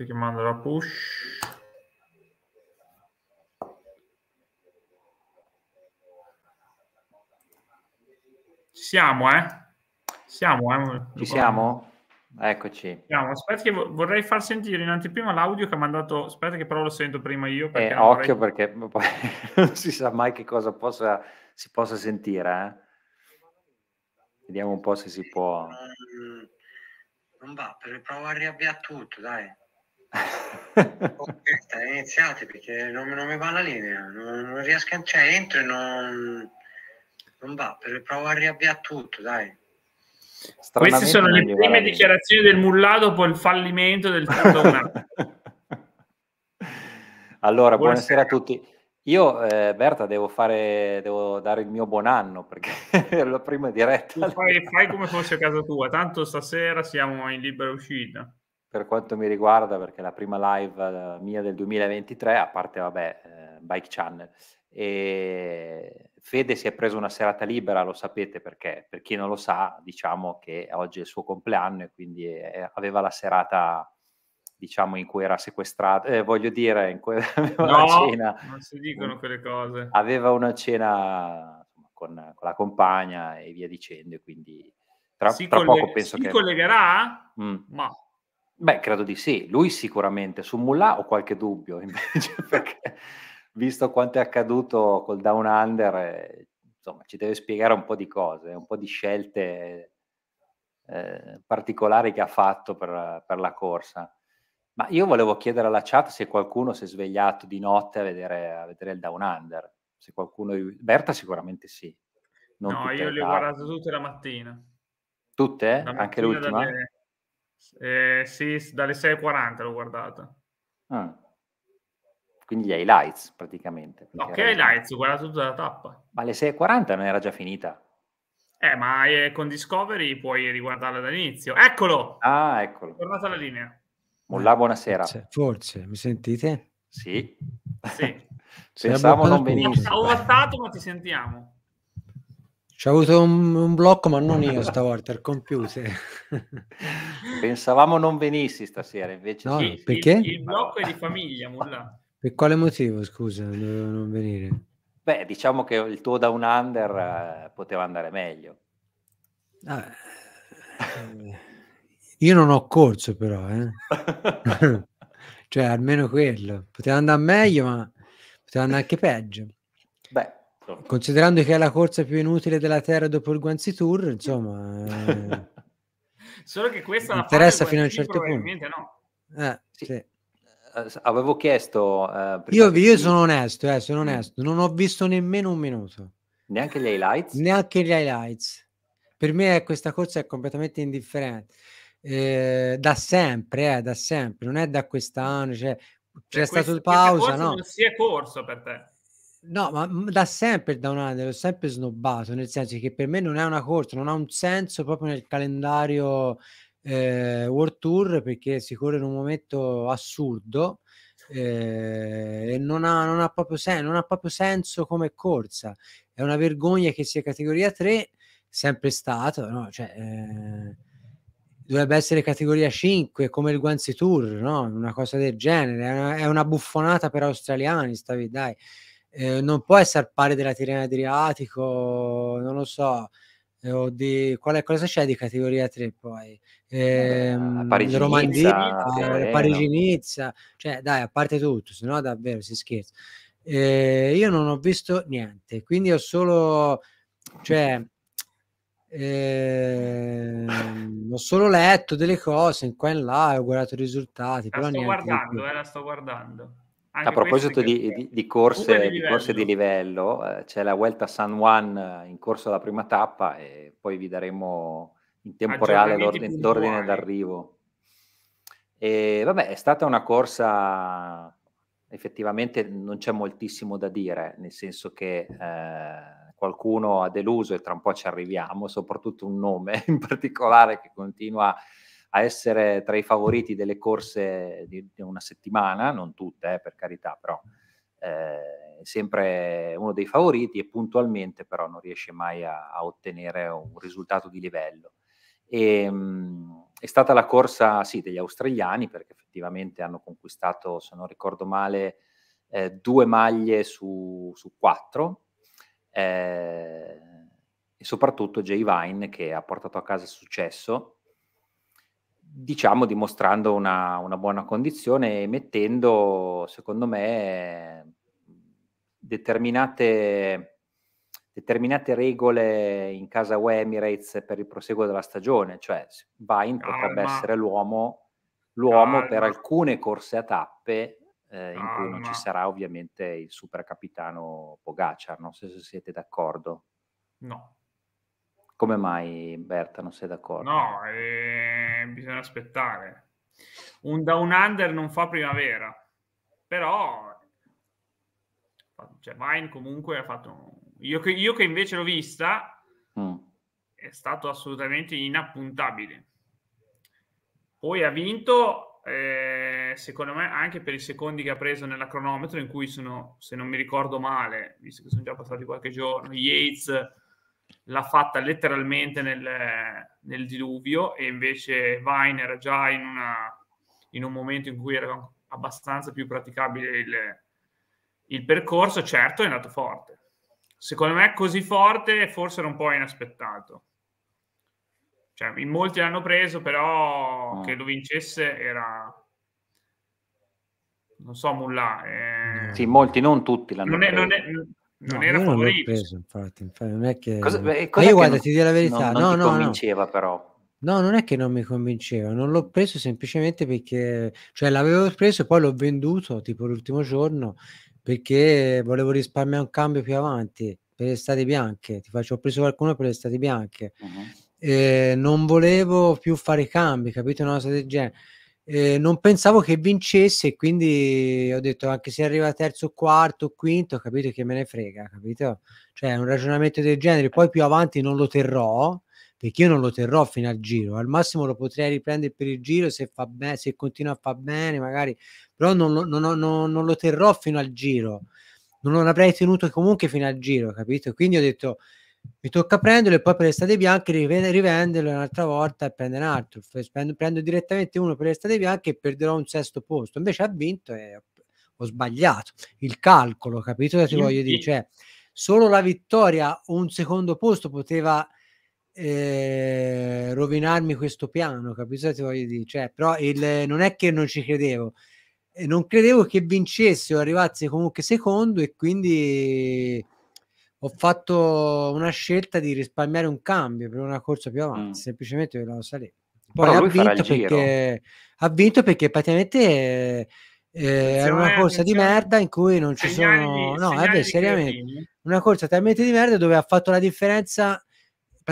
ti che manda la push ci siamo eh siamo eh ci siamo eccoci siamo. aspetta che vorrei far sentire in anteprima l'audio che ha mandato aspetta che però lo sento prima io eh, perché eh, occhio vorrei... perché poi non si sa mai che cosa possa, si possa sentire eh Vediamo un po' se si può. Non va, per prova a riavviare tutto, dai okay, iniziate perché non, non, mi va la linea, non, non riesco a... Cioè, entro e non, non va, Provo a riavviare tutto, dai. Queste sono le prime dichiarazioni del Mulla dopo il fallimento del Allora, buonasera. buonasera. a tutti. Io, eh, Berta, devo, fare, devo dare il mio buon anno perché è la prima diretta. Fai, fai come fosse a casa tua, tanto stasera siamo in libera uscita per quanto mi riguarda, perché la prima live eh, mia del 2023, a parte, vabbè, eh, Bike Channel, e Fede si è preso una serata libera, lo sapete perché, per chi non lo sa, diciamo che oggi è il suo compleanno e quindi è, eh, aveva la serata diciamo in cui era sequestrato, eh, voglio dire, in cui aveva no, una cena. Non si dicono quelle cose. Aveva una cena con, con, la compagna e via dicendo, e quindi tra, si tra coll- poco penso si che... Si collegherà? Mm. Ma Beh, credo di sì. Lui sicuramente. Su Mullah ho qualche dubbio, invece, perché visto quanto è accaduto col Down Under, eh, insomma, ci deve spiegare un po' di cose, un po' di scelte eh, particolari che ha fatto per, per, la corsa. Ma io volevo chiedere alla chat se qualcuno si è svegliato di notte a vedere, a vedere il Down Under. Se qualcuno... Berta sicuramente sì. Non no, io le ho guardate tutte la mattina. Tutte? La mattina Anche l'ultima? Delle... Eh, sì, dalle 6.40 l'ho guardata. Mm. Quindi gli highlights praticamente. No, che highlights? Ho guardato tutta la tappa. Ma alle 6.40 non era già finita. Eh, ma eh, con Discovery puoi riguardarla dall'inizio. Eccolo! Ah, eccolo. Tornata alla linea. Mollà, buonasera. Forse, forse, mi sentite? Sì. Sì. Pensavo non benissimo. Stavo ma ti sentiamo ci ha avuto un, un, blocco, ma non io stavolta, il computer. Pensavamo non venissi stasera, invece no, sì, perché? Il, il blocco è di famiglia, Mulla. Per quale motivo, scusa, dovevo non venire? Beh, diciamo che il tuo down under eh, poteva andare meglio. Ah, eh, io non ho corso però, eh. cioè almeno quello. Poteva andare meglio, ma poteva andare anche peggio esatto. Considerando che è la corsa più inutile della Terra dopo il Guanzi Tour, insomma... Eh, Solo che questa... Interessa fino a un certo punto. No. Eh, sì. Sì eh, avevo chiesto. Eh, io, io sono onesto, eh, sono mm. onesto, non ho visto nemmeno un minuto. Neanche gli highlights? Neanche gli highlights. Per me questa corsa è completamente indifferente. Eh, da sempre, eh, da sempre, non è da quest'anno. Cioè, cioè c'è cioè, stato pausa, no? Non si è corso per te. No, ma mhmm, da sempre da un anno l'ho sempre snobbato, nel senso che per me non è una corsa, non ha un senso proprio nel calendario eh, World Tour perché si corre in un momento assurdo eh, e non ha, non, ha proprio sen- non ha proprio senso come corsa. È una vergogna che sia categoria 3, sempre stato, no? cioè, eh, dovrebbe essere categoria 5 come il Guanzi Tour, no? una cosa del genere, è una, è una buffonata per australiani, stavi dai eh, non può essere pari della Tirena Adriatico, non lo so, eh, o di quale cosa c'è di categoria 3 poi? Ehm, eh, Parigi Romandia, Parigi Nizza, cioè dai, a parte tutto, se no davvero si scherza. Eh, io non ho visto niente, quindi ho solo, cioè, eh, ho solo letto delle cose in qua e in là, ho guardato i risultati. La sto guardando, eh, la sto guardando. Anche a proposito di, di, di, corse, di, corse, di, livello, eh, c'è la Vuelta San Juan eh, in corso alla prima tappa e poi vi daremo in tempo reale l'ordine, l'ordine d'arrivo. E vabbè, è stata una corsa effettivamente non c'è moltissimo da dire, nel senso che eh, qualcuno ha deluso e tra un po' ci arriviamo, soprattutto un nome in particolare che continua a a essere tra i favoriti delle corse di, di una settimana, non tutte eh, per carità, però eh, sempre uno dei favoriti e puntualmente però non riesce mai a, a ottenere un risultato di livello. E, ehm, mh, è stata la corsa sì, degli australiani perché effettivamente hanno conquistato, se non ricordo male, eh, due maglie su, su quattro. Eh, e soprattutto Jay Vine che ha portato a casa il successo diciamo dimostrando una, una, buona condizione e mettendo, secondo me, determinate, determinate regole in casa UE Emirates per il proseguo della stagione. Cioè, Vine potrebbe essere l'uomo, l'uomo per alcune corse a tappe eh, in cui non ci sarà ovviamente il super capitano Pogacar. Non so se siete d'accordo. No, come mai, Berta, non sei d'accordo? No, eh, bisogna aspettare. Un down under non fa primavera, però cioè, Vine comunque ha fatto... Io che, io che invece l'ho vista, mm. è stato assolutamente inappuntabile. Poi ha vinto, eh, secondo me, anche per i secondi che ha preso nella cronometro, in cui sono, se non mi ricordo male, visto che sono già passati qualche giorno, Yates l'ha fatta letteralmente nel, nel, diluvio e invece Vine era già in, una, in, un momento in cui era abbastanza più praticabile il, il, percorso, certo è andato forte. Secondo me così forte forse era un po' inaspettato. Cioè, in molti l'hanno preso, però no. Mm. che lo vincesse era... Non so, nulla. Eh... Sì, molti, non tutti l'hanno non preso. non è, non no, era favorito. Preso, infatti, infatti, non è che... Cosa, beh, cosa io guarda, non, ti dico la verità, non, no, non no, convinceva no. però. No, non è che non mi convinceva, non l'ho preso semplicemente perché, cioè l'avevo preso e poi l'ho venduto tipo l'ultimo giorno perché volevo risparmiare un cambio più avanti per le estati bianche, ti faccio, ho preso qualcuno per le estati bianche, uh-huh. non volevo più fare cambi, capito una cosa del genere eh, non pensavo che vincesse, quindi ho detto anche se arriva terzo, quarto, quinto, capito che me ne frega, capito? Cioè un ragionamento del genere, poi più avanti non lo terrò, perché io non lo terrò fino al giro, al massimo lo potrei riprendere per il giro se, fa be- se continua a far bene magari, però non lo, non, non, non lo terrò fino al giro, non l'avrei tenuto comunque fino al giro, capito? Quindi ho detto mi tocca prenderlo e poi per l'estate estate bianche rivenderlo un'altra volta e prendere un altro. Prendo, prendo, direttamente uno per l'estate estate bianche e perderò un sesto posto. Invece ha vinto e ho sbagliato il calcolo, capito cosa ti sì, voglio sì. dire? Cioè, solo la vittoria, o un secondo posto poteva eh, rovinarmi questo piano, capito cosa ti voglio dire? Cioè, però il, non è che non ci credevo. Non credevo che vincesse o arrivasse comunque secondo e quindi ho fatto una scelta di risparmiare un cambio per una corsa più avanti, mm. semplicemente perché lo sarebbe. Poi ha vinto, perché, ha vinto perché praticamente eh, era una corsa di merda in cui non ci segnali, sono... No, vabbè, eh seriamente, una corsa talmente di merda dove ha fatto la differenza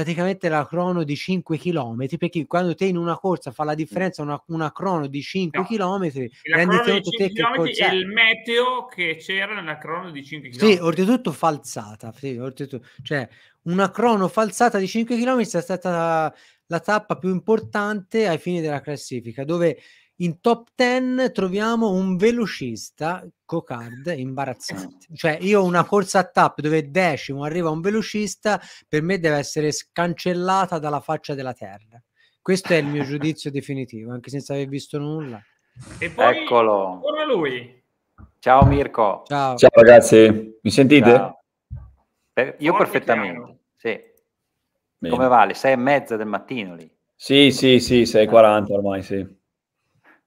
praticamente la crono di 5 km perché quando te in una corsa fa la mm. differenza una, una crono di 5 no. km rendi conto te che è il meteo che c'era nella crono di 5 km sì, oltretutto falsata sì, oltretutto. cioè una crono falsata di 5 km è stata la tappa più importante ai fini della classifica dove in top 10 troviamo un velocista cocard imbarazzante. Cioè, io una corsa a tap dove decimo arriva un velocista, per me deve essere scancellata dalla faccia della terra. Questo è il mio giudizio definitivo, anche senza aver visto nulla. E poi Eccolo. lui. Ciao Mirko. Ciao. Ciao ragazzi, mi sentite? Ciao. Io Forte perfettamente. Sì. Come vale? Sei e mezza del mattino lì. Sì, sì, sì, 6.40 ormai, sì.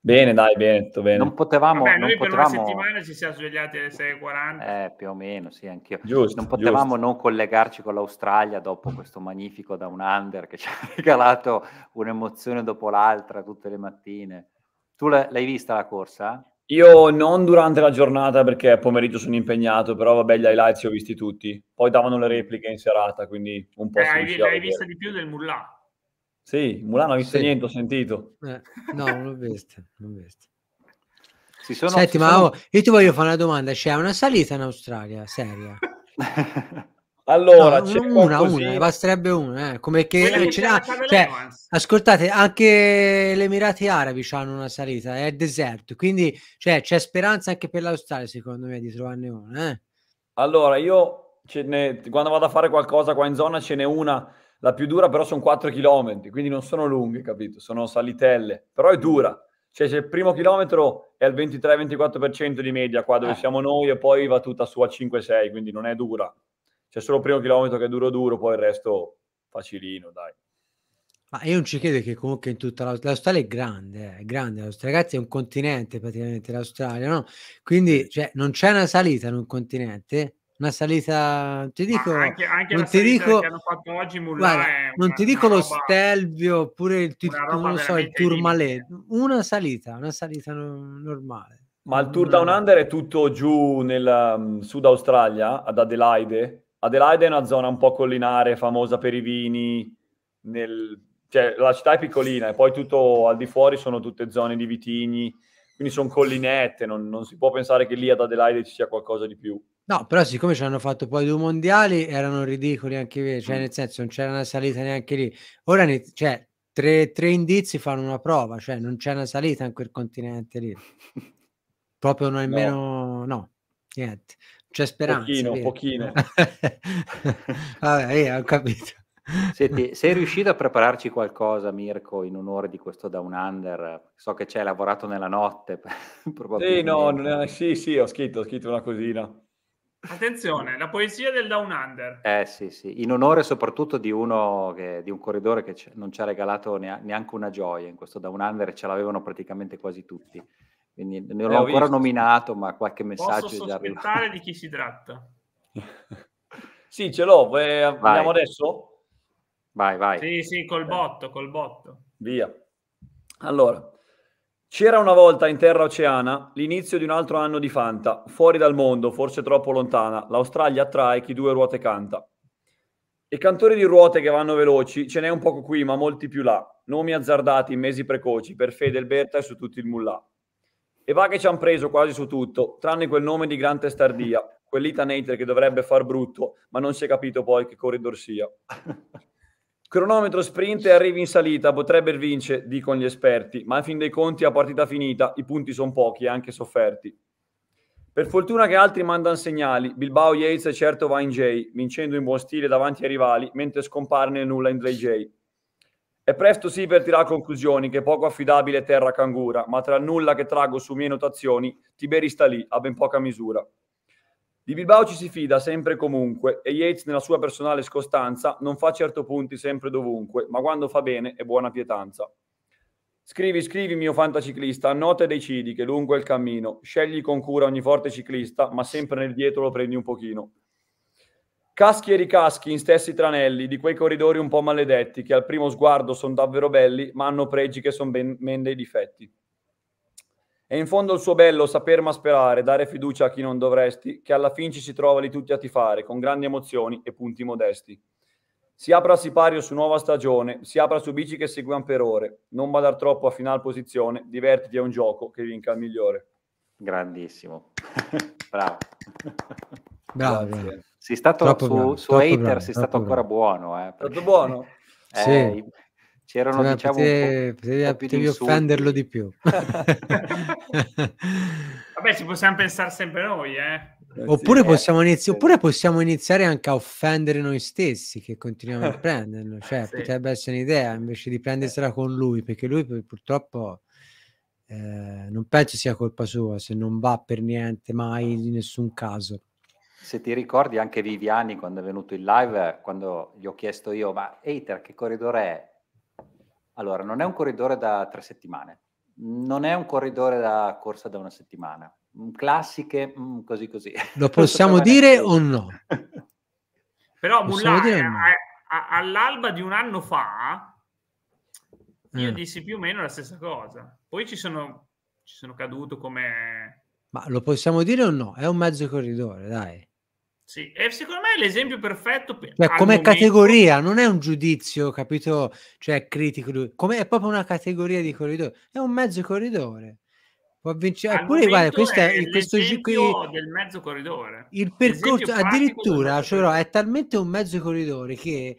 Bene, dai, bene, tutto bene. Non potevamo... Vabbè, non potevamo... per una settimana ci siamo svegliati alle 6.40. Eh, più o meno, sì, anch'io. Giusto, non potevamo giusto. non collegarci con l'Australia dopo questo magnifico Down Under che ci ha regalato un'emozione dopo l'altra tutte le mattine. Tu l'hai vista la corsa? Io non durante la giornata perché pomeriggio sono impegnato, però vabbè gli highlights li ho visti tutti. Poi davano le mm. repliche in serata, quindi un po'... Eh, l'hai vista di più del Mullah? Sì, Mulano ha visto sì. niente, ho sentito. Eh, no, non l'ho visto. Non visto. Si sono, Senti, si ma sono... oh, io ti voglio fare una domanda. C'è una salita in Australia, seria? allora, no, c'è una, qualcosì. una, eh, basterebbe una. Eh. Come che eh, cioè, ascoltate, anche gli Emirati Arabi hanno una salita, è deserto, quindi cioè, c'è speranza anche per l'Australia, secondo me, di trovarne una. Eh. Allora, io ne, quando vado a fare qualcosa qua in zona ce n'è una la più dura però sono 4 km, quindi non sono lunghe, capito? Sono salitelle, però è dura. Cioè, se il primo chilometro è al 23-24% di media qua dove eh. siamo noi e poi va tutta su a 5-6, quindi non è dura. C'è cioè, solo il primo chilometro che è duro duro, poi il resto facilino, dai. Ma io non ci credo che comunque in tutta l'Australia, l'Australia è grande, eh, è grande, l'Australia ragazzi è un continente praticamente l'Australia, no? Quindi cioè, non c'è una salita in un continente una salita, ti dico, ah, anche, anche non ti dico, che hanno fatto oggi guarda, non una, ti dico lo Stelvio oppure il, non so, il Tourmalet, una salita, una salita normale. Ma il Tour Down Under è tutto giù nel um, Sud Australia, ad Adelaide. Adelaide è una zona un po' collinare, famosa per i vini, nel... cioè, la città è piccolina e poi tutto al di fuori sono tutte zone di vitigni, quindi sono collinette, non, non si può pensare che lì ad Adelaide ci sia qualcosa di più. No, però siccome ci hanno fatto poi due mondiali, erano ridicoli anche lì, cioè mm. nel senso non c'era una salita neanche lì. Ora ne, cioè, tre, tre, indizi fanno una prova, cioè non c'è una salita in quel continente lì. Proprio nemmeno, no, no niente. C'è speranza. Pochino, via. pochino. Vabbè, io eh, ho capito. Senti, sei riuscito a prepararci qualcosa, Mirko, in onore di questo Down Under? So che ci hai lavorato nella notte, Sì, no, è... sì, sì, ho scritto, ho scritto una cosina. Attenzione, la poesia del Down Under. Eh sì, sì, in onore soprattutto di uno, che, di un corridore che c- non ci ha regalato nea- neanche una gioia in questo Down Under, e ce l'avevano praticamente quasi tutti. Quindi non l'ho ancora nominato, ma qualche messaggio Posso è già arrivato. Posso di chi si tratta? sì, ce l'ho, eh, andiamo adesso? Vai, vai. Sì, sì, col eh. botto, col botto. Via. Allora, c'era una volta in terra oceana l'inizio di un altro anno di Fanta, fuori dal mondo, forse troppo lontana, l'Australia attrae chi due ruote canta. E cantori di ruote che vanno veloci ce n'è un poco qui, ma molti più là, nomi azzardati in mesi precoci per fede il Berta e su tutti il mullà. E va che ci han preso quasi su tutto, tranne quel nome di gran testardia, quell'Itanator che dovrebbe far brutto, ma non si è capito poi che corridor sia. Cronometro sprint e arrivi in salita, potrebbe vincere, dicono gli esperti, ma in fin dei conti a partita finita i punti sono pochi e anche sofferti. Per fortuna che altri mandano segnali, Bilbao Yates certo va in J, vincendo in buon stile davanti ai rivali, mentre scompare nel nulla in Dre J. È presto sì per tirare conclusioni che poco affidabile terra cangura, ma tra il nulla che traggo su mie notazioni, Tiberi sta lì, a ben poca misura. Di Bilbao ci si fida sempre e comunque e Yates nella sua personale scostanza non fa certo punti sempre e dovunque, ma quando fa bene è buona pietanza. Scrivi, scrivi mio fantaciclista, annota e decidi che lungo è il cammino, scegli con cura ogni forte ciclista, ma sempre nel dietro lo prendi un pochino. Caschi e ricaschi in stessi tranelli di quei corridori un po' maledetti che al primo sguardo sono davvero belli, ma hanno pregi che sono ben, ben dei difetti. È in fondo il suo bello saper ma sperare, dare fiducia a chi non dovresti, che alla fin ci si trova lì tutti a tifare, con grandi emozioni e punti modesti. Si apra a sipario su nuova stagione, si apra su bici che seguiamo per ore. Non badar troppo a final posizione, divertiti a un gioco che vinca il migliore. Grandissimo. bravo. Bravo. bravo. Sei stato su, bravo, su hater, sei stato ancora buono. Eh, perché... Stato buono? Eh, sì c'erano C'era, diciamo potevi, potevi, potevi offenderlo di più vabbè ci possiamo pensare sempre noi eh, eh Oppure eh, possiamo, inizi- oppure possiamo, iniziare anche a offendere noi stessi che continuiamo a prenderlo. Cioè, sì. potrebbe essere un'idea invece di prendersela eh. con lui, perché lui purtroppo eh, non penso sia colpa sua se non va per niente mai in nessun caso. Se ti ricordi anche Viviani quando è venuto in live, quando gli ho chiesto io, ma Eiter che corridore è? Allora, non è un corridore da tre settimane, non è un corridore da corsa da una settimana. Mm, classiche, mm, così così. Lo possiamo dire o no? Però Mullah, no? all'alba di un anno fa, io mm. dissi più o meno la stessa cosa. Poi ci sono, ci sono caduto come... Ma lo possiamo dire o no? È un mezzo corridore, dai. Sì, e secondo me è l'esempio perfetto. Per, cioè, come momento... categoria, non è un giudizio, capito? Cioè, critico, come è proprio una categoria di corridore, è un mezzo corridore. Può vincere, eppure, guarda, questo è, è questo qui, del mezzo corridore. Il percorso, addirittura, cioè, corridore. è talmente un mezzo corridore che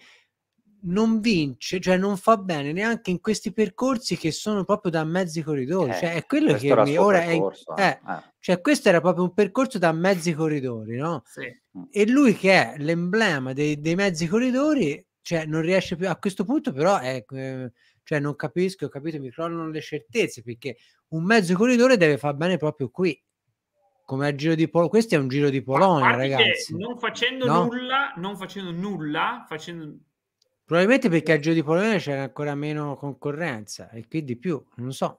non vince, cioè non fa bene neanche in questi percorsi che sono proprio da mezzi corridori. Eh, cioè, è quello che ora percorso, è, eh, eh. Cioè, questo era proprio un percorso da mezzi corridori, no? Sì. Mm. e lui che è l'emblema dei, dei mezzi corridori, cioè non riesce più a questo punto, però è, eh, eh, cioè non capisco, ho capito, mi crollano le certezze perché un mezzo corridore deve far bene proprio qui. Come al giro di Polonia, questo è un giro di Polonia, ragazzi. Non facendo no? nulla, non facendo nulla, facendo Probabilmente perché al Giro di Polonia c'era ancora meno concorrenza e qui di più, non so.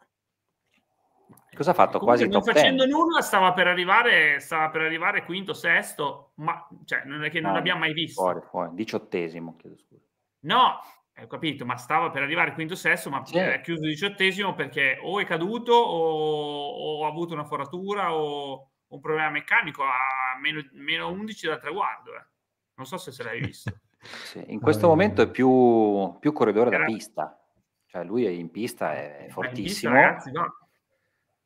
Cosa ha fatto? Quasi non facendo 10. nulla, stava per, arrivare, stava per arrivare quinto, sesto, ma cioè, non è che non no, ah, l'abbiamo mai visto. Fuori, fuori, diciottesimo, chiedo scusa. No, ho capito, ma stava per arrivare quinto, sesto, ma sì. ha chiuso diciottesimo perché o è caduto o, o ha avuto una foratura o un problema meccanico a meno, meno 11 dal traguardo. Eh. Non so se se l'hai visto. sì, in questo momento è più, più corridore Era... da pista. Cioè lui è in pista, è fortissimo. Pista, ragazzi, no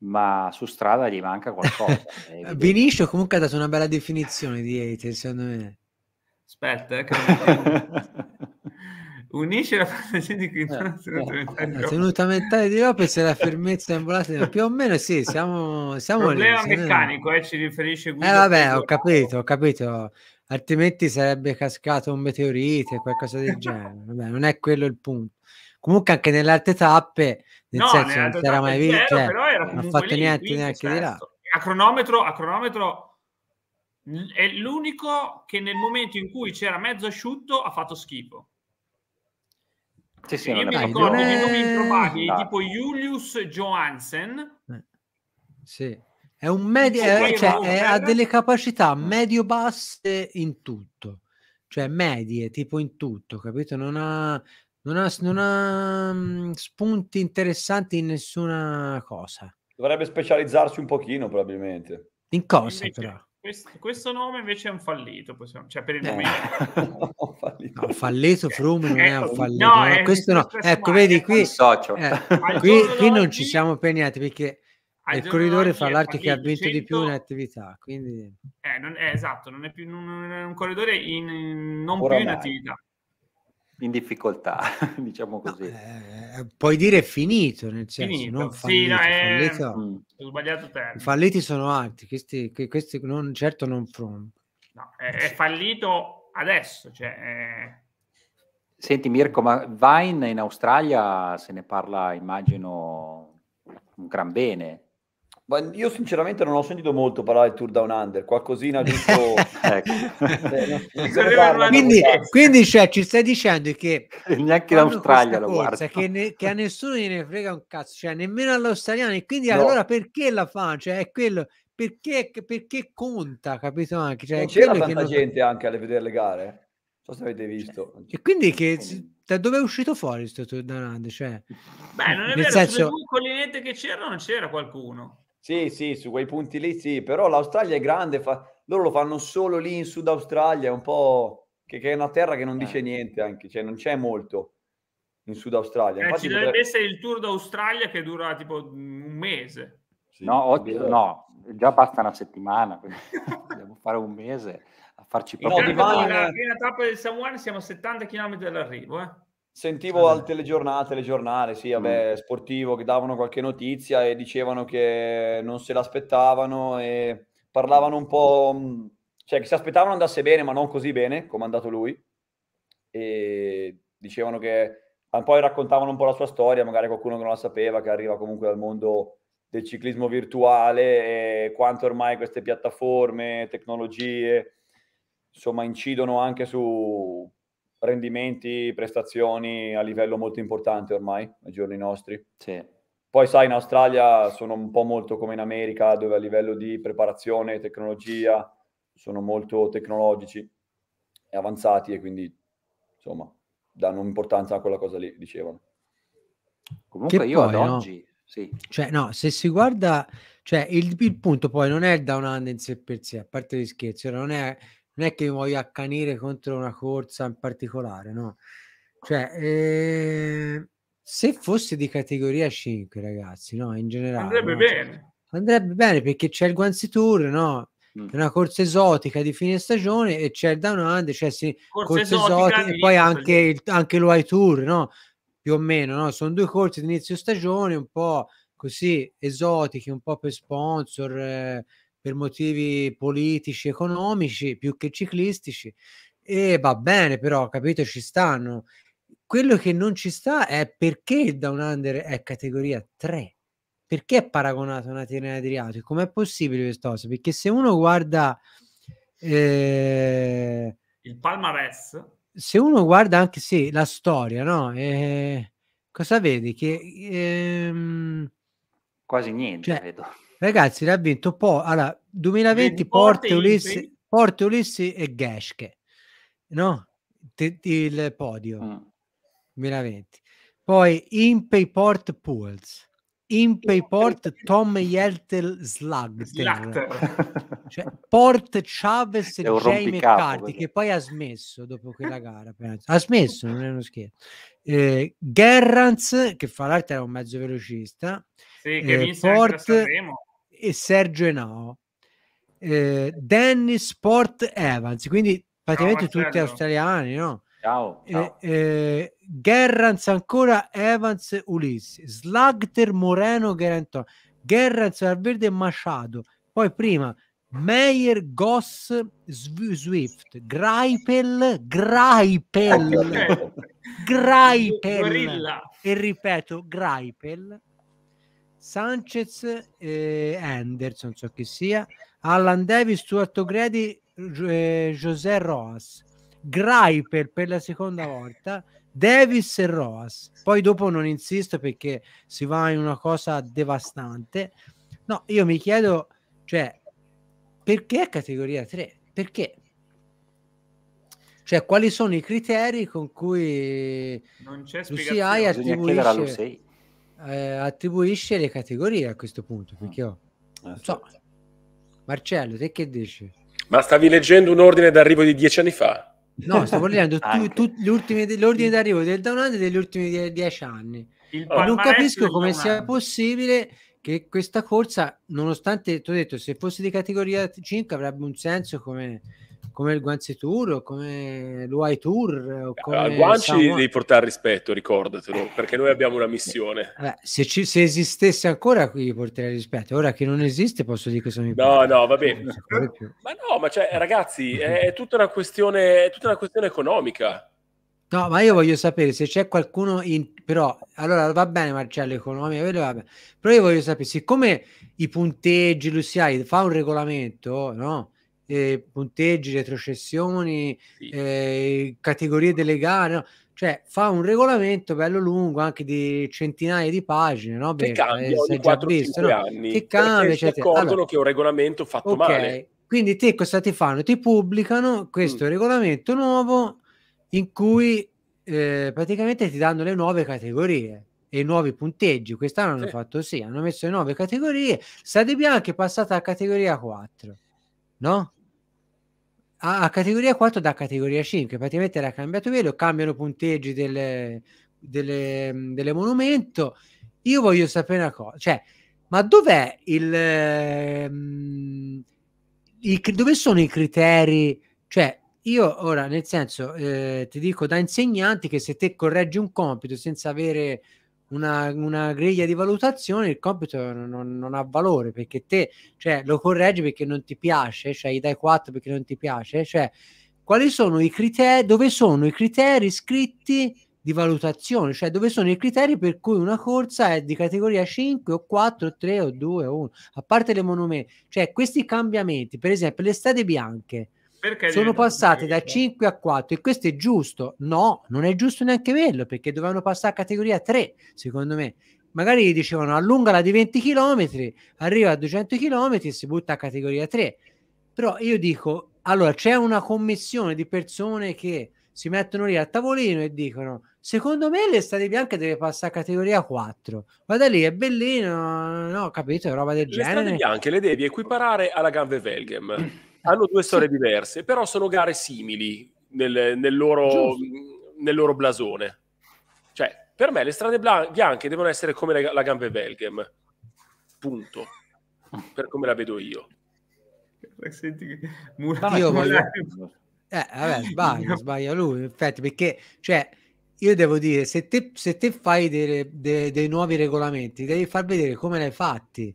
ma su strada gli manca qualcosa. Vinicio comunque ha dato una bella definizione di hater, secondo me. Aspetta, eh, unisce la fantasia di Quintana la tenuta mentale di Lopez e la fermezza embolata più o meno sì siamo, siamo problema lì, meccanico eh, ci riferisce Guido eh vabbè ho capito ho capito altrimenti sarebbe cascato un meteorite qualcosa del genere vabbè, non è quello il punto comunque anche nelle altre tappe nel no, senso, non era mai vinto, cioè, non ha cioè, fatto lì, niente quinto, neanche sesto. di là. A cronometro, a cronometro è l'unico che nel momento in cui c'era mezzo asciutto ha fatto schifo. Sì, sì, io mi dai, ricordo è... dei nomi improbabili no. tipo Julius Johansen. Eh, sì. È un medio, eh, cioè, è, eh, ha delle capacità medio-basse in tutto, cioè medie tipo in tutto, capito? Non ha non ha, non ha mhmm, spunti interessanti in nessuna cosa. Dovrebbe specializzarsi un pochino probabilmente. In cosa invece, però? Questo, questo, nome invece è un fallito, possiamo, cioè per il eh. momento. Ecco, no, fallito. No, non ecco, è un fallito. No, no, questo no. Ecco, vedi qui, eh, qui, qui non ci siamo impegnati perché il corridore fa l'altro che ha vinto 100... di più in attività quindi... eh, non, eh, esatto non è, più, non, non è un corridore in, non Ora più in attività in difficoltà, diciamo così. Eh, eh, puoi dire finito, nel senso finito. non fallito. Sì, no, è... fallito. Eh, mm. Ho sbagliato termine. Falliti sono altri, questi, questi non, certo non From. No, è, è fallito adesso, cioè... È... Eh, Senti Mirko, ma Vine in Australia se ne parla, immagino, un gran bene. Ma io sinceramente non ho sentito molto parlare del Tour Down Under, qualcosina di ecco. eh, quindi, quindi cioè, ci stai dicendo che... Neanche l'Australia lo guarda. Che, ne, che, a nessuno gliene frega un cazzo, cioè nemmeno all'australiano. E quindi no. allora perché la fanno? Cioè è quello... Perché, perché conta, capito? Anche? Cioè, c'era tanta non... gente anche a vedere le gare, eh. non so se avete cioè, visto. Cioè, e quindi che... Da dove è uscito fuori questo Tour Down Under? Cioè, Beh, non è vero, senso... sulle due collinette che c'erano c'era qualcuno. Sì, sì, su quei punti lì sì, però l'Australia è grande, fa... loro lo fanno solo lì in Sud Australia, è un po' che, che è una terra che non eh. dice niente anche, cioè non c'è molto in Sud Australia. Eh, ci dovrebbe essere il Tour d'Australia che dura tipo mm, un mese. Sì, no, oggi, no, già basta una settimana, dobbiamo fare un mese a farci no, proprio... No, la prima tappa del San siamo a 70 km dall'arrivo, eh. Sentivo eh al telegiornale, telegiornale, sì, vabbè, mm. sportivo, che davano qualche notizia e dicevano che non se l'aspettavano e parlavano un po'... Mm, cioè che si aspettavano andasse bene, ma non così bene, come è andato lui. E dicevano che... poi raccontavano un po' la sua storia, magari qualcuno che non la sapeva, che arriva comunque dal mondo del ciclismo virtuale e quanto ormai queste piattaforme, tecnologie, insomma, incidono anche su rendimenti, prestazioni a livello molto importante ormai ai giorni nostri. Sì. Poi sai, in Australia sono un po' molto come in America, dove a livello di preparazione, e tecnologia, sono molto tecnologici e avanzati e quindi, insomma, danno importanza a quella cosa lì, dicevano. Comunque che io poi, ad no? oggi... Sì. Cioè, no, se si guarda... Cioè, il, il punto poi non è il down under in sé per sé, a parte gli scherzi, non è non è che mi voglio accanire contro una corsa in particolare, no? Cioè, eh, se fosse di categoria 5, ragazzi, no? In generale. Andrebbe no? Cioè, bene. Andrebbe bene perché c'è il Guanzi Tour, no? Mm. È una corsa esotica di fine stagione e c'è il Down Under, cioè sì, corsa, corsa esotica, e poi anche, anche lo High Tour, no? Più o meno, no? Sono due corse di inizio stagione un po' così esotiche, un po' per sponsor, eh, per motivi politici, economici più che ciclistici e va bene però, capito, ci stanno. Quello che non ci sta è perché il Down Under è categoria 3. Perché è paragonato a una Tirena Adriatica? Com'è possibile questa cosa? Perché se uno guarda eh, il palmarès se uno guarda anche sì, la storia, no? Eh, cosa vedi? Che ehm, quasi niente, cioè, vedo. Ragazzi, l'ha vinto po- allora, 2020 Porte, Ulissi, Porte Ulissi e Gesche, no? T- il podio mm. 2020. Poi Impeyport Pools, Impeyport Tom Yeltel Slugter, cioè Port Chavez e Jay McCarthy, che poi ha smesso dopo quella gara, penso. ha smesso, non è uno scherzo. Eh, Gerrans, che fra l'altro era un mezzo velocista, sì, che eh, Port, e Sergio Enao, eh, Danny Sport Evans, quindi praticamente no, tutti australiani, no? Ciao, eh, ciao. Eh, eh, Gerrans ancora, Evans, Ulissi, Slagter, Moreno, Gerenton, Gerrans, Valverde, Machado, poi prima Meyer, Goss, Swift, Greipel, Greipel, Greipel, e ripeto, Greipel, Sanchez eh, Anderson, so chi sia, Alan Davis, Stuart Grady, eh, José Roas, Graipel per la seconda volta, Davis e Roas. Poi dopo non insisto perché si va in una cosa devastante. No, io mi chiedo, cioè, perché categoria 3? Perché? Cioè, quali sono i criteri con cui non c'è Lucia attribuisce eh, attribuisce le categorie a questo punto, mm. perché ho... Eh, so, Marcello, te che dici? Ma stavi leggendo un ordine d'arrivo di dieci anni fa? No, stavo leggendo tu, tu, l'ordine d'arrivo del download degli ultimi dieci anni. Non capisco come sia possibile che questa corsa, nonostante tu hai detto, se fosse di categoria 5 avrebbe un senso come come il Guanci Tour o come l'UI Tour. Eh, come Guanci Samuel. devi portare rispetto, ricordatelo, eh. perché noi abbiamo una missione. Eh, allora, se, ci, se, esistesse ancora qui porterei rispetto, ora che non esiste posso dire che sono i No, no, va bene. Ma no, ma cioè, ragazzi, è tutta una questione, è tutta una questione economica. No, ma io voglio sapere se c'è qualcuno in... però allora va bene Marcello economia, però io voglio sapere siccome i punteggi l'UCI fa un regolamento, no? eh, punteggi, retrocessioni, sì. eh, categorie delle gare. No? Cioè, fa un regolamento bello lungo, anche di centinaia di pagine, no? Beh, che cambia eh, ogni 4-5 no? anni. Che cambia, si accorgono allora, che è un regolamento fatto okay, male. Quindi te cosa ti fanno? Ti pubblicano questo mm. regolamento nuovo in cui eh, praticamente ti danno le nuove categorie e i nuovi punteggi. Quest'anno sì. hanno fatto sì, hanno messo le nuove categorie. Stade Bianca è passata a categoria 4, no? a categoria 4 da categoria 5, praticamente era cambiato velo, cambiano punteggi delle, delle, delle monumento. Io voglio sapere una cosa, cioè, ma dov'è il, ehm, il dove sono i criteri? Cioè, io ora, nel senso, eh, ti dico da insegnanti che se te correggi un compito senza avere una, una griglia di valutazione, il compito non, non, ha valore perché te cioè, lo correggi perché non ti piace, cioè gli dai 4 perché non ti piace, cioè quali sono i criteri, dove sono i criteri scritti di valutazione, cioè dove sono i criteri per cui una corsa è di categoria 5 o 4 o 3 o 2 o 1, a parte le monumenti, cioè questi cambiamenti, per esempio le strade bianche, perché sono passate da 5 a 4 e questo è giusto? No, non è giusto neanche quello perché dovevano passare a categoria 3, secondo me. Magari gli dicevano allungala di 20 km, arriva a 200 km e si butta a categoria 3. Però io dico, allora c'è una commissione di persone che si mettono lì al tavolino e dicono secondo me l'estate bianca deve passare a categoria 4 guarda lì è bellino no capito roba del le genere le bianche le devi equiparare alla Ganve Velgem hanno due storie diverse, però sono gare simili nel, nel, loro, nel loro, blasone. Cioè, per me le strade bianche devono essere come le, la Gambe Belgem. Punto. Per come la vedo io. Senti, mura, io voglio... Eh, vabbè, sbaglio, sbaglia lui, infatti, perché, cioè, io devo dire, se te, se te fai dei, dei, dei nuovi regolamenti, devi far vedere come l'hai fatti.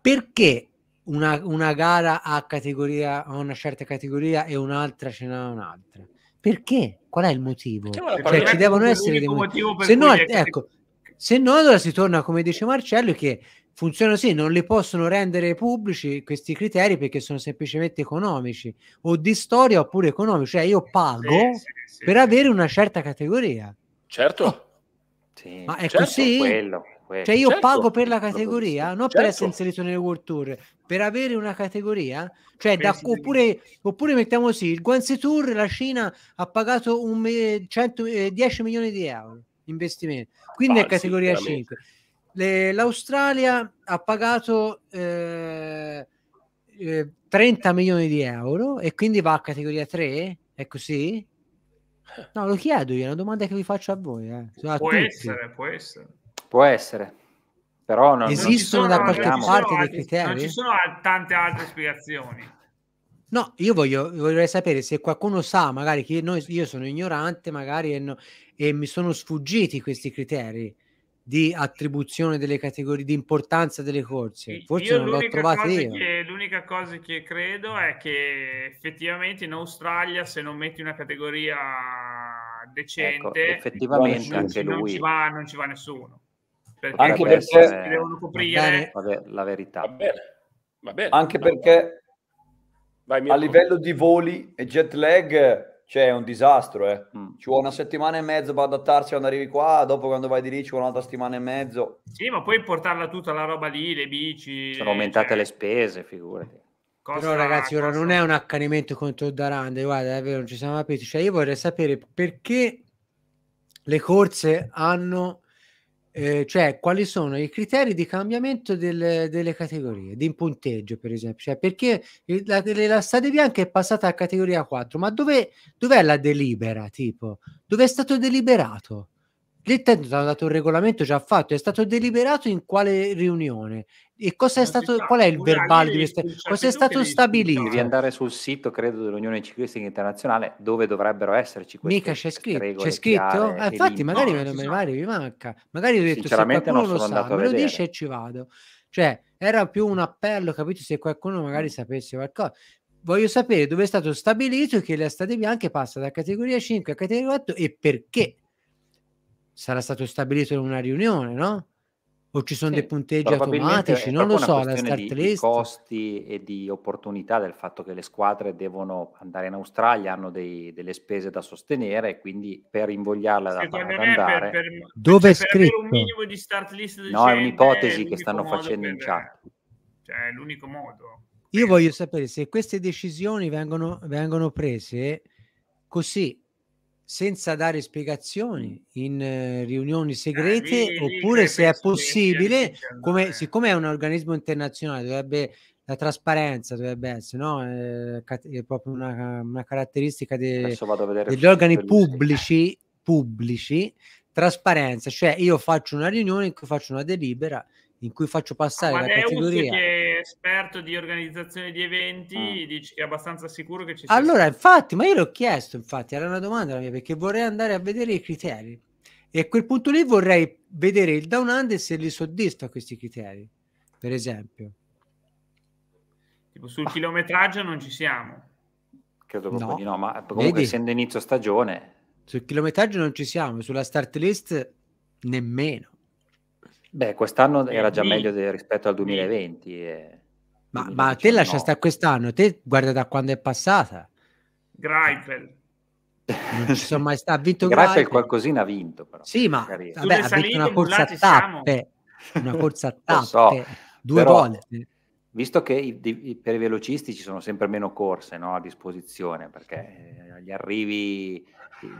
Perché una, una gara a, categoria, a una certa categoria e un'altra ce n'è un'altra. Perché? Qual è il motivo? Diciamo, cioè, ci devono essere dei motivi. Se no, ecco, se no, allora si torna, come dice Marcello, che funziona sì, non li possono rendere pubblici questi criteri perché sono semplicemente economici o di storia oppure economici, cioè io pago sì, sì, sì, per avere una certa categoria. Certo. Oh. Ma è certo, così? Quello. Cioè io certo, pago per la categoria, non certo. per essere inserito nelle World Tour, per avere una categoria. Cioè da, oppure, oppure, mettiamo così, il Guanzi Tour la Cina ha pagato un, 100, 10 eh, milioni di euro investimento, quindi ah, è categoria 5. Le, L'Australia ha pagato eh, eh, 30 milioni di euro e quindi va a categoria 3, è così? Eh. No, lo chiedo io, è una domanda che vi faccio a voi. Eh. Può, essere, può essere, Può essere, però non, esistono non da qualche parte altri, dei criteri. Non ci sono tante altre spiegazioni. No, io voglio, vorrei sapere se qualcuno sa, magari che noi, io sono ignorante, magari e, no, e, mi sono sfuggiti questi criteri di attribuzione delle categorie, di importanza delle corse. Forse io non l'ho trovato io. Che, l'unica cosa che credo è che effettivamente in Australia se non metti una categoria ecco, decente, ecco, effettivamente non, anche non, lui. Ci va, non ci va nessuno. Perché anche perché se... devono coprire Vabbè, la verità. Va bene. Va bene. Anche va perché va bene. a livello di voli e jet lag cioè un disastro, eh. mm. ci vuole una settimana e mezzo per adattarsi quando arrivi qua, dopo quando vai di lì ci vuole un'altra settimana e mezzo. Sì, ma poi portarla tutta la roba lì, le bici... Sono aumentate cioè... le spese, figurati. Cosa, Però ragazzi, cosa... ora non è un accanimento contro Darande, guarda, davvero non ci siamo capiti. Cioè, io vorrei sapere perché le corse hanno eh, cioè quali sono i criteri di cambiamento del, delle categorie, di punteggio per esempio, cioè, perché la, la Stade Bianca è passata a categoria 4, ma dove, dov'è la delibera tipo? Dove è stato deliberato? L'intento ha dato un regolamento già fatto, è stato deliberato in quale riunione e cosa è stato, qual è il verbale di questa, cosa è stato stabilito? Devi andare sul sito, credo, dell'Unione Ciclistica Internazionale dove dovrebbero esserci queste Mica c'è scritto, c'è scritto? Ah, infatti magari, no, me, magari mi manca, magari ho detto Sinceramente se qualcuno lo sa, me lo dice e ci vado. Cioè, era più un appello, capito, se qualcuno magari mm. sapesse qualcosa voglio sapere dove è stato stabilito che le strade bianche passa da categoria 5 a categoria 8 e perché sarà stato stabilito in una riunione, no? O ci sono sì, dei punteggi automatici, non lo so, la start di, list. Di costi e di opportunità del fatto che le squadre devono andare in Australia, hanno dei, delle spese da sostenere, quindi per invogliarla sì, ad andare... Per, per, Dove cioè, è scritto? un minimo di start list No, è un'ipotesi è che stanno facendo in chat. Cioè, è l'unico modo. Io voglio sapere se queste decisioni vengono, vengono prese così senza dare spiegazioni mm. in eh, riunioni eh, segrete eh, lì, oppure se è possibile, come, siccome è un organismo internazionale, dovrebbe la trasparenza dovrebbe essere, no? È, eh, è proprio una, una caratteristica de, degli organi pubblici, pubblici, trasparenza, cioè io faccio una riunione in cui faccio una delibera, in cui faccio passare Ma la Deus categoria. Che esperto di organizzazione di eventi, ah. dici che è abbastanza sicuro che ci sia. Allora, infatti, ma io l'ho chiesto, infatti, era una domanda la mia, perché vorrei andare a vedere i criteri. E a quel punto lì vorrei vedere il down under se li soddisfa questi criteri, per esempio. Tipo sul ah. chilometraggio non ci siamo. Credo proprio no. di no, ma comunque Vedi? essendo inizio stagione. Sul chilometraggio non ci siamo, sulla start list nemmeno. Beh, quest'anno era già meglio del, rispetto al 2020. E... Eh, ma, ma a te lascia stare quest'anno, te guarda da quando è passata. Greipel. Non ci sono mai stato. Ha vinto Greipel qualcosina ha vinto però. Sì, ma vabbè, ha vinto una corsa a tappe. Una corsa a tappe. so, due però... volte visto che i, i, per i velocisti ci sono sempre meno corse no, a disposizione, perché eh, gli arrivi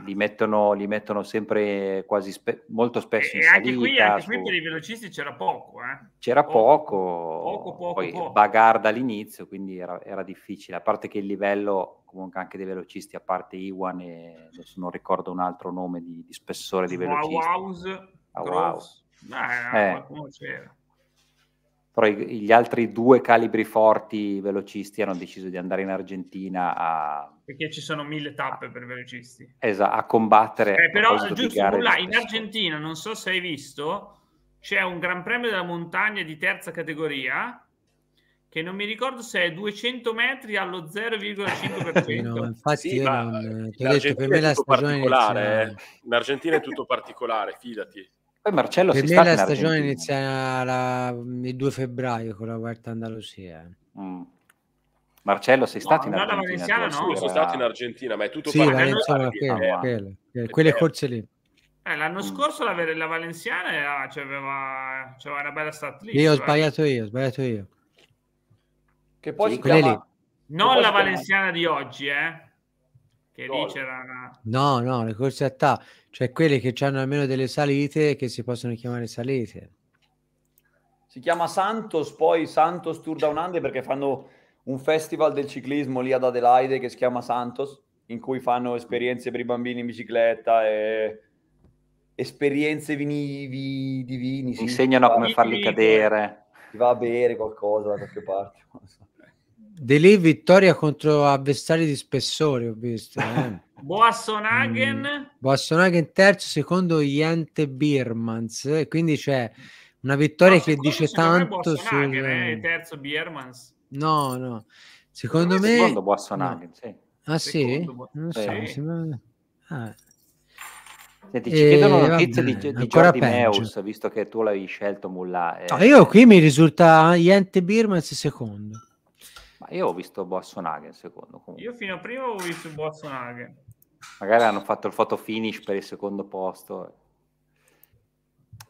li mettono, li mettono sempre quasi spe- molto spesso e, in salita. Anche qui, anche qui per i velocisti c'era poco. Eh? C'era poco, poco, poco poi poco. bagar dall'inizio quindi era, era, difficile, a parte che il livello comunque anche dei velocisti, a parte Iwan e adesso non ricordo un altro nome di, di spessore di velocisti. Wow, House, wow. Ah, eh, qualcuno c'era però gli altri due calibri forti velocisti hanno deciso di andare in Argentina a... Perché ci sono mille tappe per velocisti. Esatto, a combattere. Eh, però giusto, nulla, in Argentina, non so se hai visto, c'è un Gran Premio della montagna di terza categoria che non mi ricordo se è 200 metri allo 0,5%. no, infatti sì, io non, detto, per me la stagione... particolare. Eh. In Argentina è tutto particolare, fidati. Poi Marcello per si me la stagione inizia la, il 2 febbraio con la quarta Andalusia. Eh. Mm. Marcello, sei no, in Argentina? No, sono stato in Argentina, ma è tutto sì, Valenzuela, eh, quelle, ah, eh, quelle, quelle, quelle forse lì. Eh, l'anno mm. scorso la, la Valenziana era, ah, cioè aveva, una bella stat list. Io ho sbagliato io, ho sbagliato io. Che poi sì, chiama... lì. Non la Valenziana di oggi, eh? Che no. lì c'era una... No, no, le corse a ta. Cioè quelle che hanno almeno delle salite che si possono chiamare salite. Si chiama Santos, poi Santos Tour Down Under perché fanno un festival del ciclismo lì ad Adelaide che si chiama Santos, in cui fanno esperienze per i bambini in bicicletta e esperienze vini, di vini. Sì, Insegnano come farli cadere. Ti va a bere qualcosa da qualche parte. De lì vittoria contro avversari di spessore, ho visto. Eh. Boassonagen. Mm, Boassonagen terzo, secondo Jente Birmans. E quindi c'è una vittoria no, che dice tanto sul... Eh, terzo Birmans. No, no. Secondo me... Secondo Boassonagen, no. sì. Ah secondo sì? Non so, sì. Sembra... Ah. Senti, ci e, chiedono eh, notizie di, di Jordi Meus, visto che tu l'avevi scelto Mulla. Eh. No, io qui mi risulta Jente Birmans secondo. Ma io ho visto Boassonagen secondo. Comunque. Io fino a prima ho visto Boassonagen. Magari hanno fatto il photo finish per il secondo posto.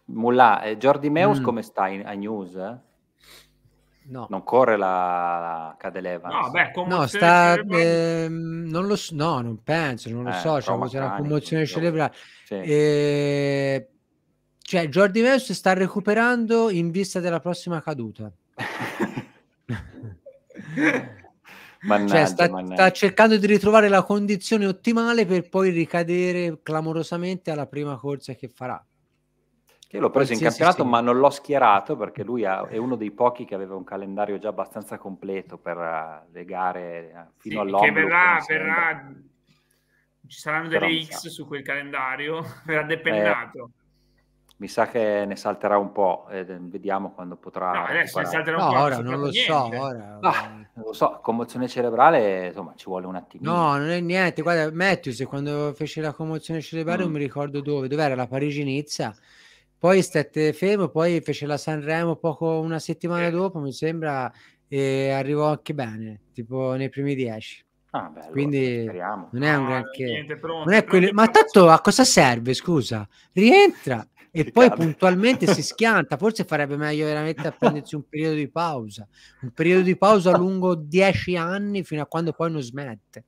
Mulla, eh, Jordi Meus mm. come sta in, a news? Eh? No. Non corre la, la Cadeleva. No, beh, no, sta, eh, non lo, no, non penso, non lo eh, so, c'è una commozione cerebrale. Sì. Eh, cioè, Jordi Meus sta recuperando in vista della prossima caduta. Mannaggia, cioè sta, sta, cercando di ritrovare la condizione ottimale per poi ricadere clamorosamente alla prima corsa che farà. Che l'ho preso in campionato, sì. ma non l'ho schierato perché lui ha, è uno dei pochi che aveva un calendario già abbastanza completo per eh, le gare eh, fino sì, all'Omlu. Che verrà, verrà, ci saranno delle X su quel calendario, verrà depennato. Eh, mi sa che ne salterà un po', eh, vediamo quando potrà. No, adesso ne salterà un no, po'. Ora non lo niente. so, ora. Ah, non lo so, commozione cerebrale, insomma, ci vuole un attimino. No, non è niente. Guarda, Matthews quando fece la commozione cerebrale, mm. non mi ricordo dove, dove era la Parigi-Nizza. Poi stette fermo, poi fece la Sanremo poco una settimana eh. dopo, mi sembra, e arrivò anche bene, tipo nei primi dieci. Ah, beh, allora, quindi speriamo. non è un ah, granché. pronto, non è quelli... Ma tanto a cosa serve, scusa? Rientra e poi cade. puntualmente si schianta. Forse farebbe meglio veramente a prendersi un periodo di pausa, un periodo di pausa lungo dieci anni fino a quando poi non smette.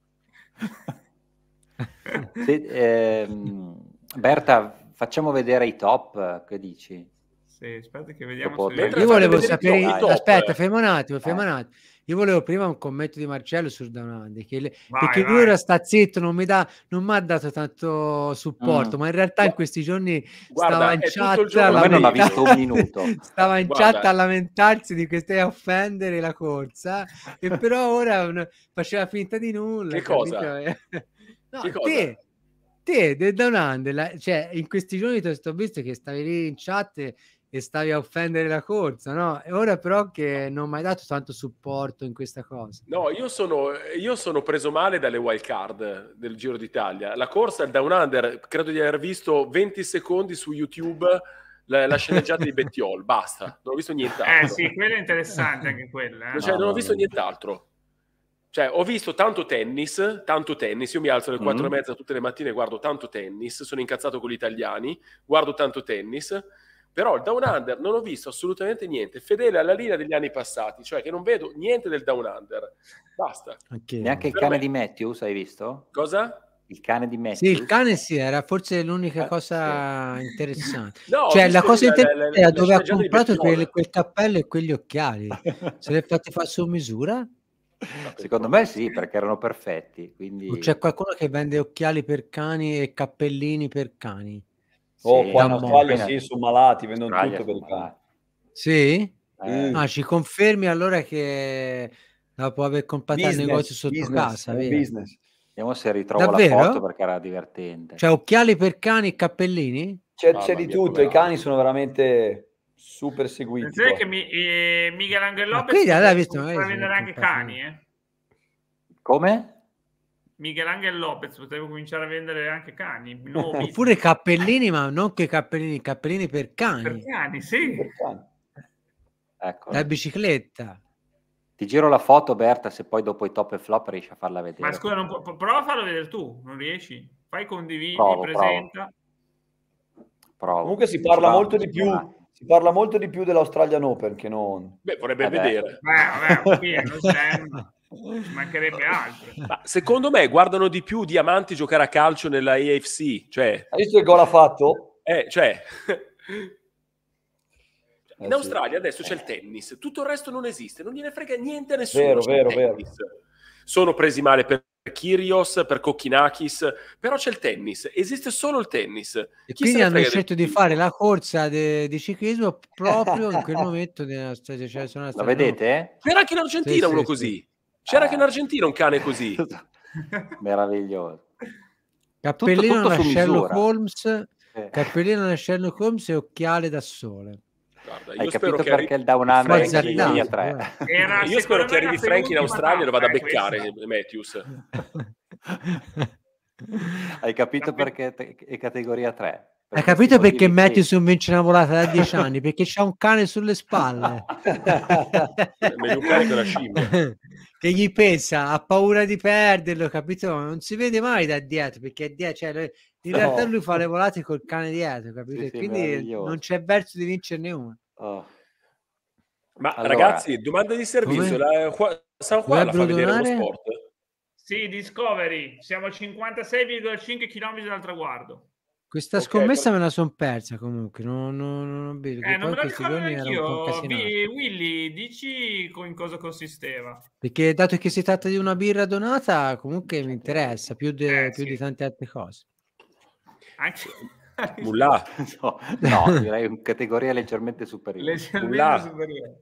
Se, ehm, Berta, facciamo vedere i top, che dici? Sì, aspetta che vediamo se... Io volevo sapere... Aspetta, fermo un attimo, fermo un eh. attimo. Io volevo prima un commento di Marcello su Danandi, che le... vai, perché vai. lui ora sta zitto, non mi, da... non mi ha dato tanto supporto, mm. ma in realtà in questi giorni Guarda, stava in chat a lamentarsi, stava in chat a lamentarsi di queste offendere la corsa, e però ora faceva finta di nulla. Che cioè, cosa? Eh. No, che cosa? Te, te, De Donande, cioè in questi giorni ti ho visto che stavi lì in chat e stavi a offendere la corsa, no? E ora però che non mi hai dato tanto supporto in questa cosa. No, io sono, io sono preso male dalle wild card del Giro d'Italia. La corsa il Down Under, credo di aver visto 20 secondi su YouTube la, la sceneggiata di Betty Bettiol, basta, non ho visto nient'altro. Eh sì, quella è interessante anche quella. Eh? Cioè, no, non ho visto nient'altro. Cioè, ho visto tanto tennis, tanto tennis, io mi alzo alle mm. 4 e mezza tutte le mattine e guardo tanto tennis, sono incazzato con gli italiani, guardo tanto tennis però il down under non ho visto assolutamente niente, fedele alla linea degli anni passati, cioè che non vedo niente del down under. Basta. Okay. Neanche il cane me... di Matthews hai visto? Cosa? Il cane di Matthews. Sì, il cane sì, era forse l'unica ah, cosa sì. interessante. No, cioè, la cosa interessante era dove ha comprato quel, quel, cappello e quegli occhiali. Se li ha fatti fare su misura? Secondo me sì, perché erano perfetti. Quindi... C'è qualcuno che vende occhiali per cani e cappellini per cani. Oh, sì, qua in diciamo sì, sono malati, vendono Australia tutto per i Sì? Eh. Ah, ci confermi allora che dopo può aver comprata il negozio sotto business, casa? Eh, business. Vediamo se ritrovo Davvero? la foto perché era divertente. Cioè, occhiali per cani e cappellini? C'è, no, c'è di tutto, problema. i cani sono veramente super seguiti. Pensate che mi, eh, Miguel Angel Lopez quindi, allora, visto, magari vendere anche cani, eh. Come? Michelangelo Lopez potrebbe cominciare a vendere anche cani no, oppure cappellini ma non che cappellini cappellini per cani per cani sì Ecco. la bicicletta ti giro la foto Berta se poi dopo i top e flop riesci a farla vedere ma scusa non pu- prova a farla vedere tu non riesci fai condividi provo, presenta provo. Provo. comunque si parla provo, molto di più si parla molto di più dell'Australian Open che non beh vorrebbe vabbè. Eh vedere beh, vabbè, qui non ci mancherebbe altro. Ma secondo me guardano di più diamanti giocare a calcio nella AFC. Cioè... Hai visto che gol ha fatto? Eh, cioè... Eh, in Australia adesso c'è il tennis, tutto il resto non esiste, non gliene frega niente a nessuno. Vero, vero, vero. Sono presi male per Kyrios, per Kokkinakis, però c'è il tennis, esiste solo il tennis. E Chi quindi hanno scelto di fare la corsa de, di ciclismo proprio in quel momento della stagione. Cioè, cioè la vedete? No. Eh? C'era anche in Argentina sì, uno sì, così. C'era anche in eh. Argentina un cane così. Meraviglioso. Cappellino da Sherlock Holmes, eh. cappellino da Sherlock Holmes e occhiale da sole. Guarda, Hai capito che perché arri- il down under è in linea 3. Era, io spero che arrivi Frank in Australia e lo vada a beccare, questa. Eh, Matthews. Hai capito perché è categoria 3? Hai capito perché Matthews non vince una volata da dieci anni? Perché c'ha un cane sulle spalle. che gli pensa, ha paura di perderlo, capito? Non si vede mai da dietro, perché dietro, cioè, in no. realtà lui fa le volate col cane dietro, capito? Sì, sì, quindi non c'è verso di vincerne una. Oh. Ma allora, ragazzi, domanda di servizio, la, qua, San Juan la fa donare? vedere lo sport? Sì, Discovery, siamo a 56,5 km dal traguardo. Questa okay, scommessa per... me la sono persa comunque, non, non, non ho visto. Eh, non me la Vi, Willy, dici in cosa consisteva? Perché dato che si tratta di una birra donata, comunque mi interessa più, de, eh, più sì. di tante altre cose. Anche... Bullà. no, no, direi una categoria leggermente superiore. Leggermente Bullà. superiore.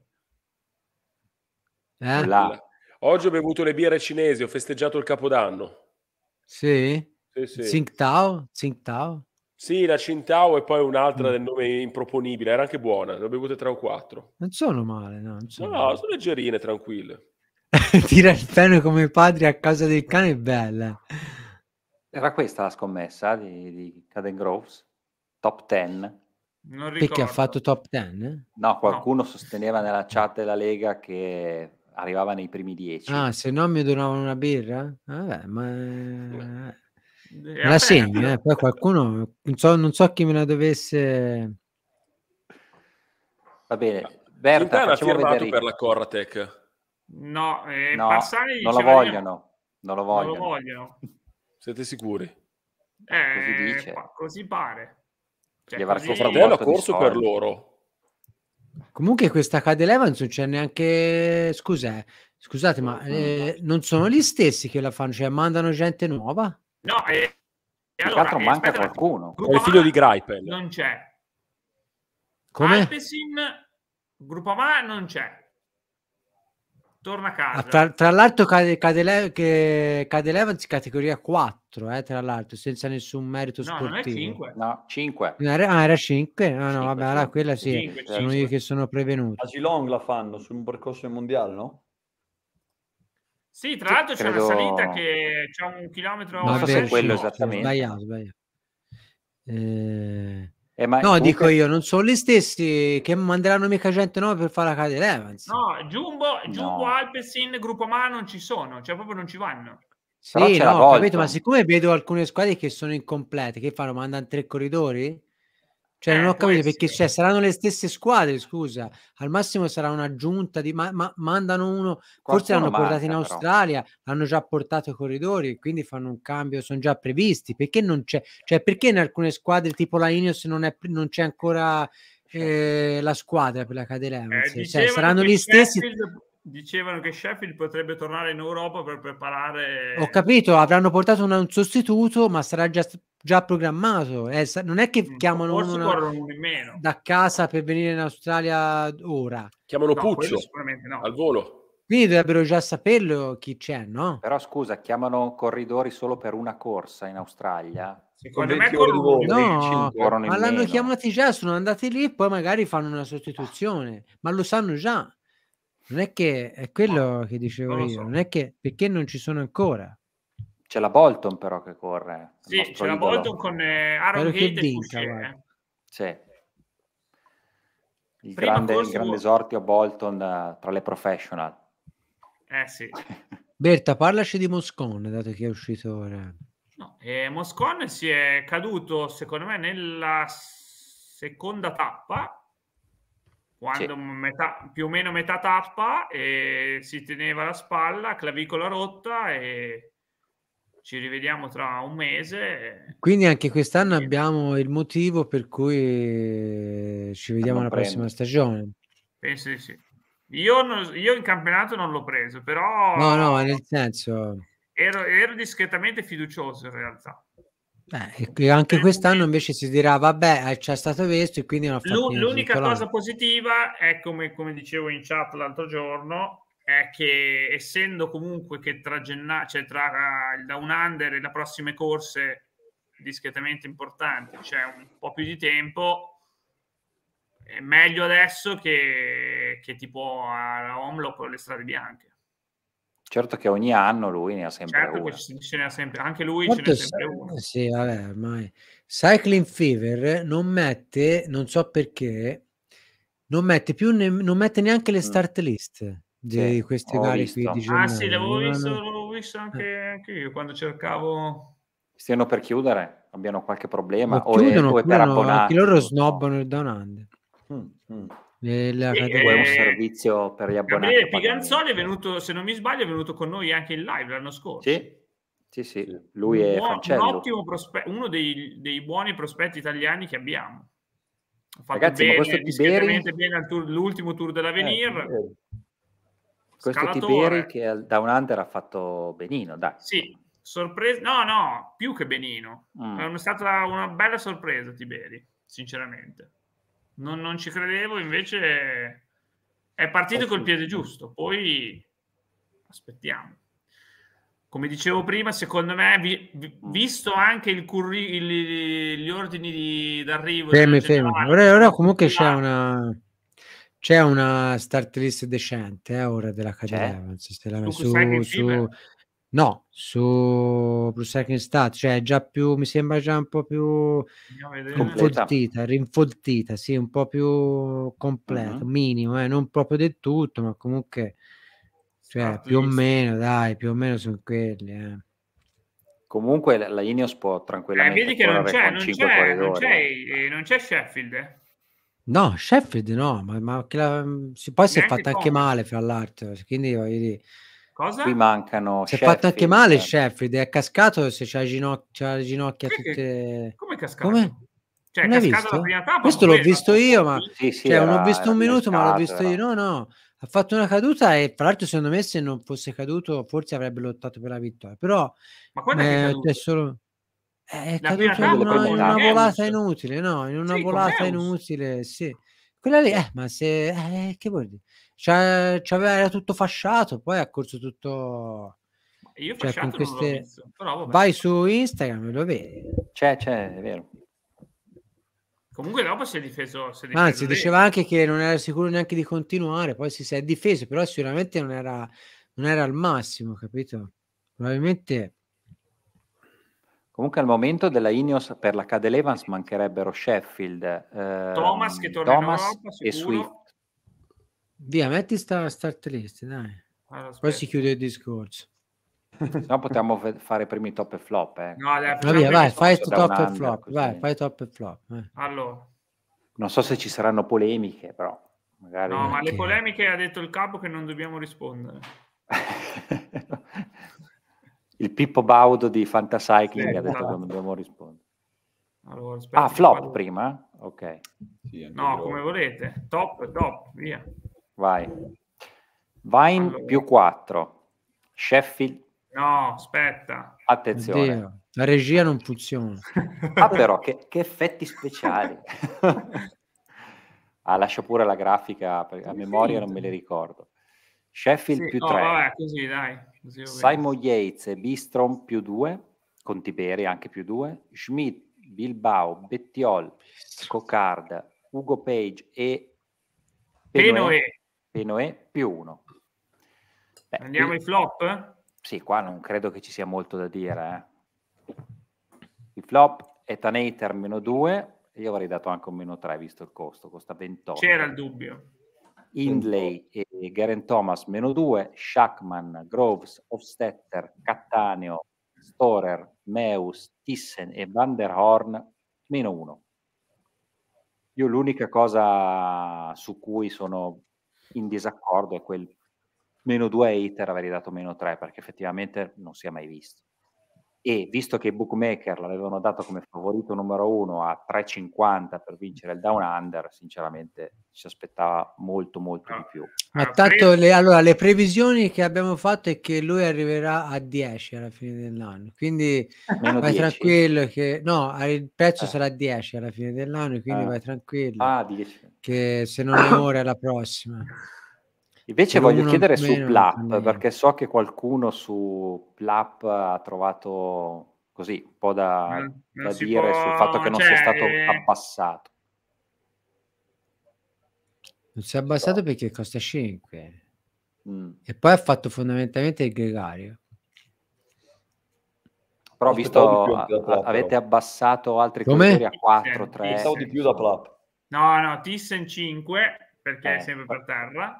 Eh? Bullà. Oggi ho bevuto le birre cinesi, ho festeggiato il Capodanno. Sì? Sì, sì. Tsingtao? Tsingtao? Sì, la Cintao e poi un'altra mm. del nome improponibile, era anche buona, ne ho bevute 3 o 4. Non sono male, no? Sono no, male. sono leggerine, tranquille. Tira il pene come padre a casa del cane bella. Era questa la scommessa di, di Caden Groves? Top 10? Non ricordo. Perché ha fatto top 10? No, qualcuno no. sosteneva nella chat della Lega che arrivava nei primi 10. Ah, se no mi donavano una birra? Vabbè, ma... Me la segno, eh, poi qualcuno, non so, non so, chi me la dovesse... Va bene, Berta, Inter facciamo vedere. per la Corratec. No, eh, no non lo vogliono. Non lo vogliono. Non lo vogliono. Siete sicuri? Eh, così dice. Così pare. Cioè, Gli così... Suo fratello ha corso per loro. Comunque questa Cadel Evans non c'è neanche... Scusa, eh, scusate, ma mm, mm, mm. eh, non sono gli stessi che la fanno, cioè mandano gente nuova? No, e, e allora, altro eh, manca qualcuno. È il figlio di Greipel. Non c'è. Come? Alpesin, gruppo A non c'è. Torna a casa. Ah, tra, tra, l'altro cade, cade, le, Levans categoria 4, eh, tra l'altro, senza nessun merito no, sportivo. No, non è 5. No, 5. Era, ah, era 5? No, no, vabbè, 5, allora quella sì. 5, sono io che sono prevenuto. A Geelong la fanno su un percorso mondiale, no? Sì, tra l'altro c'è credo... una salita che c'è un chilometro... Non so se quello esattamente. Sbagliato, sbagliato. Eh... Eh, no, comunque... dico io, non sono gli stessi che manderanno mica gente nuova per fare la Cade Evans. Eh, no, Jumbo, Jumbo no. Alpesin, Gruppo Ma non ci sono, cioè proprio non ci vanno. Sì, no, capito, ma siccome vedo alcune squadre che sono incomplete, che fanno? Mandano tre corridori? Cioè, eh, non ho eh, capito perché cioè, saranno le stesse squadre, scusa. Al massimo sarà un'aggiunta di ma, ma mandano uno, Qualcuno forse l'hanno portato in Australia, però. hanno già portato i corridori, quindi fanno un cambio, sono già previsti. Perché non c'è? Cioè, perché in alcune squadre tipo la Ineos non, è, non c'è ancora eh, la squadra per la Cadelevans? Eh, cioè, saranno gli stessi. Sheffield dicevano che Sheffield potrebbe tornare in Europa per preparare. Ho capito, avranno portato un sostituto, ma sarà già, già programmato. Eh, non è che mm, chiamano Forse uno da casa per venire in Australia ora. Chiamano no, Puccio sicuramente no. al volo. Quindi dovrebbero già saperlo chi c'è, no? Però scusa, chiamano corridori solo per una corsa in Australia. Secondo me con lui, no, ma l'hanno meno. chiamati già, sono andati lì e poi magari fanno una sostituzione, ma lo sanno già. Non è che è quello no, che dicevo io, so. non è che perché non ci sono ancora. C'è la Bolton però che corre. Sì, c'è idolo. la Bolton con eh, Aaron Gate che vinca, eh. Sì. Il grande, il grande esordio Bolton uh, tra le professional. Eh sì. Berta, parlaci di Moscone, dato che è uscito ora. No, eh, Moscone si è caduto, secondo me, nella seconda tappa quando sì. metà, più o meno metà tappa e si teneva la spalla, clavicola rotta e ci rivediamo tra un mese. Quindi anche quest'anno abbiamo il motivo per cui ci vediamo la prossima stagione. Penso di sì. Io, non, io in campionato non l'ho preso, però... No, no, nel senso... Ero, ero discretamente fiducioso in realtà. Beh, anche quest'anno invece si dirà vabbè eh, c'è stato questo e quindi l'unica cosa positiva è come, come, dicevo in chat l'altro giorno è che essendo comunque che tra, genna- cioè tra il eh, down under e le prossime corse discretamente importanti c'è un po' più di tempo è meglio adesso che, che tipo a Omlo con le strade bianche Certo che ogni anno lui ne ha sempre certo una. Ce ne sempre, anche lui certo ce n'è sempre una. Eh, sì, vabbè, ormai. Cycling Fever non mette, non so perché, non mette, più ne, non mette neanche le mm. start list di sì, queste gare visto. qui di giornale. Ah sì, l'avevo visto, l'avevo visto anche, eh. anche, io quando cercavo... Stiano per chiudere, abbiano qualche problema. Ma o chiudono, è, o è per abbonati. Anche loro snobbano il Down Under. Mm, mm. Nella e, eh, è un servizio per gli abbonati. Gabriele Piganzoli è venuto, se non mi sbaglio, è venuto con noi anche in live l'anno scorso. Sì, sì, sì. lui è buon, un ottimo prospetto, uno dei, dei, buoni prospetti italiani che abbiamo. Ha fatto Ragazzi, bene, ma questo eh, Tiberi... bene tour, l'ultimo tour dell'Avenir. Eh, eh. Questo Tiberi che da un under ha fatto benino, dai. Sì, sorpresa, no, no, più che benino. Mm. È stata una bella sorpresa Tiberi, sinceramente non, non ci credevo, invece è partito col piede giusto, poi aspettiamo. Come dicevo prima, secondo me, vi, visto anche il curri, il, gli ordini di, d'arrivo... Fermi, fermi. Ora, ora comunque c'è una c'è una start list decente eh, ora della carriera, eh, non su, su, No, su Prussian Stat, cioè già più, mi sembra già un po' più rinfoltita, rinfoltita, sì, un po' più completa, uh-huh. minimo, eh, non proprio del tutto, ma comunque, cioè, ah, più o meno, dai, più o meno sono quelli, eh. Comunque la, la Ineos può eh, tranquillamente eh, vedi che non c'è, non c'è, non c'è, eh, non c'è Sheffield, eh. No, Sheffield no, ma, ma la, si, poi Neanche si è fatta anche male fra l'altro, quindi voglio dire Cosa? Qui mancano. Si è fatto anche male Sheffield, eh. è cascato se c'ha le ginocchia, ginocchia Perché? tutte. Come è cascato? Come? Cioè, non è visto? Tappa, Questo l'ho visto io, ma sì, sì, cioè, era, non ho visto un minuto, cascato, ma l'ho visto io. No, no, ha fatto una caduta e tra l'altro secondo me se non fosse caduto forse avrebbe lottato per la vittoria. Però ma quando eh, è, è Solo... Eh, è la caduto in una, in una volata inutile, no? In una sì, volata inutile, sì. Quella lì, eh, ma se... Eh, che vuol dire? Cioè, era tutto fasciato, poi ha corso tutto... Io cioè, con queste... visto, Vai su Instagram lo vedi. C'è, c'è, è vero. Comunque dopo si è difeso. Si è difeso Anzi, lei. diceva anche che non era sicuro neanche di continuare, poi si, è difeso, però sicuramente non era, non era al massimo, capito? Probabilmente... Comunque al momento della Ineos per la Cade Evans mancherebbero Sheffield, eh, Thomas che ehm, torna Thomas Europa, e Swift. Via, metti sta start list, dai. Allora, Poi si chiude il discorso. Se no potremmo fare i primi top e flop. Eh. No, dai, no, via, vai, fai top e flop. Vai, fai top e flop. Vai. Allora. Non so se ci saranno polemiche, però. Magari... No, ma le polemiche ha detto il capo che non dobbiamo rispondere. il Pippo Baudo di Fantacycling sì, ha detto che non esatto. dobbiamo rispondere. Allora, ah, flop vado. prima? Ok. Sì, no, come volete. Top, top, via. Vai. Vine allora. più 4. Sheffield. No, aspetta. Attenzione. Oddio, la regia non funziona. ah, però, che, che effetti speciali. ah, lascio pure la grafica, a memoria non me le ricordo. Sheffield sì, più no, 3. Vabbè, così, dai. Simon Yates e Bistrom più 2, con Tiberi anche più 2. Schmidt, Bilbao, Bettiol, Cocard, Ugo Page e Penoe. Penoe di E più 1. Beh, Andiamo qui, ai flop? Sì, qua non credo che ci sia molto da dire. Eh. Il flop è Tanater meno 2, io avrei dato anche un meno 3 visto il costo, costa 28. C'era il dubbio. Inlay e Garen Thomas meno 2, Schachman, Groves, Hofstetter, Cattaneo, Storer, Meus, Thyssen e Van der Horn meno 1. Io l'unica cosa su cui sono in disaccordo e quel meno 2 a Iter avrei dato meno 3 perché effettivamente non si è mai visto e visto che i bookmaker l'avevano dato come favorito numero uno a 3,50 per vincere il down under, sinceramente si aspettava molto molto di ah. più. Ma ah, tanto le, allora, le previsioni che abbiamo fatto è che lui arriverà a 10 alla fine dell'anno, quindi Meno vai 10. tranquillo che no, il prezzo eh. sarà 10 alla fine dell'anno, quindi eh. vai tranquillo ah, che se non è ora è la prossima. Invece voglio chiedere su Plap, perché so che qualcuno su Plap ha trovato così un po' da, non, non dire può... sul fatto che non cioè... sia stato eh. abbassato. Non si è abbassato so. perché costa 5 mm. e poi ha fatto fondamentalmente il gregario. Però non visto a, avete abbassato altri Come? a 4, 3. di più da Plap. No, no, Tissen 5 perché eh. è sempre per terra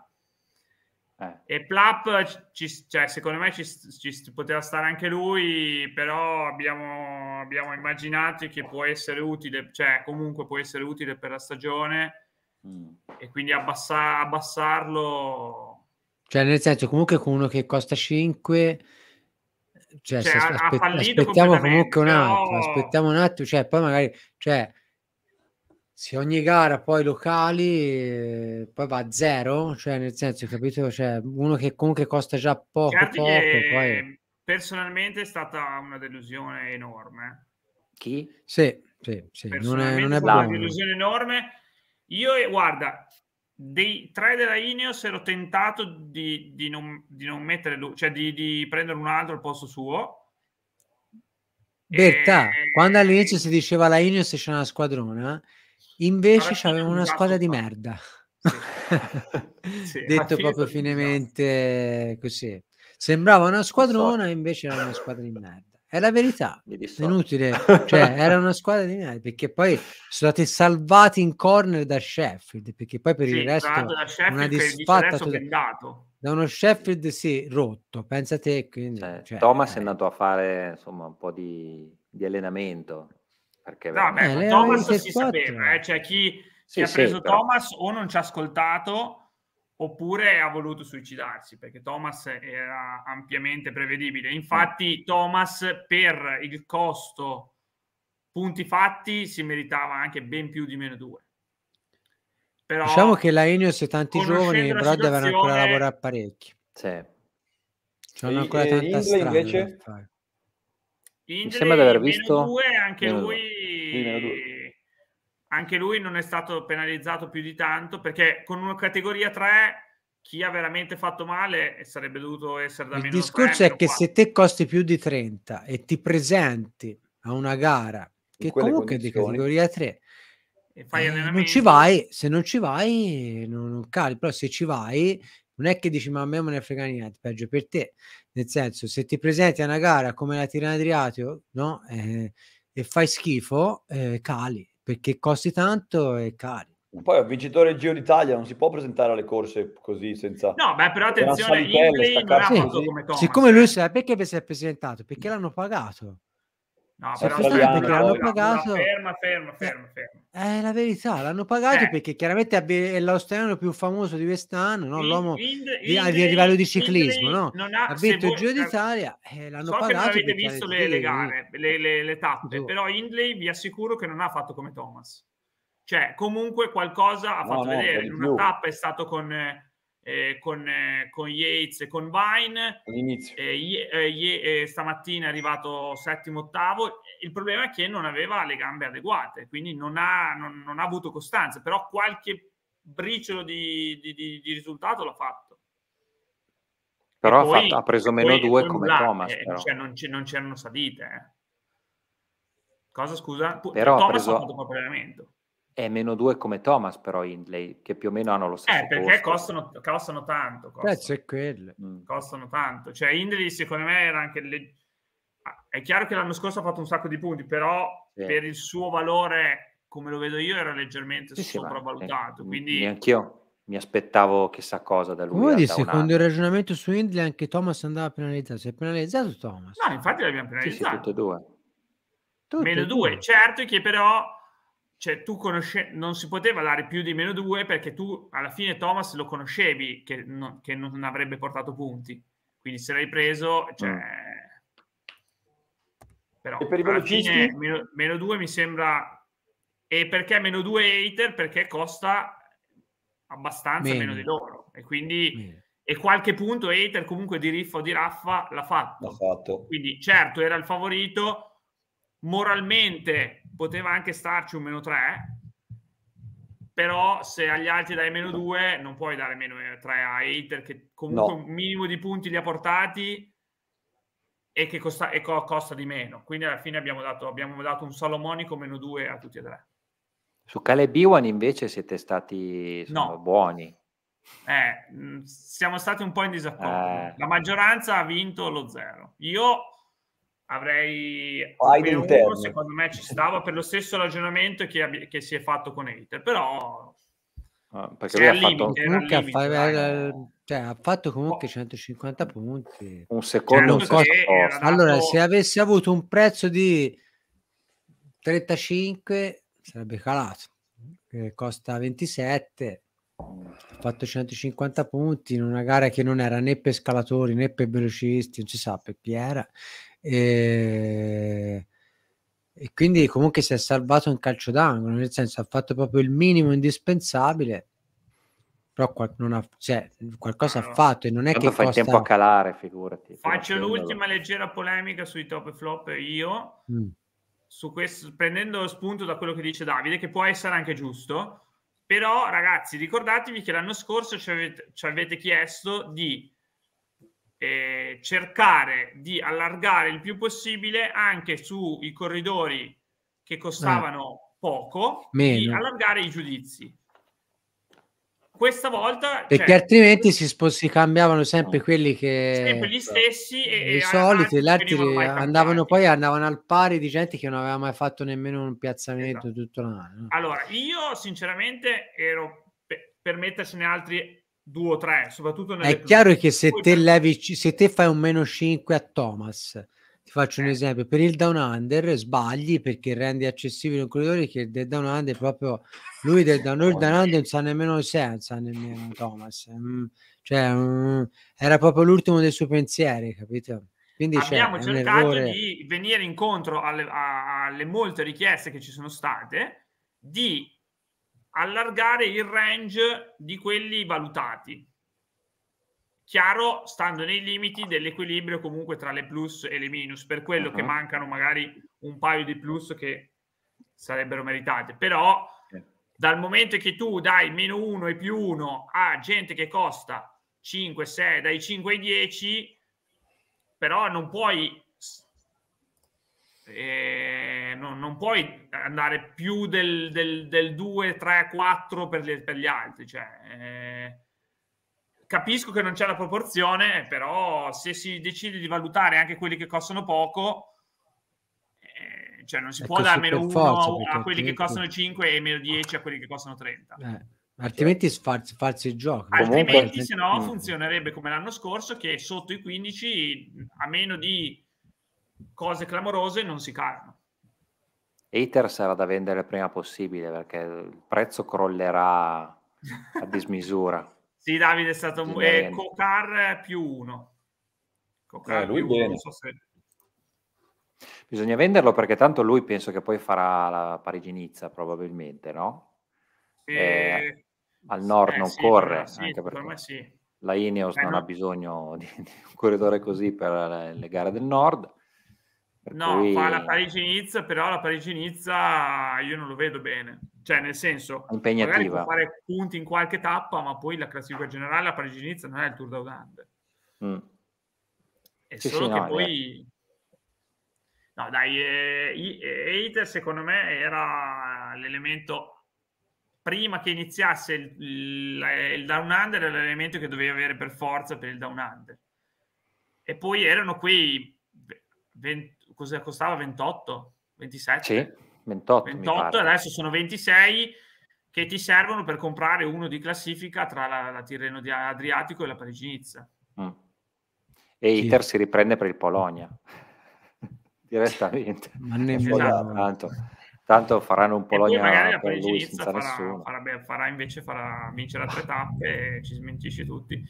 eh. E Plap, ci, cioè, secondo me ci, ci, poteva stare anche lui, però abbiamo, abbiamo, immaginato che può essere utile, cioè comunque può essere utile per la stagione mm. e quindi abbassa, abbassarlo. Cioè nel senso comunque con uno che costa 5, cioè, cioè aspett- aspettiamo comunque un attimo, però... aspettiamo un attimo, cioè poi magari... Cioè, se ogni gara poi locali eh, poi va a zero, cioè nel senso, capito? Cioè, uno che comunque costa già poco, poco poi... personalmente è stata una delusione enorme. Chi? Sì, sì, sì. Non è, non è una delusione enorme. Io, eh, guarda, dei tre della Ineos ero tentato di, di, non, di non, mettere lui, cioè di, di, prendere un altro al posto suo. Bertà, e... quando all'inizio si diceva la Ineos c'è una squadrona, Invece c'aveva una squadra di merda. Sì. sì, Detto proprio finemente così. Sembrava una squadrona, invece era una squadra di merda. È la verità, inutile, cioè, era una squadra di merda perché poi sono stati salvati in corner da Sheffield perché poi per sì, il resto una disfatta da uno Sheffield si sì, rotto. Pensate, quindi, cioè, cioè, Thomas eh. è andato a fare insomma un po' di, di allenamento perché no, beh, eh, Thomas si sapeva, eh? cioè chi, sì, chi ha preso però... Thomas o non ci ha ascoltato oppure ha voluto suicidarsi perché Thomas era ampiamente prevedibile. Infatti, mm. Thomas per il costo punti fatti si meritava anche ben più di meno due. Però, diciamo che la Enios e tanti giovani però situazione... devono ancora lavorare parecchi. Sì. C'hanno ancora e, eh, tanta strada invece? Indri, Mi sembra di aver visto... Due, anche meno lui... Due. Anche lui non è stato penalizzato più di tanto perché con una categoria 3 chi ha veramente fatto male sarebbe dovuto essere da Il meno discorso è che 4. se te costi più di 30 e ti presenti a una gara che comunque è di categoria 3 e fai eh, non ci vai, se non ci vai non, non cali, però se ci vai non è che dici ma a me non ne frega niente, peggio per te, nel senso se ti presenti a una gara come la Tirana Adriatico no? Eh, e fai schifo, eh, cali, perché costi tanto e cali. Poi il vincitore del Giro d'Italia non si può presentare alle corse così senza... No, beh, però attenzione, Ingley non ha fatto sì. come Thomas. Siccome lui sa perché si è presentato, perché l'hanno pagato. No, è però perché l'hanno pagato. No, ferma, ferma, eh, ferma, ferma. È eh, la verità, l'hanno pagato eh. perché chiaramente è l'australiano più famoso di quest'anno, no? l'uomo Ind, di, a livello di ciclismo, no? ha, ha, vinto il Giro d'Italia e eh, l'hanno so pagato. avete visto le, le, gare, le, le, le tappe, tutto. però Hindley vi assicuro che non ha fatto come Thomas. Cioè, comunque qualcosa ha fatto no, vedere. In una tappa è stato con eh, eh, con, eh, con, Yates e con Vine. All'inizio. Eh, eh, eh, stamattina è arrivato settimo, ottavo. Il problema è che non aveva le gambe adeguate, quindi non ha, non, non ha avuto costanza, però qualche briciolo di, di, di, di risultato l'ha fatto. Però poi, ha, fatto, ha, preso meno poi, due come là, Thomas. Eh, cioè non, non, c'erano salite. Cosa scusa? Però Thomas ha, preso... ha fatto proprio allenamento è meno 2 come Thomas, però Hindley, che più o meno hanno lo stesso. Eh, perché costano, costano, tanto. Eh, costano, quelle. Mm. costano tanto. Cioè, Hindley, secondo me, era anche. Le... È chiaro che l'anno scorso ha fatto un sacco di punti, però sì. per il suo valore, come lo vedo io, era leggermente sì, sopravvalutato. Sì, eh, quindi... Neanche mi aspettavo chissà cosa da lui. Vuoi secondo il ragionamento su Hindley, anche Thomas andava penalizzato. Si è penalizzato Thomas? No, infatti l'abbiamo penalizzato. Sì, sì, tutte e due. Tutte meno due. due. Certo che però cioè tu conosce- non si poteva dare più di meno due perché tu alla fine Thomas lo conoscevi che, no, che non avrebbe portato punti. Quindi se l'hai preso, cioè... Mm. Però e per i velocisti? Fine, meno, meno due mi sembra... E perché meno due hater? Perché costa abbastanza meno, meno di loro. E quindi... Meno. E qualche punto hater comunque di Riff o di Raffa l'ha fatto. l'ha fatto. Quindi certo era il favorito, moralmente poteva anche starci un meno 3 però se agli altri dai meno 2 non puoi dare meno 3 a Hater che comunque no. un minimo di punti li ha portati e che costa, e co- costa di meno quindi alla fine abbiamo dato, abbiamo dato un salomonico meno 2 a tutti e tre su Caleb Biwan invece siete stati no. buoni eh, siamo stati un po' in disaccordo eh. la maggioranza ha vinto lo 0 io avrei almeno uno, secondo me ci stava per lo stesso ragionamento che, che si è fatto con Hater, però ah, perché lui ha fatto, limite, comunque limite, fa- eh, cioè, ha fatto comunque 150 punti un cioè, secondo certo costo. allora se avesse avuto un prezzo di 35 sarebbe calato che eh, costa 27 ha fatto 150 punti in una gara che non era né per scalatori né per velocisti non si sa per chi era e, ehm, e quindi comunque si è salvato un calcio d'angolo, nel senso ha fatto proprio il minimo indispensabile però qual- ha, cioè, qualcosa ah, no, ha fatto e non è che fa costa... il tempo a calare figurati cioè, faccio l'ultima leggera polemica sui top e flop io mm. su questo, prendendo spunto da quello che dice Davide che può essere anche giusto però ragazzi ricordatevi che l'anno scorso ci avete, ci avete chiesto di eh, cercare di allargare il più possibile anche sui corridori che costavano eh, poco, meno. di allargare i giudizi. Questa volta... Perché cioè, altrimenti si, spo- si, cambiavano sempre no. quelli che... Sempre gli stessi e... I soliti, gli altri andavano poi andavano al pari di gente che non aveva mai fatto nemmeno un piazzamento esatto. tutto l'anno. Allora, io sinceramente ero... Per mettersene altri due o tre, soprattutto nelle È chiaro che se te, per... levi, se te fai un meno 5 a Thomas, ti faccio un eh. esempio, per il down under sbagli perché rendi accessibile un corridore che del down under proprio, lui del down, down under non sa nemmeno se, non sa nemmeno Thomas, mm, cioè mm, era proprio l'ultimo dei suoi pensieri, capito? Quindi cioè, Abbiamo cercato di venire incontro alle, alle molte richieste che ci sono state, di allargare il range di quelli valutati. Chiaro, stando nei limiti dell'equilibrio comunque tra le plus e le minus, per quello uh-huh. che mhm. mancano magari un paio di plus che sarebbero meritate, però dal momento che tu dai meno 1 e più 1 a gente che costa 5, 6, dai 5 ai 10, però non puoi eh, no, non puoi andare più del, del, del 2, 3, 4 per, le, per gli altri. Cioè, eh, capisco che non c'è la proporzione, però se si decide di valutare anche quelli che costano poco, eh, cioè non si ecco può dare meno 1 a, a quelli che costano 5 e meno 10 a quelli che costano 30. Altrimenti farsi, farsi il gioco. Altrimenti, se no, mm. funzionerebbe come l'anno scorso, che sotto i 15, a meno di cose clamorose non si calano. Ether sarà da vendere il prima possibile perché il prezzo crollerà a dismisura. sì, Davide è stato un eh, car più uno. Cocar eh, lui più uno, so se... Bisogna venderlo perché tanto lui penso che poi farà la Parigi-Nizza probabilmente, no? E... Eh, eh, al nord eh, non sì, corre, sì, anche perché sì. la Ineos eh, non no. ha bisogno di, di un corridore così per le, le gare del nord no, cui... fa la Parigi-Nizza, però la Parigi-Nizza io non lo vedo bene. Cioè, nel senso, impegnativa. può fare punti in qualche tappa, ma poi la classifica generale, la Parigi-Nizza non è il Tour d'Audande. Mm. È sì, solo sì, che no, poi... Yeah. No, dai, eh, eh Eiter secondo me era l'elemento... Prima che iniziasse il, il, il down under era l'elemento che dovevi avere per forza per il down under. E poi erano quei 20, cosa costava 28, 27? Sì, 28. 28 adesso sono 26 che ti servono per comprare uno di classifica tra la, la Tirreno Adriatico e la parigi Mm. E sì. Iter si riprende per il Polonia, direttamente. Ma esatto. tanto, tanto faranno un Polonia magari la per lui senza farà, nessuno. Farà, farà invece farà vincere altre tappe e ci smentisce tutti.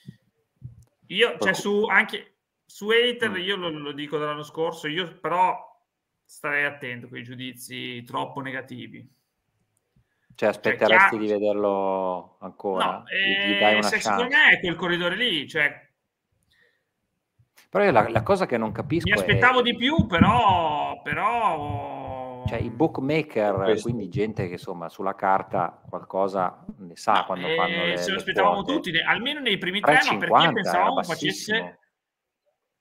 Io, Qualcun... cioè, su anche su Hater mm. io lo, lo, dico dall'anno scorso, io però starei attento con i giudizi troppo negativi. Cioè, cioè aspetteresti cioè, di vederlo ancora? No, eh, secondo me è quel corridore lì, cioè... Però la, la, cosa che non capisco... Mi aspettavo è... di più, però... però... Cioè, i bookmaker, Questo. quindi gente che insomma sulla carta qualcosa ne sa quando eh, fanno le, Se lo aspettavamo tutti, almeno nei primi tre, ma perché pensavamo eh, facesse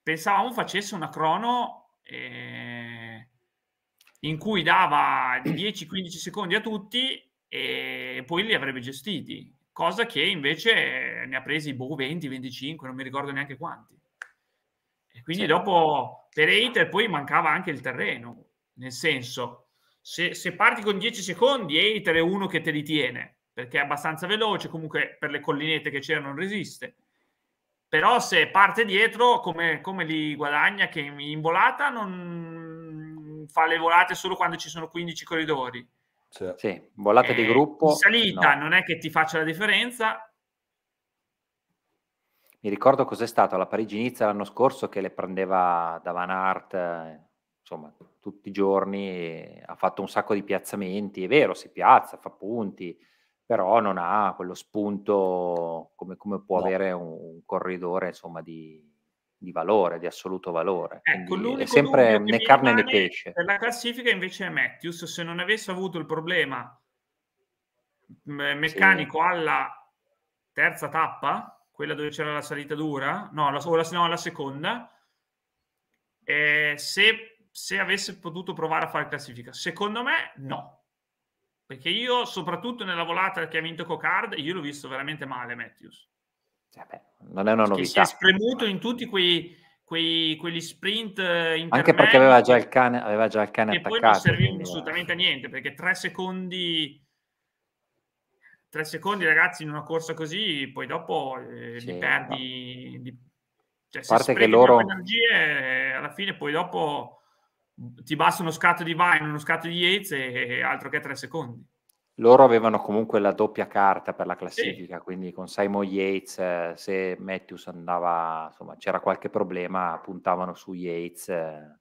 pensavamo facesse una crono eh, in cui dava 10-15 secondi a tutti e poi li avrebbe gestiti, cosa che invece ne ha presi boh, 20-25, non mi ricordo neanche quanti. E quindi certo. dopo per Eiter poi mancava anche il terreno, nel senso se, se parti con 10 secondi Eiter è uno che te li tiene perché è abbastanza veloce, comunque per le collinette che c'erano resiste però se parte dietro come, come li guadagna che in volata non fa le volate solo quando ci sono 15 corridori sì, sì volata eh, di gruppo in salita no. non è che ti faccia la differenza mi ricordo cos'è stato alla parigi Inizia l'anno scorso che le prendeva da Van Aert eh, insomma tutti i giorni ha fatto un sacco di piazzamenti è vero si piazza, fa punti però non ha quello spunto come, come può no. avere un, un, corridore insomma di, di, valore, di assoluto valore. Ecco, è sempre né carne né pesce. Per la classifica invece è Matthews, se non avesse avuto il problema eh, meccanico sì. alla terza tappa, quella dove c'era la salita dura, no, la, la, no, la seconda, eh, se, se avesse potuto provare a fare classifica, secondo me no perché io, soprattutto nella volata che ha vinto Cocard, io l'ho visto veramente male Matthews. Eh beh, non è una novità. si è spremuto in tutti quei, quei, quegli sprint eh, Anche perché aveva già il cane, aveva già il cane che attaccato. poi non serviva quindi... Eh. assolutamente a niente, perché tre secondi... Tre secondi, ragazzi, in una corsa così, poi dopo eh, sì, li perdi... No. Li, cioè, parte che loro... energie, eh, alla fine poi dopo ti basta uno scatto di Vine, uno scatto di Yates e, e altro che tre secondi. Loro avevano comunque la doppia carta per la classifica, sì. quindi con Simon Yates, eh, se Matthews andava, insomma, c'era qualche problema, puntavano su Yates, eh,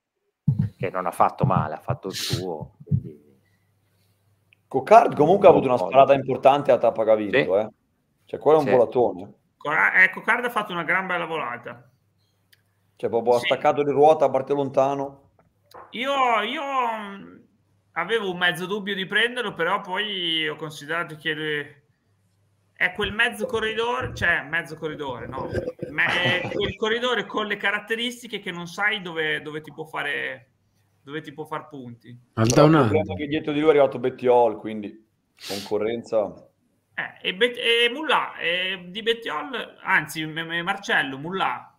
che non ha fatto male, ha fatto il suo. Quindi... Cocard comunque ha avuto una sparata importante a Tappagavillo, sì. eh. cioè quello è un sì. volatone. Eh, Cocard ha fatto una gran bella volata. Cioè proprio ha staccato di ruota, a parte lontano. Io, io mm, avevo un mezzo dubbio di prenderlo, però poi ho considerato che è quel mezzo corridore, cioè mezzo corridore, no? Ma è quel corridore con le caratteristiche che non sai dove, dove ti può fare dove ti può far punti. Al che dietro di lui è arrivato Bettiol, quindi concorrenza eh, e, Bet- e Mullà e di Bettiol, anzi Marcello, Mullà,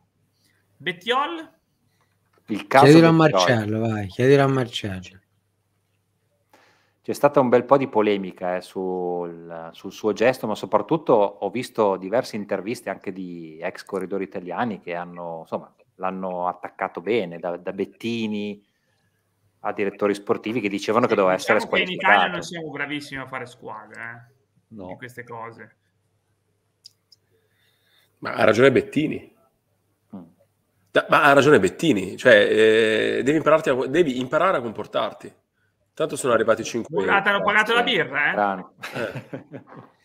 Bettiol il caso chiedilo a Marcello, Freud. vai, chiedilo a Marcello. C'è stata un bel po' di polemica eh, sul, sul, suo gesto, ma soprattutto ho visto diverse interviste anche di ex corridori italiani che hanno, insomma, l'hanno attaccato bene, da, da Bettini a direttori sportivi che dicevano sì, che doveva diciamo essere squalificato. In Italia non siamo bravissimi a fare squadra eh, no. in queste cose. Ma ha ragione Bettini, da, ma ha ragione Bettini, cioè eh, devi, a, devi, imparare a comportarti. Tanto sono arrivati 5 euro. Hanno pagato la birra, eh? eh.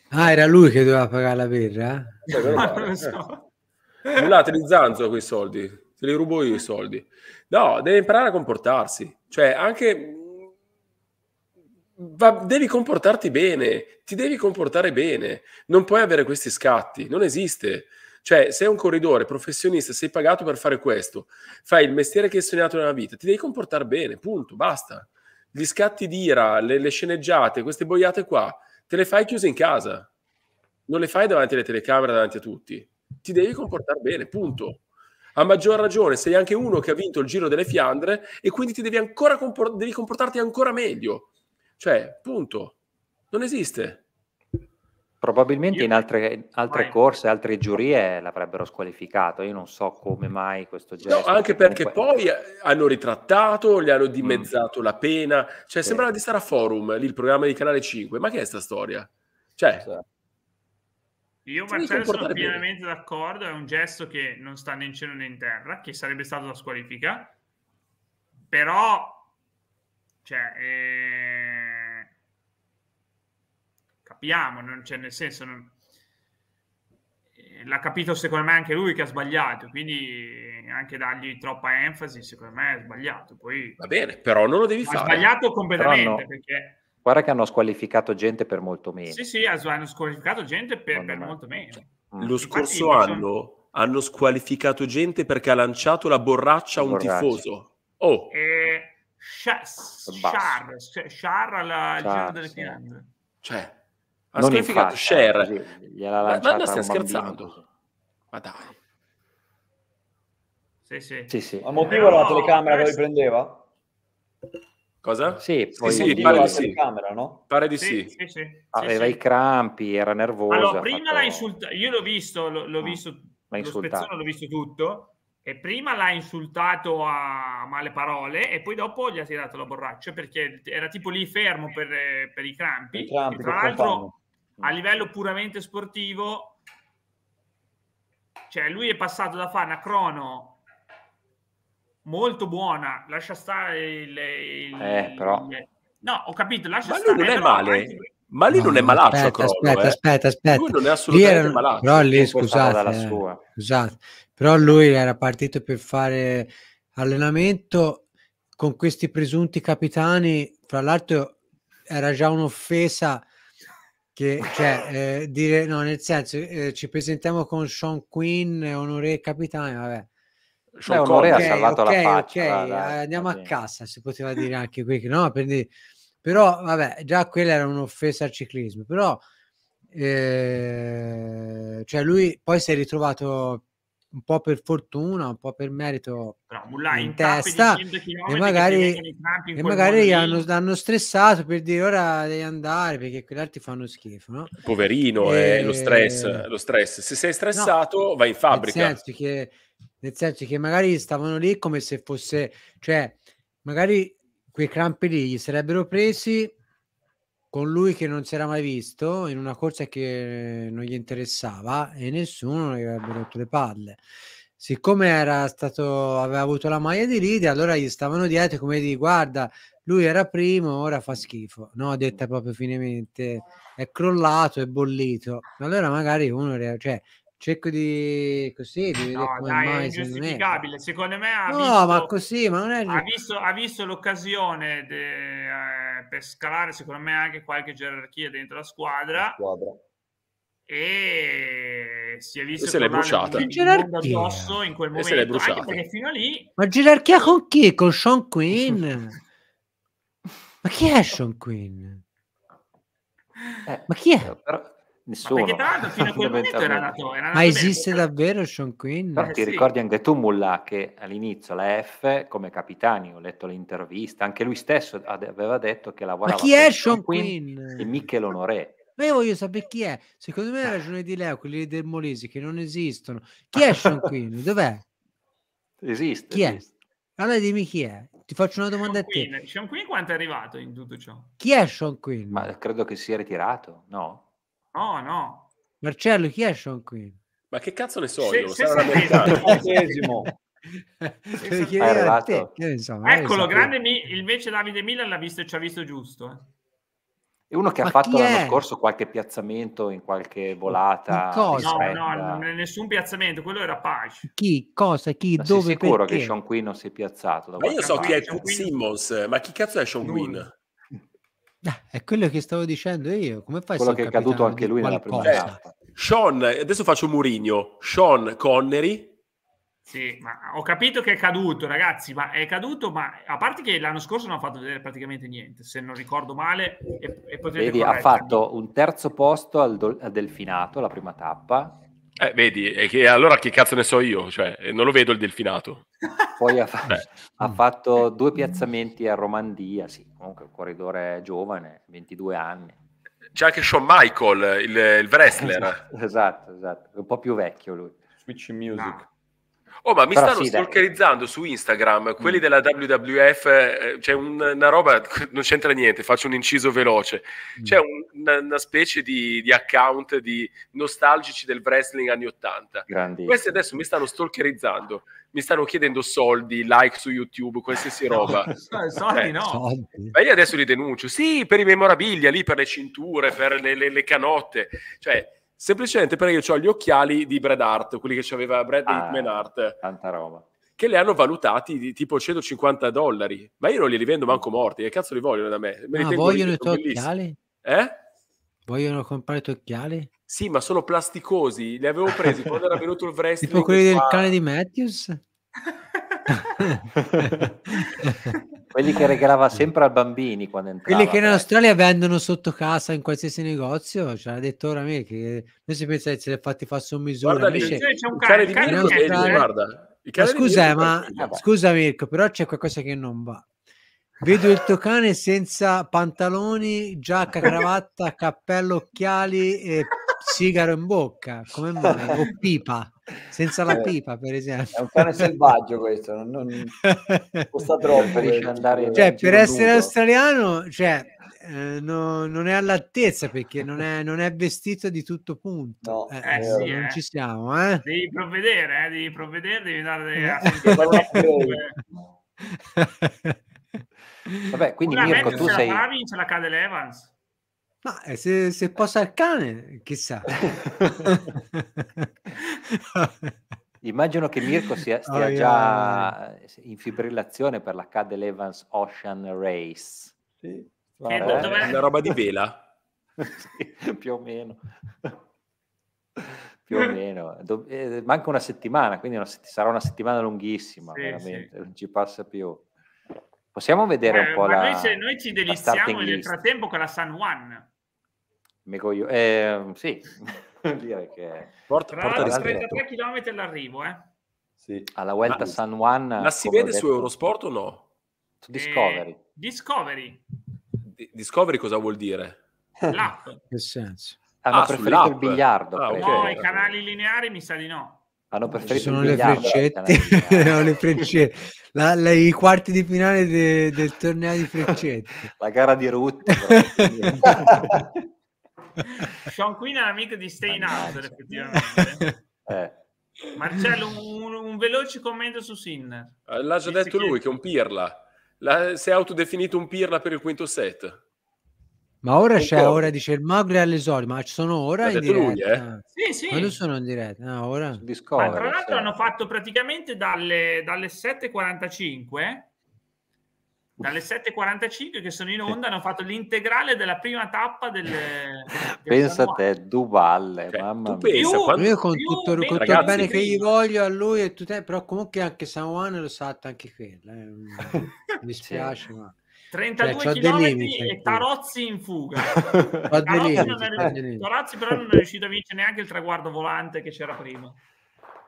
Ah, era lui che doveva pagare la birra? Eh, no, non so. eh. Nullate zanzo quei soldi, te li rubo io i soldi. No, devi imparare a comportarsi. Cioè, anche... Va, devi comportarti bene, ti devi comportare bene. Non puoi avere questi scatti, non esiste. Cioè, sei un corridore, professionista, sei pagato per fare questo, fai il mestiere che hai sognato nella vita, ti devi comportare bene, punto, basta. Gli scatti d'ira, le, le sceneggiate, queste boiate qua, te le fai chiuse in casa. Non le fai davanti alle telecamere, davanti a tutti. Ti devi comportare bene, punto. A maggior ragione sei anche uno che ha vinto il Giro delle Fiandre e quindi ti devi, ancora compor- devi comportarti ancora meglio. Cioè, punto. Non esiste. Probabilmente in altre, altre corse, altre giurie l'avrebbero squalificato. Io non so come mai questo gesto. No, anche comunque... perché poi eh, hanno ritrattato, gli hanno mm. dimezzato mm. la pena. Cioè, sì. sembrava di stare a forum lì il programma di Canale 5. Ma che è sta storia? Cioè. Io Marcello sono pienamente bene. d'accordo, è un gesto che non sta né in cielo né in terra, che sarebbe stata la squalifica, però cioè, eh sappiamo, non c'è cioè, nel senso... Non... Eh, l'ha capito secondo me anche lui che ha sbagliato, quindi anche dargli troppa enfasi secondo me è sbagliato. Poi... Va bene, però non lo devi ha fare. Ha sbagliato completamente no. perché... Guarda che hanno squalificato gente per molto meno. Sì, sì, hanno squalificato gente per, per molto meno. Mm. Lo Infatti, scorso anno sono... hanno squalificato gente perché ha lanciato la borraccia a un borraccia. tifoso. Oh. Eh, Char, Char, Char alla Char, delle sì. Cioè, ha non scaricato Share. Così, gliela ma, ma non stiamo scherzando. Ma dai. Sì, sì. sì, sì. A motivo era la telecamera questo... che riprendeva? Cosa? Sì, poi sì, sì, pare, di sì. Camera, no? pare di sì. sì, sì Aveva i crampi, era nervoso. Allora, prima fatto... l'ha insultato, io l'ho visto, l'ho, l'ho ah, visto, l'ho, l'ho visto tutto, e prima l'ha insultato a male parole e poi dopo gli ha tirato la borraccia perché era tipo lì fermo per, eh, per i crampi. crampi tra l'altro a livello puramente sportivo, cioè lui è passato da fare una crono molto buona, lascia stare il... il eh, però... Il, no, ho capito, lascia stare... non è però, male. Anche... Ma lì no, non è malato. aspetta, crollo, aspetta, eh. aspetta, aspetta. Lui non è assolutamente lì era... malaccio. Però lì, scusate, eh, scusate, però lui era partito per fare allenamento con questi presunti capitani, fra l'altro era già un'offesa che, cioè, eh, dire no, nel senso, eh, ci presentiamo con Sean Quinn, onore capitano. vabbè. Sean onore okay, ha salvato okay, la faccia. Okay, vabbè, andiamo vabbè. a cassa. si poteva dire anche qui, no, per però vabbè, già quella era un'offesa al ciclismo, però eh, cioè lui poi si è ritrovato un po' per fortuna, un po' per merito Però, là, in, in testa e magari, e magari hanno, hanno, stressato per dire ora devi andare perché quegli altri fanno schifo. No? Poverino, e... eh, lo, stress, lo stress. Se sei stressato no, vai in fabbrica. Nel senso, che, nel senso che magari stavano lì come se fosse... Cioè, magari quei crampi lì gli sarebbero presi con lui che non si era mai visto in una corsa che non gli interessava e nessuno gli avrebbe rotto le palle. Siccome era stato, aveva avuto la maglia di leader, allora gli stavano dietro come di guarda, lui era primo, ora fa schifo. No, detta proprio finemente, è crollato, è bollito. Allora magari uno, cioè, cerco di così di no, dai, mai, è ingiustificabile secondo me, secondo no visto, ma così ma non è ha visto, ha visto l'occasione de, per scalare secondo me anche qualche gerarchia dentro la squadra. La squadra. E si è visto che se l'è bruciata addosso in quel momento, e se bruciata. anche perché fino a lì... Ma gerarchia con chi? Con Sean Quinn? Ma chi è Sean Quinn? Eh, ma chi è? Però, Nessuno. Ma tanto fino a quel momento era nato, Ma esiste davvero Sean Quinn? Però eh, ti sì. ricordi anche tu, Mulla, che all'inizio la F, come capitani, ho letto l'intervista, anche lui stesso aveva detto che lavorava Ma chi è Sean Quinn? Quinn? E Michel Honoré. Ma io voglio sapere chi è. Secondo me ha ragione di Leo, quelli del Molesi che non esistono. Chi è Sean Quinn? Dov'è? Esiste. Chi esiste. è? Allora dimmi chi è. Ti faccio una domanda Sean a te. Quinn. Sean Quinn quanto è arrivato in tutto ciò? Chi è Sean Quinn? Ma credo che sia ritirato, no? No, no. Marcello, chi è Sean Quinn? Ma che cazzo ne so se, io? Se Sarà a te, insomma, Eccolo, grande mi, invece Davide Milan l'ha visto e ci ha visto giusto. Eh. È uno che Ma ha fatto l'anno è? scorso qualche piazzamento in qualche volata. Cosa? No, no, non è nessun piazzamento, quello era Pace. Chi? Cosa? Chi? Ma dove? Sei sicuro perché? che Sean Quinn non si è piazzato? Ma io so parte. chi è Simmons, ma chi cazzo è Sean Quinn? Ah, è quello che stavo dicendo io. Come fai quello che è caduto anche lui nella prima tappa. Eh, Sean, adesso faccio Murigno. Sean Connery. Sì, ma ho capito che è caduto, ragazzi, ma è caduto, ma a parte che l'anno scorso non ha fatto vedere praticamente niente, se non ricordo male. E, e vedi, ha fatto un terzo posto al, do- al Delfinato, la prima tappa. Eh, vedi, che, allora che cazzo ne so io? Cioè, non lo vedo il Delfinato. Poi ha, fa- ha, fatto due piazzamenti a Romandia, sì, comunque un corridore giovane, 22 anni. C'è anche Shawn Michael, il, il wrestler. esatto, esatto, esatto un po' più vecchio lui. Switch Music. No. Oh, ma mi Però stanno sì, stalkerizzando su Instagram quelli mm. della WWF. Eh, c'è un, una roba, non c'entra niente, faccio un inciso veloce. Mm. C'è un, una, una, specie di, di, account di nostalgici del wrestling anni 80. Questi adesso mi stanno stalkerizzando mi stanno chiedendo soldi, like su YouTube, qualsiasi roba. Eh, no, soldi eh. no. Ma io adesso li denuncio. Sì, per i memorabilia, lì per le cinture, per le, le, le canotte. Cioè, semplicemente perché io ho gli occhiali di Brad Hart, quelli che c'aveva Brad ah, Hart. Tanta roba. Che le hanno valutati di tipo 150 dollari. Ma io non li rivendo manco mm. morti. Che cazzo li vogliono da me? me Ma ah, vogliono i tuoi occhiali? Eh? Vogliono comprare i tuoi occhiali? Sì, ma sono plasticosi. Li avevo presi quando era venuto il wrestling. Tipo quelli qua. del cane di Matthews? quelli che regalava sempre a bambini quando entrava. Quelli che in cioè. Australia vendono sotto casa in qualsiasi negozio. Cioè, ha detto ora me che non si pensa di essere fatti fa su misura. Guarda, invece, c'è un cane, di Mirko. Guarda, ma scusa, ma, scusa Mirko, però c'è qualcosa che non va. Vedo il tuo cane senza pantaloni, giacca, cravatta, cappello, occhiali e sigaro in bocca, come mai? O pipa, senza la eh, pipa, per esempio. È un cane selvaggio questo, non, non... costa troppo per andare Cioè, per essere australiano, cioè, eh, no, non è all'altezza perché non è, non è, vestito di tutto punto. No, eh, eh, sì, non ci siamo, eh? Devi provvedere, eh, devi provvedere, devi dare... Eh. Vabbè, quindi Una Mirko, tu sei... Vince la cade l'Evans. Ma eh, se, se eh. passa il cane, chissà. Immagino che Mirko sia, stia oh, già yeah. in fibrillazione per la Cadel Evans Ocean Race. Sì. Eh, vabbè. È una roba di vela. sì, più o meno. più o meno. Do- eh, manca una settimana, quindi una sett- sarà una settimana lunghissima, sì, veramente, sì. non ci passa più. Possiamo vedere eh, un po' la noi, se, noi ci deliziamo nel frattempo con la San Juan. Megoglio. Eh, sì, dire che... Porta, porta Tra 33 km all'arrivo, eh? Sì. Alla Vuelta San Juan... Ma si vede su Eurosport o no? Su Discovery. Eh, Discovery. D- Discovery cosa vuol dire? L'app. che senso? Hanno ah, preferito il biliardo. Ah, okay. No, i canali lineari mi sa di no. Hanno preferito sono le freccette, le La, la, i quarti di finale de, del torneo di freccette. la gara di Ruth. Sean Quinn è amico di Steinhauser, effettivamente. Eh. Marcello, un, un, veloce commento su Sinner. Eh, l'ha già detto lui che... che è un pirla. La, si è autodefinito un pirla per il quinto set. Ma ora Concordo. c'è, ora dice il Magri all'esordio, ma ci sono ora L'ha in diretta. Lui, eh? Sì, sì. Quando sono in diretta? No, ah, ora. Discover, ma tra l'altro sì. hanno fatto praticamente dalle, dalle 7.45 dalle 7.45 che sono in onda hanno fatto l'integrale della prima tappa del, pensa a te Duvalle cioè, mamma mia pensa, io, quando... io con io, tutto, con ragazzi, tutto il bene che gli voglio a lui e tutte, però comunque anche San Juan lo salta anche qui eh. mi spiace sì. ma 32 cioè, km e Tarozzi in fuga. Tarozzi, limiti, Tarozzi però non è riuscito a vincere neanche il traguardo volante che c'era prima.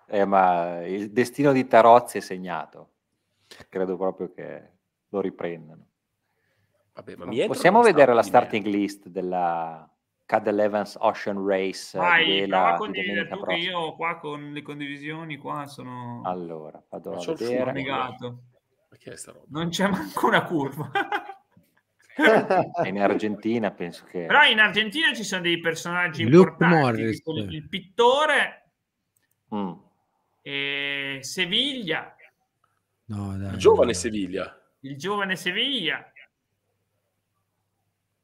Eh, ma il destino di Tarozzi è segnato. Credo proprio che lo riprendano. Vabbè, possiamo vedere la starting me. list della Cad Evans Ocean Race? Eh, Vai, prova a tu che io qua con le condivisioni qua sono... Allora, vado a vedere. Negato. Non c'è manco una curva. in Argentina penso che... Però in Argentina ci sono dei personaggi Luke importanti, il pittore mm. e Seviglia. No, dai, giovane no. Seviglia il giovane Sevilla.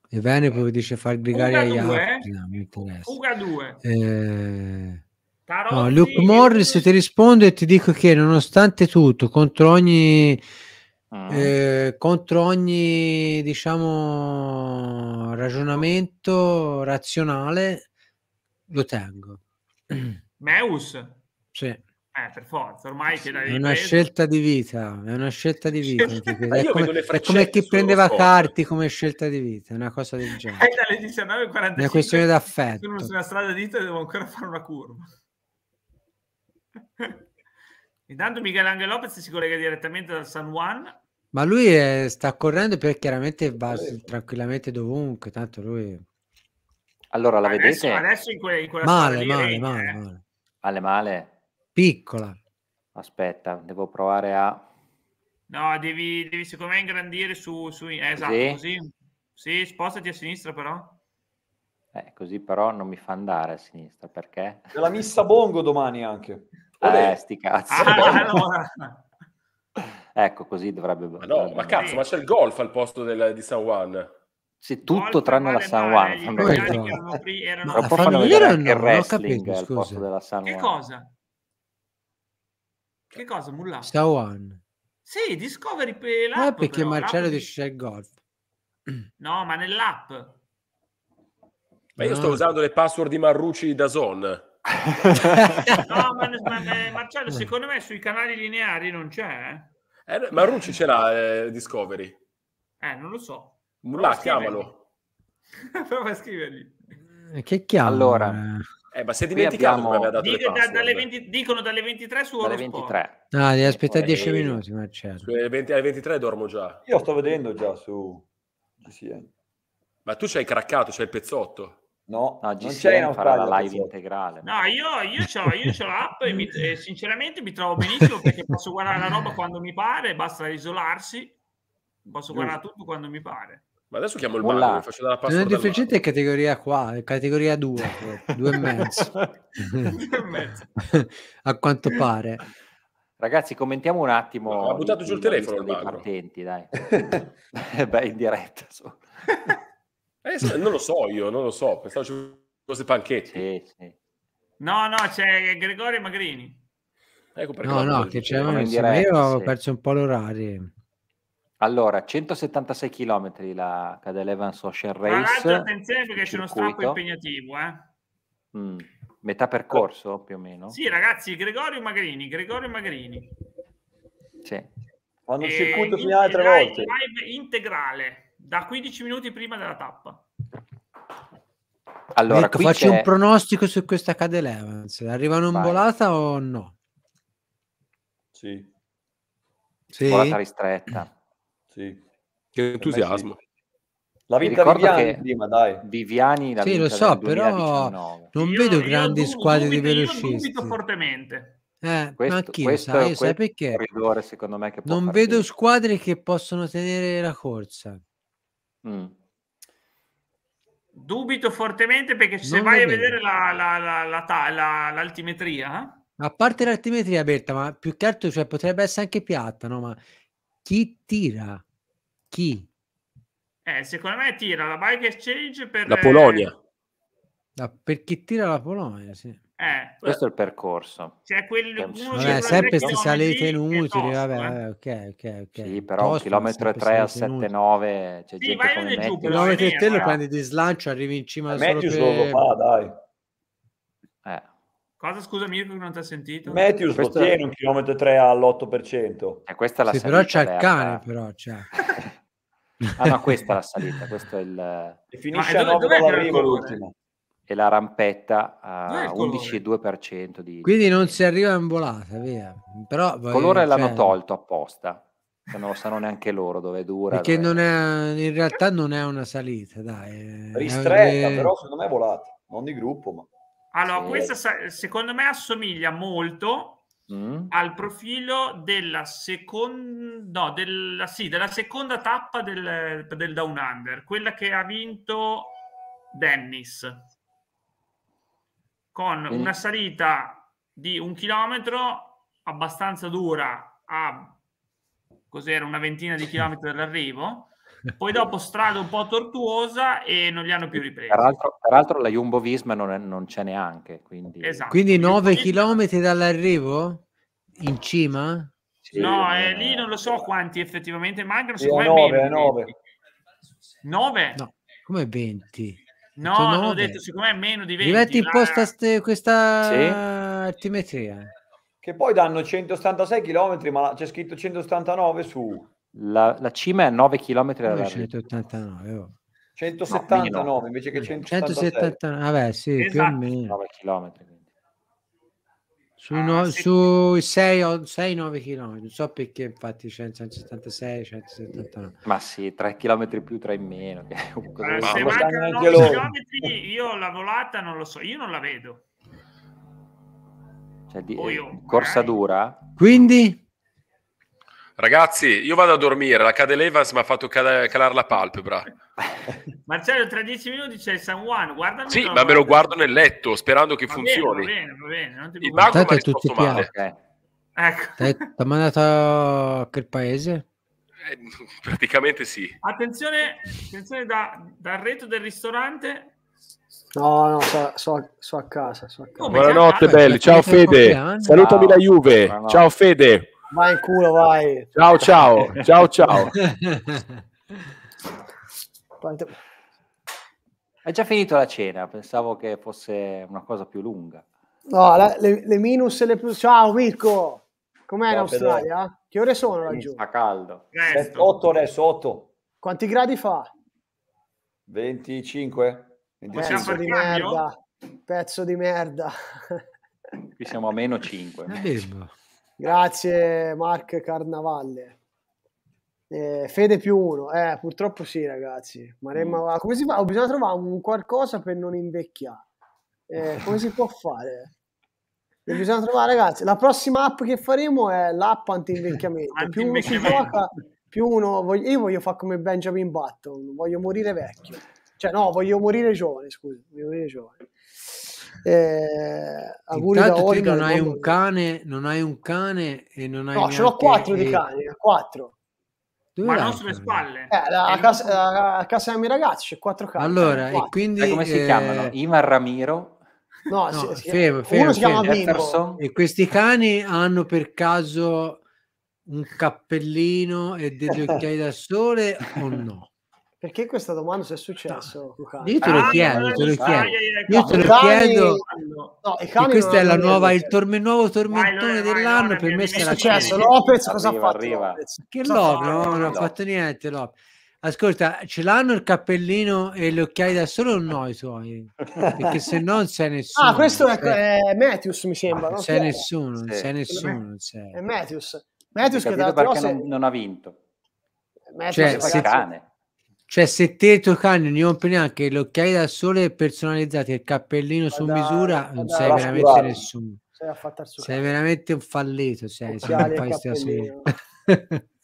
E poi dice far brigare agli altri. No, mi interessa. Fuga 2. Eh... No, Luke Morris ti risponde e ti dico che nonostante tutto, contro ogni, ah. eh, contro ogni diciamo, ragionamento razionale, lo tengo. Meus? Sì. Eh, per forza, ormai eh sì, che È una preso. scelta di vita, è una scelta di vita. è, come, è come, chi prendeva carti come scelta di vita, è una cosa del genere. È dalle 19 È una questione d'affetto. Sono sulla strada dita e devo ancora fare una curva. Intanto Miguel Angel Lopez si collega direttamente dal San Juan. Ma lui è, sta correndo perché chiaramente va eh. tranquillamente dovunque, tanto lui... Allora la adesso, vedete? Adesso in, que- in quella male, eh. male, male, male, male. Male, male Piccola. Aspetta, devo provare a... No, devi, devi secondo me ingrandire su... su eh, esatto, sì. così. Sì, spostati a sinistra però. Eh, così però non mi fa andare a sinistra, perché? C'è la missa Bongo domani anche. Vabbè. Eh, sti cazzo. Ah, allora. ecco, così dovrebbe... Ma no, dovrebbe ma cazzo, ma c'è il golf al posto del, di San Juan. Sì, tutto golf tranne la San Juan. Male, eh, gli erano... erano... fanno vedere anche il wrestling al posto della San Juan. Che cosa? Che cosa, Mulla? Sawan. Sì, Discovery per l'app. Ah, perché però, Marcello dice c'è golf. No, ma nell'app. Ma io sto usando le password di Marrucci da Zon. no, ma, ma, Marcello, secondo me sui canali lineari non c'è. Eh? Eh, Marrucci ce l'ha eh, Discovery. Eh, non lo so. Mulla, chiamalo. Prova a scrivergli. Eh, che chiama? Allora, eh, ma si è dimenticato abbiamo... come dato Dico, da, dalle 20, Dicono dalle 23 su dalle 23. No, devi eh, aspettare 10 minuti, Marcello. Alle, alle 23 dormo già. Io sto vedendo già su GCN. Ma tu c'hai craccato, c'hai il pezzotto. No, no GCN farà la live integrale. No, io, io, c'ho, io c'ho l'app e, mi, e sinceramente mi trovo benissimo perché posso guardare la roba quando mi pare, basta isolarsi, posso Giusto. guardare tutto quando mi pare. Ma adesso chiamo il oh mago, faccio dalla password. Non deficiente è categoria qua, è categoria 2, 2 e mezzo. A quanto pare. Ragazzi, commentiamo un attimo. ha buttato giù il telefono il dei partenti, dai. Beh, in diretta. So. eh, non lo so io, non lo so, pensavo ci fosse Panchetti. Sì, sì. No, no, c'è Gregorio Magrini. Ecco no, no, che c'era, io sì. ho perso un po' l'orario. Allora, 176 km la Cadelevan Social Race. Tra attenzione perché c'è uno strappo impegnativo, eh? Mm. Metà percorso più o meno? Sì, ragazzi, Gregorio Magrini, Gregorio Magrini. Sì. Fanno il circuito finale tre volte. Live integrale, da 15 minuti prima della tappa. Allora, Metto, faccio c'è... un pronostico su questa Cade Evans. Arrivano in volata o no? Sì. Sì. Volata ristretta. Sì. Che eh entusiasmo. La vita Viviani che... prima, dai. Viviani la Sì, lo so, però non io, vedo grandi dubito, squadre di velocisti. Io dubito fortemente. Eh, questo, ma chi questo, sa? Io sai perché? Corridore, secondo me, che non partire. vedo squadre che possono tenere la corsa. Mm. Dubito fortemente perché se non vai a vedere la, la, la, l'altimetria... Eh? A parte l'altimetria, Berta, ma più che altro cioè, potrebbe essere anche piatta, no? Ma chi tira? Chi? Eh, secondo me tira la Bike Exchange per... La Polonia. Per chi tira la Polonia, sì. Eh, Questo è il percorso. C'è quel, vabbè, sempre queste salite inutili, vabbè, eh. vabbè, ok, ok, ok. Sì, però un chilometro 3 a 7,9 c'è sì, gente come me. Chilometro e te lo prendi di slancio, arrivi in cima a Matthews per... lo fa, dai. Eh. Cosa scusa Mirko che non ti ha sentito? Matthews questo... lo tiene un chilometro 3 all'8%. E eh, questa è la sì, però c'è il cane, eh. però c'è. Ah no, questa è la salita, questo è il... E finisce Ma a 9,1 l'ultima. E la rampetta a 11,2% di... Quindi non si arriva in volata, via. Però, il colore cioè... l'hanno tolto apposta, che non lo sanno neanche loro dove dura. Perché dove... È, in realtà non è una salita, dai. Ristretta, è... però secondo me è volata, non di gruppo, ma... Allora, sì. questa secondo me assomiglia molto mm. al profilo della seconda, no, della, sì, della seconda tappa del, del Down Under, quella che ha vinto Dennis, con mm. una salita di un chilometro abbastanza dura a cos'era una ventina di chilometri dall'arrivo poi dopo strada un po' tortuosa e non li hanno più ripresi. Peraltro, peraltro la Jumbo Visma non, è, non c'è neanche. Quindi, esatto. quindi 9 km dall'arrivo? In cima? Sì, no, eh, eh, lì non lo so quanti effettivamente mancano. Sì, 9, 9. 9? No, come 20? No, ho detto secondo me meno di 20. Metti un po' questa sì. altimetria. Che poi danno 186 km, ma c'è scritto 189 su la, la cima è a 9 km dalla 189, oh. 179 no, invece che 179. vabbè, sì, esatto. più o esatto, meno. 9 km. Sui, no, ah, sui 6-9 km, non so perché infatti 176, 179. Ma sì, 3 km più, 3 in meno. Ma se mancano 9 km, io la volata non lo so, io non la vedo. Cioè, di, oh, io, eh, corsa magari. dura? Quindi? Ragazzi, io vado a dormire, la Cade Levas mi ha fatto calare la palpebra. Marcello, tra dieci minuti c'è il San Juan, guardami. Sì, ma me lo guardo nel letto, sperando che va funzioni. Bene, va bene, va bene. il mago mi ha risposto male. Eh. Ecco. Ti ha mandato a quel paese? Eh, praticamente sì. Attenzione, attenzione da, dal retro del ristorante. No, no, so, so, so a casa. So a casa. Buonanotte, belli. Ciao, Fede. Salutami la Juve. Ciao, Fede. Vai in culo, vai. Ciao, ciao, ciao, ciao. Quanto... È già finito la cena, pensavo che fosse una cosa più lunga. No, la, le, le, minus e le plus. Ciao Mirko, com'è l'Australia? Che ore sono laggiù? Fa caldo. 8 adesso, 8. Quanti gradi fa? 25. 25. Pezzo di merda. Pezzo di merda. Qui siamo a meno 5. Eh, Grazie Mark Carnavalle. Eh, fede più uno, eh, purtroppo sì ragazzi. Maremma, mm. come si fa? Bisogna trovare un qualcosa per non invecchiare. Eh, come si può fare? E bisogna trovare ragazzi, la prossima app che faremo è l'app anti-invecchiamento. anti-invecchiamento. Più uno si gioca, più uno... Voglio, io voglio fare come Benjamin Button, voglio morire vecchio. Cioè no, voglio morire giovane, scusa, voglio morire giovane. Eh, auguri Intanto da Oliver. Non hai, un cane, non hai un cane e non hai. No, ce l'ho quattro di cani, eh, quattro. Dove Ma non sulle spalle. Eh, a, casa, eh, a casa dei miei ragazzi c'è quattro cani. Allora, quattro. e quindi. Sai come eh... si chiamano? Eh, Ivan Ramiro. No, no si, Fevo, Fevo, si Fevo. Chiama E questi cani hanno per caso un cappellino e degli occhiali da sole o no? Perché questa domanda se è successo? No. Io te lo chiedo, ah, te lo chiedo. io te lo chiedo. No, e questo è nuova, il, torme, nuovo tormentone dell'anno. per me è successo. Lopez cosa arriva, ha fatto? Che Lopez? non ha fatto niente Lopez. Ascolta, ce l'hanno il cappellino e le occhiali da solo o no i tuoi? Perché se no non c'è ah, nessuno. Ah, questo è, eh. è Matthews, mi sembra. Ah, non c'è nessuno, non c'è nessuno. Non c'è. È Matthews. Matthews che non, non ha vinto. Matthews cioè, se, cane. Cioè, se te tuo cane non compri neanche le occhiali da sole personalizzati e il cappellino su dai, misura, non sei veramente scurare. nessuno. Sei, sei veramente un fallito. Sei, se un fai da solo.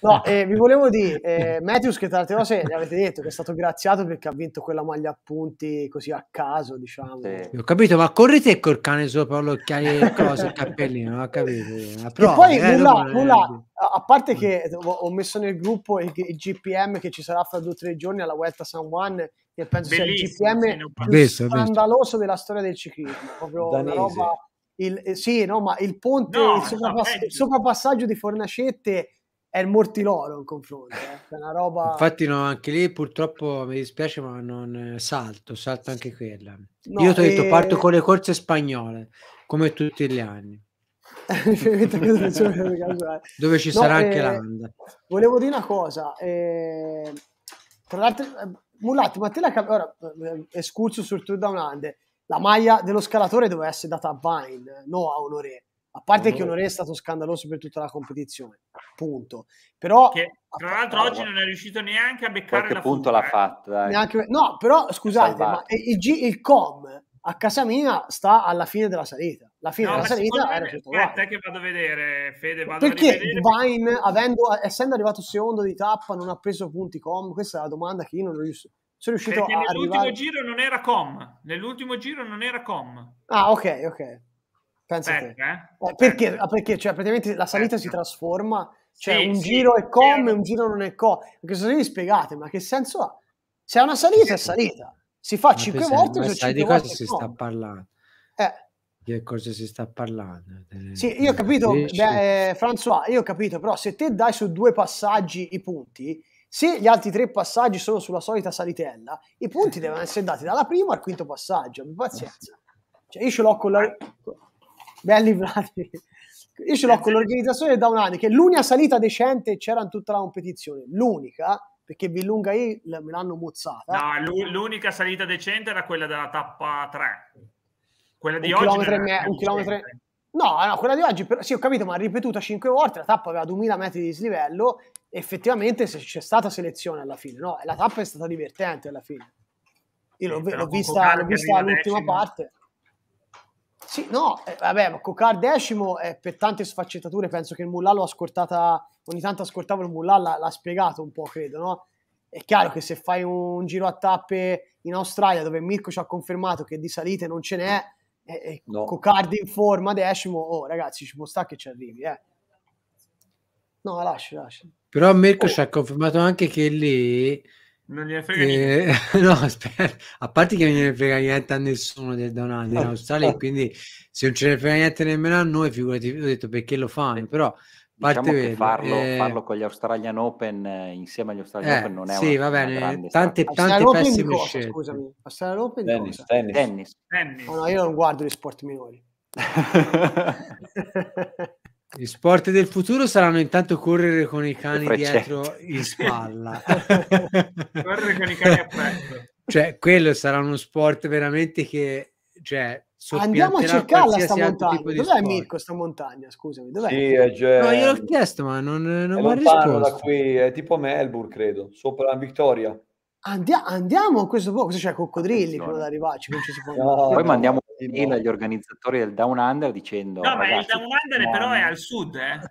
No, eh, vi volevo dire, eh, Matthews che tra l'altra cose gli avete detto che è stato graziato perché ha vinto quella maglia a punti così a caso, diciamo. Sì. Ho capito, ma correte te col cane sopra gli occhiali e cose, il cappellino, non ho capito. Prova, e poi eh, nulla, nulla, a parte mm. che ho messo nel gruppo il, il GPM che ci sarà fra due o tre giorni alla Vuelta San Juan che penso sia il GPM più bellissimo, scandaloso della storia del ciclismo, proprio Danese. una roba... Il, eh, sì, no, ma il ponte, no, il, soprapass- no, il soprapassaggio di Fornacette è il mortiloro in confronto. Eh? Una roba... Infatti, no, anche lì purtroppo mi dispiace, ma non eh, salto, salto anche quella. No, Io ti ho e... detto, parto con le corse spagnole, come tutti gli anni. Dove ci no, sarà anche eh... l'anda. Volevo dire una cosa, eh... tra l'altro, eh, Mulatti, ma te la cap- ora eh, escurso sul Tour Down Under, la maglia dello scalatore doveva essere data a Vine, no a Onore. A parte che boh. Onore è stato scandaloso per tutta la competizione, punto. Però, che, tra l'altro oggi non è riuscito neanche a beccare qualche la punto fuga, l'ha eh. fatta. Neanche, no, però scusate, ma il, G, il com a casa mia sta alla fine della salita. La fine no, della salita era sotto te eh, che vado a vedere, Fede, vado Perché a Vine, avendo, essendo arrivato secondo di tappa, non ha preso punti com? Questa è la domanda che io non riuscivo sono riuscito Perché a nell'ultimo arrivare... giro non era com nell'ultimo giro non era com ah ok ok Pensa eh? eh, perché? Ah, perché cioè, praticamente la salita Penso. si trasforma, cioè sì, un sì, giro è com e un giro non è co. Perché se vi spiegate, ma che senso ha? Se è una salita, è salita. Si fa ma 5 volte, sai 5 di eh. cosa si sta parlando? Eh di cosa si sta parlando. Sì, io ho capito, beh, eh, François, io ho capito, però se te dai su due passaggi i punti, se gli altri tre passaggi sono sulla solita salitella, i punti devono essere dati dalla prima al quinto passaggio, pazienza. Cioè, io ce l'ho con la ben librati. Io ce l'ho con l'organizzazione da un anno, che l'unica salita decente c'era in tutta la competizione, l'unica, perché Villunga I me l'hanno mozzata. No, l'unica salita decente era quella della tappa 3. Quella di un oggi chilometro me- un chilometro... No, no, quella di oggi, però, sì, ho capito, ma ripetuta 5 volte, la tappa aveva 2000 metri di dislivello, effettivamente c'è stata selezione alla fine, no? E la tappa è stata divertente alla fine. Io l'ho, l'ho vista, l'ho vista all'ultima parte. Sì, no, eh, vabbè, ma Cocar decimo eh, per tante sfaccettature penso che il Mullah l'ho ascoltata, ogni tanto ascoltavo il Mullah, l'ha, l'ha spiegato un po', credo, no? È chiaro che se fai un giro a tappe in Australia dove Mirko ci ha confermato che di salite non ce n'è, e, eh, eh, no. Cocardi in forma decimo, oh ragazzi ci può stare che ci arrivi, eh. No, lascia, lascia. Però Mirko oh. ci ha confermato anche che lì non gliene frega niente. Eh, no, aspetta. A parte che non gliene frega niente a nessuno del Donald in ah, Australia, ah. quindi se non ce ne frega niente nemmeno a noi, figurati, ho detto perché lo fanno, però... Diciamo vero, farlo, eh... farlo, con gli Australian Open eh, insieme agli Australian eh, Open non è sì, una, va bene, una tante, tante pessime cosa, scelte. Scusami, Australian Open tennis, tennis. tennis. tennis. Oh, no, io non guardo gli sport minori. Gli sport del futuro saranno intanto correre con i cani dietro in spalla. correre con i cani appresso. Cioè, quello sarà uno sport veramente che... Cioè, Andiamo a cercarla sta montagna. Dov'è sport. Mirko sta montagna? Scusami, dov'è? Sì, cioè... No, io l'ho chiesto, ma non, non mi ha risposto. qui, è tipo Melbourne, credo, sopra la Vittoria. Andia- andiamo a questo posto, c'è cioè, coccodrilli per arrivarci, no, Poi mandiamo no. agli organizzatori del Down Under dicendo... No, ma il Down Under però è al sud, eh". eh?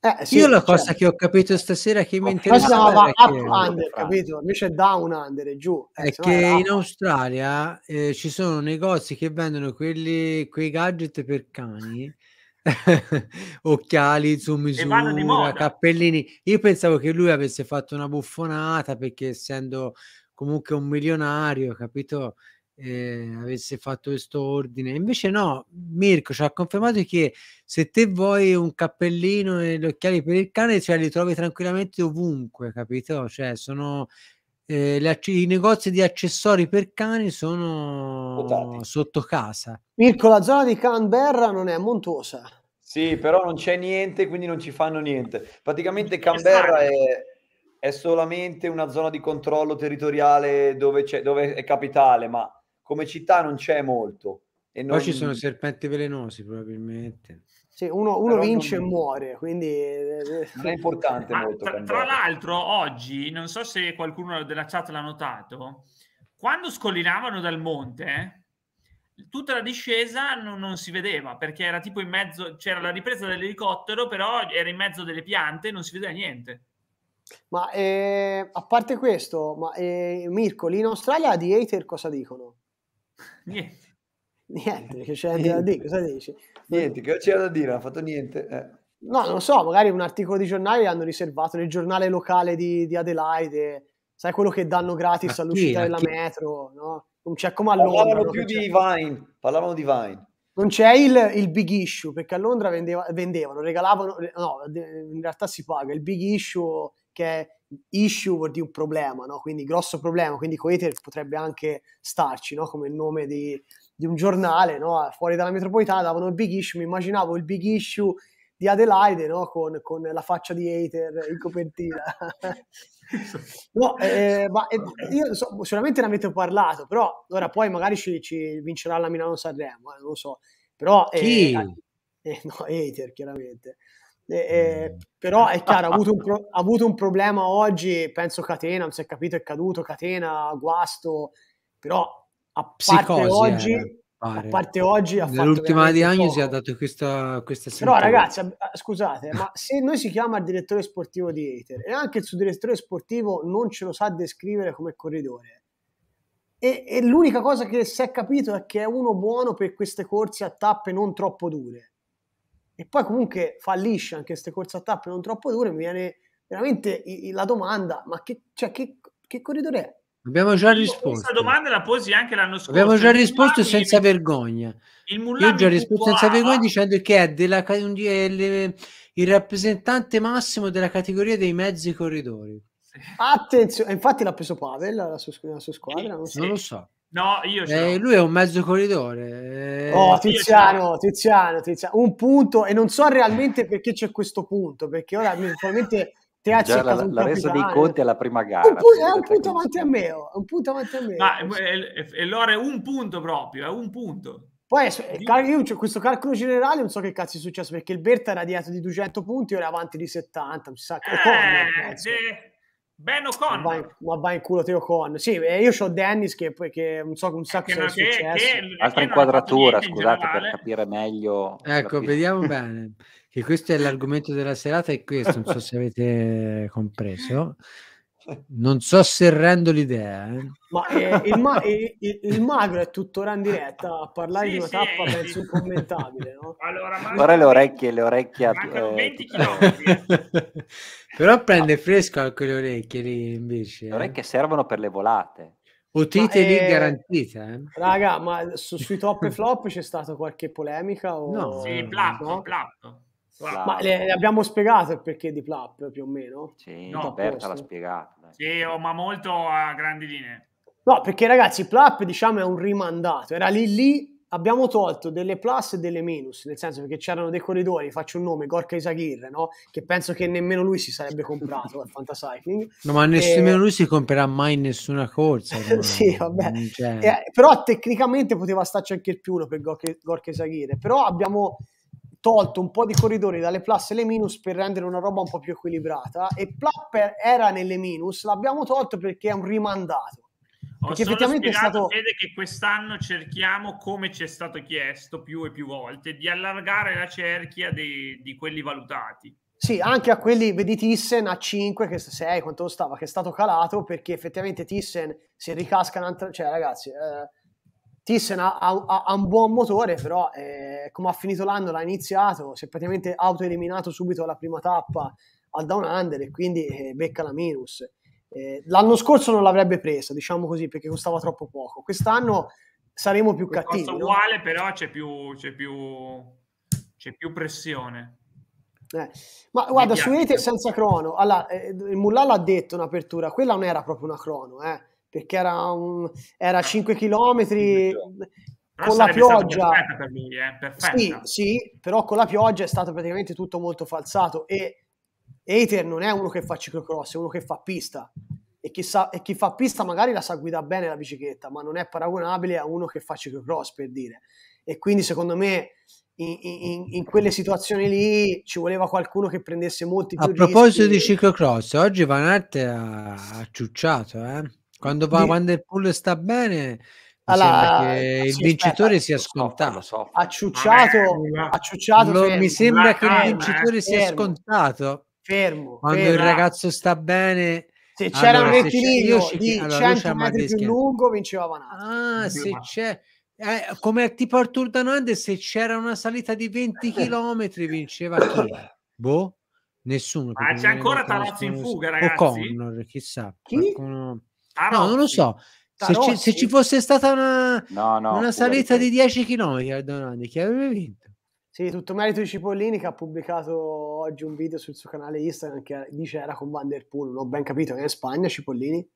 Eh, sì, Io la cosa cioè, che ho capito stasera che mi interessava up che, under, capito? Invece down under è giù. Eh, è che in Australia eh, ci sono negozi che vendono quelli, quei gadget per cani. occhiali su misura, cappellini. Io pensavo che lui avesse fatto una buffonata perché essendo comunque un milionario, capito? eh, avesse fatto questo ordine. Invece no, Mirko ci ha confermato che se te vuoi un cappellino e gli occhiali per il cane, cioè li trovi tranquillamente ovunque, capito? Cioè sono eh, le, i negozi di accessori per cani sono Potati. sotto casa. Mirko, la zona di Canberra non è montuosa. Sì, però non c'è niente, quindi non ci fanno niente. Praticamente esatto. Canberra è, è solamente una zona di controllo territoriale dove, dove è capitale, ma come città non c'è molto. E non... Poi ci sono serpenti velenosi probabilmente. Sì, uno, uno vince non... e muore, quindi non è importante. Ah, tra, tra l'altro, oggi non so se qualcuno della chat l'ha notato, quando scollinavano dal monte, tutta la discesa non, non, si vedeva perché era tipo in mezzo, c'era la ripresa dell'elicottero, però era in mezzo delle piante, non si vedeva niente. Ma eh, a parte questo, ma, eh, Mirko, lì in Australia di hater cosa dicono? Niente. Niente, che c'è niente. da dire, cosa dici? Niente, che c'era da dire, non ha fatto niente. Eh. No, non so, magari un articolo di giornale hanno riservato nel giornale locale di, di Adelaide, sai quello che danno gratis all'uscita della metro, no? Non c'è come a Londra. Parlavano più di Vine, parlavano di Vine. Non c'è il, il big issue, perché a Londra vendeva, vendevano, regalavano, no, in realtà si paga, il big issue che è issue vuol dire un problema, no? quindi grosso problema, quindi Coeter potrebbe anche starci no? come nome di, di un giornale, no? fuori dalla metropolitana davano il big issue, mi immaginavo il big issue di Adelaide con, con, la faccia di hater in copertina. no, eh, ma eh, io so, sicuramente ne avete parlato, però allora poi magari ci, ci vincerà la Milano Sanremo, eh, non lo so, però... Eh, Chi? Eh, no, hater chiaramente. Eh, eh, però è chiaro, ha avuto, un pro- ha avuto un problema oggi, penso Catena, non si è capito, è caduto Catena, guasto, però a Psicosi, parte eh, oggi... Eh, a parte oggi ha Nell'ultima diagnosi poco. ha dato questa, questa sintonia. Però ragazzi, eh, scusate, ma se noi si chiama il direttore sportivo di Hater e anche il suo direttore sportivo non ce lo sa descrivere come corridore, e, e l'unica cosa che si è capito è che è uno buono per queste corse a tappe non troppo dure e poi comunque fallisce anche queste corse a tappe non troppo dure, mi viene veramente la domanda, ma che, cioè, che, che corridore è? Abbiamo già risposto. Questa domanda la posi anche l'anno scorso. Abbiamo già risposto Mullami senza mi... vergogna. Io ho già risposto può... senza vergogna dicendo che è, della, è le, il rappresentante massimo della categoria dei mezzi corridori. Attenzione, infatti l'ha preso Pavel la sua, la sua squadra. Sì, non, sì. non lo so. No, io eh, lui è un mezzo corridore. Eh... Oh, Tiziano, Tiziano, Tiziano, un punto e non so realmente perché c'è questo punto, perché ora probabilmente te ha Già, la, la resa dei conti alla prima gara. Un punto, è un punto avanti a me, oh, un punto avanti a me. Ma eh, eh, eh, e l'ora è un punto proprio, è un punto. Poi io, cioè, questo calcolo generale non so che cazzo è successo perché il Berta era dietro di 200 punti, ora avanti di 70, non si sa che eh, cosa. Ben O'Connor. Ma ma va in culo Teo Con. Sì, io ho Dennis che, che non so un eh, sacco successo. che, che Altra inquadratura, scusate, in per capire meglio. Ecco, vediamo bene. Che questo è l'argomento della serata e questo, non so se avete compreso. Non so se rendo l'idea. Eh. Ma eh, il, ma- eh, il, il, magro è tuttora in diretta a parlare sì, di una sì, tappa sì. penso incommentabile. No? Allora, manca... le orecchie, le orecchie. A... Mancano 20 eh, km. Però prende fresco anche le orecchie lì invece. Le eh. orecchie eh. servono per le volate. Utite lì eh, garantita. Eh. Raga, ma su, sui top e flop c'è stata qualche polemica? O... No, sì, plap, no? plap. Plap. Ma le, le, abbiamo spiegato il perché di Plap più o meno? Sì, no, Berta l'ha spiegato. Dai. Sì, oh, ma molto a grandi linee. No, perché ragazzi, Plap diciamo è un rimandato, era lì lì abbiamo tolto delle plus e delle minus, nel senso che c'erano dei corridori, faccio un nome, Gorka Isagir, no? che penso che nemmeno lui si sarebbe comprato al Fantasycling. No, ma nemmeno e... lui si comprerà mai nessuna corsa. sì, cioè, vabbè. Cioè... Eh, però tecnicamente poteva starci anche il più uno per Gorka, Gorka però abbiamo tolto un po' di corridori dalle plus e le minus per rendere una roba un po' più equilibrata e Plapper era nelle minus, l'abbiamo tolto perché è un rimandato. Ho perché effettivamente è stato... Fede che quest'anno cerchiamo, come ci è stato chiesto più e più volte, di allargare la cerchia di, di quelli valutati. Sì, anche a quelli, vedi Thyssen a 5, che 6, quanto stava, che è stato calato, perché effettivamente Thyssen se ricasca un'altra... Cioè ragazzi... Eh Thyssen ha, ha, ha, un buon motore, però eh, come ha finito l'anno l'ha iniziato, si è praticamente autoeliminato subito alla prima tappa al down under e quindi eh, becca la minus. Eh, l'anno scorso non l'avrebbe presa, diciamo così, perché costava troppo poco. Quest'anno saremo più cattivi. Costa uguale, no? però c'è più, c'è più, c'è più pressione. Eh. Ma guarda, su Ete senza crono, allora, eh, il Mullà l'ha detto in apertura, quella non era proprio una crono, eh perché era, un, era 5 km ah, però con la pioggia. Per lui, eh? Sì, sì, però con la pioggia è stato praticamente tutto molto falsato e Eiter non è uno che fa ciclocross, è uno che fa pista. E chi, sa, e chi fa pista magari la sa guidare bene la bicicletta, ma non è paragonabile a uno che fa ciclocross, per dire. E quindi secondo me in, in, in, quelle situazioni lì ci voleva qualcuno che prendesse molti più A proposito rischi. di ciclocross, oggi Van Aert ha, ha ciucciato, eh? Quando, va, di... Vanderpool sta bene, alla... che il vincitore sia scontato. So, Ha ciucciato, ha ciucciato lo, mi sembra che il eh, vincitore fermo. sia scontato. Fermo. Quando fermo. il ragazzo sta bene, se c'era allora, un equilibrio c'è, di allora, 100 metri più lungo, vinceva Vanata. Ah, se c'è... Eh, come tipo Artur Danande, se c'era una salita di 20 km, eh. vinceva chi? Eh. boh, nessuno. Ma c'è ancora Talazzo in fuga, ragazzi. o Connor, chissà. Chi? Qualcuno... Tarotti. No, non lo so. Se, se, ci fosse stata una, no, no, una salita di 10 km, Donandi, chi avrebbe vinto? Sì, tutto merito di Cipollini che ha pubblicato oggi un video sul suo canale Instagram che dice era con Vanderpool, non ho ben capito, è in Spagna Cipollini?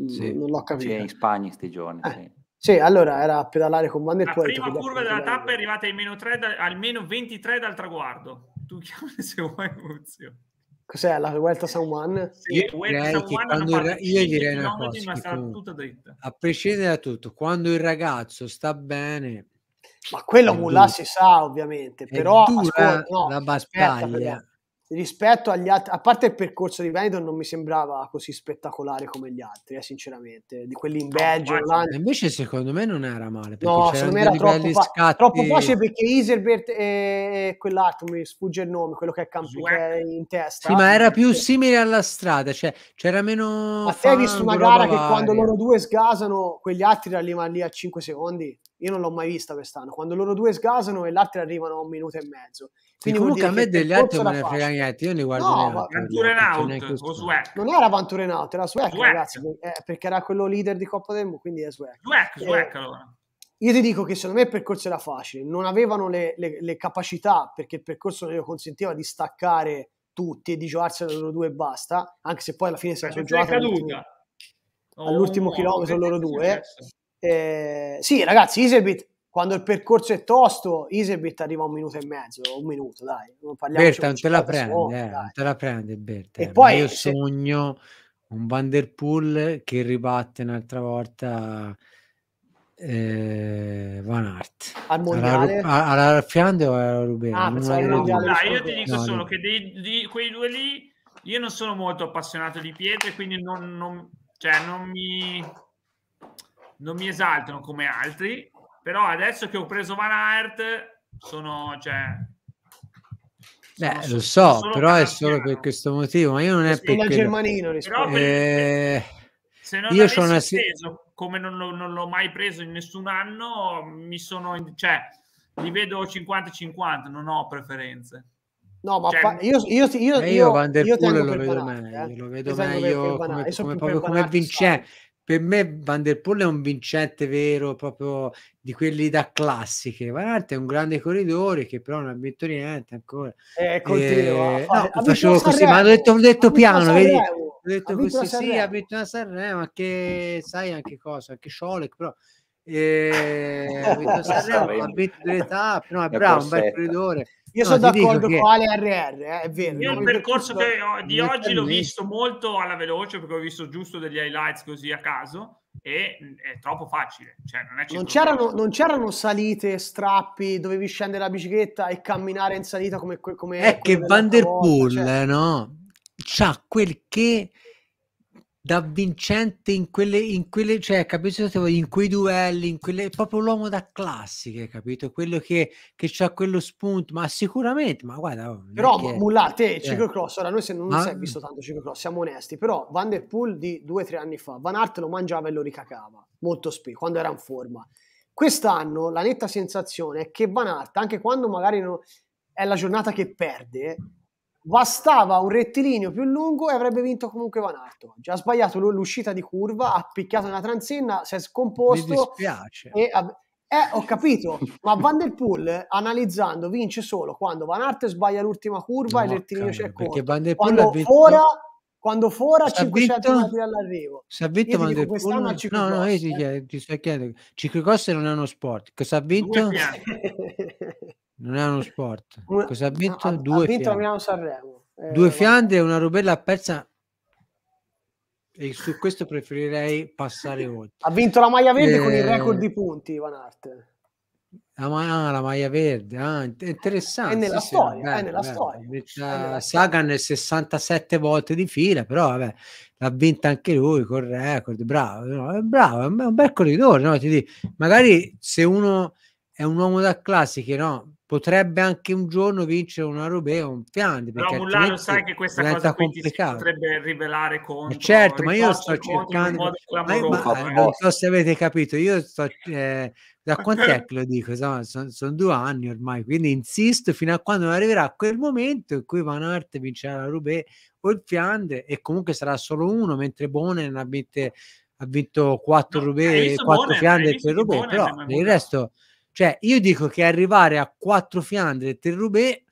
Mm, sì, non l'ho capito. Sì, in Spagna sti giorni, eh. sì. Sì, allora era a pedalare con Van La prima curva della tappa è arrivata ai meno 3 da, al meno 23 dal traguardo. Tu chiamali se vuoi, Muzio. Cos'è la Vuelta San eh, Juan? Sì, io, direi che quando il, io direi una cosa, a prescindere da tutto, quando il ragazzo sta bene... Ma quello Mullah si sa ovviamente, però... Ascolta, no, la battaglia rispetto agli altri, a parte il percorso di Veneto, non mi sembrava così spettacolare come gli altri, eh, sinceramente, di quelli in ah, Belgio, no, Invece secondo me non era male, no, secondo me era troppo, fa- troppo facile perché Iserbert e quell'altro, mi sfugge il nome, quello che è, camp- in testa. Sì, ma era più simile alla strada, cioè c'era meno... Ma te hai visto una gara che quando loro due sgasano, quegli altri arrivano lì a 5 secondi? io non l'ho mai vista quest'anno. Quando loro due sgasano e l'altro arrivano a un minuto e mezzo. Quindi e comunque a me degli altri non me ne frega niente, io li guardo no, ma... Out, Non era Vanturen Out, era Swag, Swag. ragazzi, eh, perché era quello leader di Coppa del Mondo, quindi è Swag. Swag, eh, Swag allora. Io ti dico che secondo me il percorso era facile, non avevano le, le, le capacità perché il percorso non gli consentiva di staccare tutti e di da loro due e basta, anche se poi alla fine si sono giocati all'ultimo, oh, all'ultimo no, chilometro loro due. Successo eh, sì, ragazzi, Isebit quando il percorso è tosto, Isebit arriva a un minuto e mezzo, un minuto, dai. Non Berta, non te la prende, eh, te la prende, Berta. E eh, poi, io se... sogno un Vanderpool che ribatte un'altra volta eh, Van Art. Al mondiale? Alla, alla Fiande o alla Rubena? Ah, no, io ti dico no, solo no. che dei, di quei due lì, io non sono molto appassionato di pietre, quindi non, non, cioè, non mi non mi esaltano come altri, però adesso che ho preso Van Aert sono, cioè, Beh, lo so, però campiano. è solo per questo motivo, ma io non è sì, perché... Germanino, però per... eh... Se non io sono una... preso, come non, lo, non, l'ho mai preso in nessun anno, mi sono... Cioè, li vedo 50-50, non ho preferenze. No, ma cioè, pa- io, io, io, io, io Van der Poel lo, vedo meglio, eh? lo vedo meglio come, come, come, come vincente per me Van der Poel è un vincente vero, proprio di quelli da classiche. Varante è un grande corridore che però non ha vinto niente ancora. Eh, continua. Eh, no, facevo così, ma l'ho detto, ho detto piano, vedi? Ho detto così, sì, ha vinto una Sanremo, anche, sai anche cosa, anche Sciolec, però... Eh, ha vinto Sanremo, ha vinto delle tappe, no, è bravo, un bel corridore io no, sono d'accordo che... con Ale RR, eh, è vero. Io il percorso che, di oggi l'ho visto molto alla veloce perché ho visto giusto degli highlights così a caso e è troppo facile. Cioè, non, non, c'erano, non, c'erano, salite, strappi, dovevi scendere la bicicletta e camminare in salita come... come è che Van Der Poel, cioè... no? C'ha quel che da vincente in quelle, in quelle cioè, capito? In quei duelli, in quelle, proprio l'uomo da classiche, capito? Quello che, che ha quello spunto, ma sicuramente, ma guarda. Oh, però, che... Mulla, te, eh. ciclocross, ora noi se non ma... si è visto tanto ciclocross, siamo onesti, però Van Der Poel di due o tre anni fa, Van Art lo mangiava e lo ricacava, molto spesso, quando era in forma. Quest'anno la netta sensazione è che Van Art, anche quando magari non, è la giornata che perde, bastava un rettilineo più lungo e avrebbe vinto comunque Van Aert oggi. Ha sbagliato l'uscita di curva, ha picchiato una transenna, si è scomposto. Mi dispiace. E, eh, ho capito, ma Van Der Poel analizzando vince solo quando Van Arte sbaglia l'ultima curva no, e il rettilineo c'è contro. Van Der Poel quando vinto... Fora, quando Fora S'ha 500 metri all'arrivo. Si è vinto Van Der Poel. No, cross, no, io ti, eh, eh. eh. ti sto chiedendo, ciclocross non è uno sport. Cosa ha vinto? non è uno sport. Una, Cosa ha vinto? Ha, due ha vinto Milano Sanremo. Eh, due Fiandre e una rubella persa. E su questo preferirei passare oltre. Ha vinto la maglia verde eh, con il eh. record di punti, Van Arte. La, ma- ah, la maglia verde, ah, interessante. È nella sì, storia, bello, è nella bello. storia. Vinta Sagan nel 67 volte di fila, però vabbè, l'ha vinta anche lui col record, bravo, no? bravo, è un bel corridore, no? Ti dico, magari se uno è un uomo da classiche, no? potrebbe anche un giorno vincere una Robea o un Fiandri. Però Mullano sai che questa cosa qui potrebbe rivelare con. Ma eh, certo, ma io sto cercando... Ma, io, ma, eh. non so se avete capito, io sto... Eh, da quant'è che lo dico? Sono, sono, sono, due anni ormai, quindi insisto fino a quando non arriverà quel momento in cui Van Aert vincerà la Roubaix o il Fiandre e comunque sarà solo uno, mentre Bonen ha vinto, ha vinto quattro no, Roubaix e quattro Bonen, Fiandre tre Roubaix, però il resto... Cioè, io dico che arrivare a quattro Fiandre e 3 Roubaix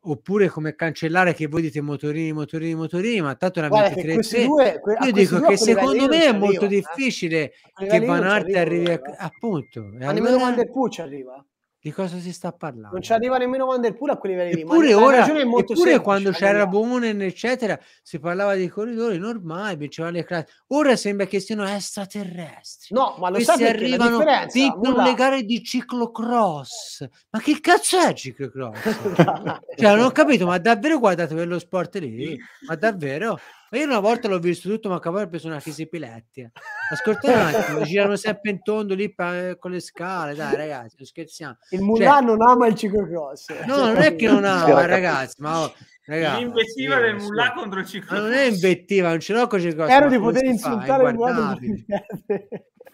oppure come cancellare che voi dite motorini, motorini, motorini, ma tanto la Guarda, 23 due, que- io dico che secondo me è molto arriva, eh. difficile eh? che Van Aert arrivi a, appunto. Ma allora... nemmeno Van Der Poel ci arriva. Di cosa si sta parlando? Non ci arriva nemmeno Vanderpool a quei livelli eppure lì. Ora, eppure semplice, quando c'era Bonen, eccetera, si parlava dei corridori normali, vincevano le classi. Ora sembra che siano extraterrestri. No, ma lo si arrivano, vincono nulla... le gare di ciclocross. Ma che cazzo è ciclocross? cioè, non ho capito, ma davvero guardate quello sport lì? Ma davvero? Ma io una volta l'ho visto tutto, ma capo ho preso una crisi epilettica. Ascoltate girano sempre in tondo lì per, eh, con le scale, dai ragazzi, non scherziamo. Il cioè Mulan cioè, non ama il ciclocross. No, non è che non ama, ragazzi, ma... Oh, ragazzi, l'invettiva del Mullah contro il ciclocross. Ma non è invettiva, non ce l'ho con il ciclocross. Spero di poter insultare il Mullah.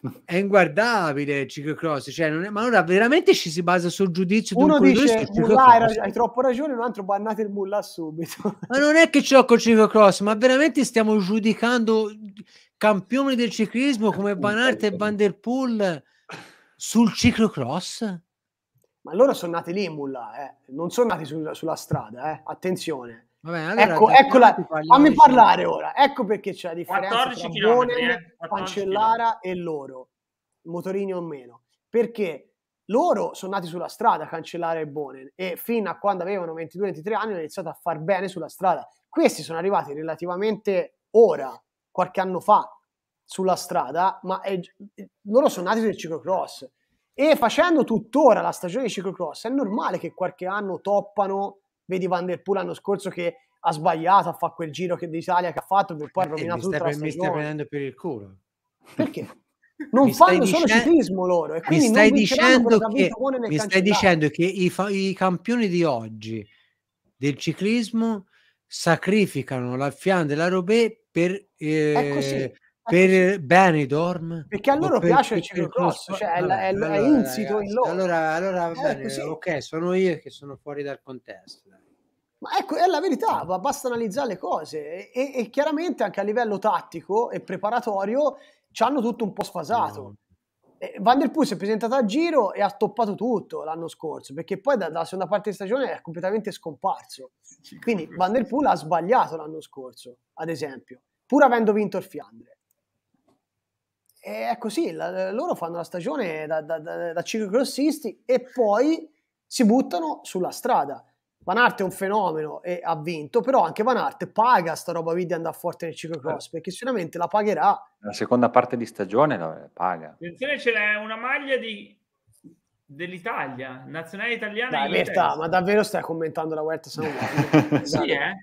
è inguardabile ciclocross, cioè non è, ma ora veramente ci si basa sul giudizio uno di un dice hai, hai troppo ragione, un altro bannate il mulla subito. ma non è che c'ho col ciclocross, ma veramente stiamo giudicando campioni del ciclismo come Banarte e Van Der Poel sul ciclocross? Ma loro sono nati lì in Mulla, eh. non sono nati su- sulla strada, eh. attenzione. Vabbè, allora, ecco, eccola, fammi parlare ora. Ecco perché c'è la differenza tra Bonen, eh, Cancellara e loro, motorini o meno. Perché loro sono nati sulla strada, Cancellara e Bonen, e fino a quando avevano 22-23 anni hanno iniziato a far bene sulla strada. Questi sono arrivati relativamente ora, qualche anno fa, sulla strada, ma è, loro sono nati del ciclocross. E facendo tuttora la stagione di ciclocross è normale che qualche anno toppano Vedi Van Der Poel l'anno scorso che ha sbagliato a fare quel giro che, d'Italia che ha fatto per poi ha eh, rovinato tutta per, la stagione. Mi stai prendendo per il culo. Perché? Non mi fanno solo dicendo, ciclismo loro. E quindi mi stai, dicendo che, mi stai dicendo che i, fa, i campioni di oggi del ciclismo sacrificano la Fian della Robé per eh, per Benidorm perché a loro piace il ciclocross per... cioè è, allora, è, allora, è insito ragazzi, in loro allora, allora va eh, bene così. Ecco, ok sono io che sono fuori dal contesto ma ecco è la verità basta analizzare le cose e, e chiaramente anche a livello tattico e preparatorio ci hanno tutto un po' sfasato no. Eh, Van der Poel si è presentato a giro e ha toppato tutto l'anno scorso perché poi da, dalla seconda parte di stagione è completamente scomparso quindi Van der Poel ha sbagliato l'anno scorso ad esempio pur avendo vinto il Fiandre e è così, la, loro fanno la stagione da, da, da, da ciclogrossisti e poi si buttano sulla strada. Van Aert è un fenomeno e ha vinto, però anche Van Aert paga sta roba di andare forte nel ciclocross, eh. perché sicuramente la pagherà. La seconda parte di stagione la eh, paga. Attenzione, ce n'è una maglia di... dell'Italia, nazionale italiana. Dai, Berta, ma davvero stai commentando la Huerta San Sì, eh?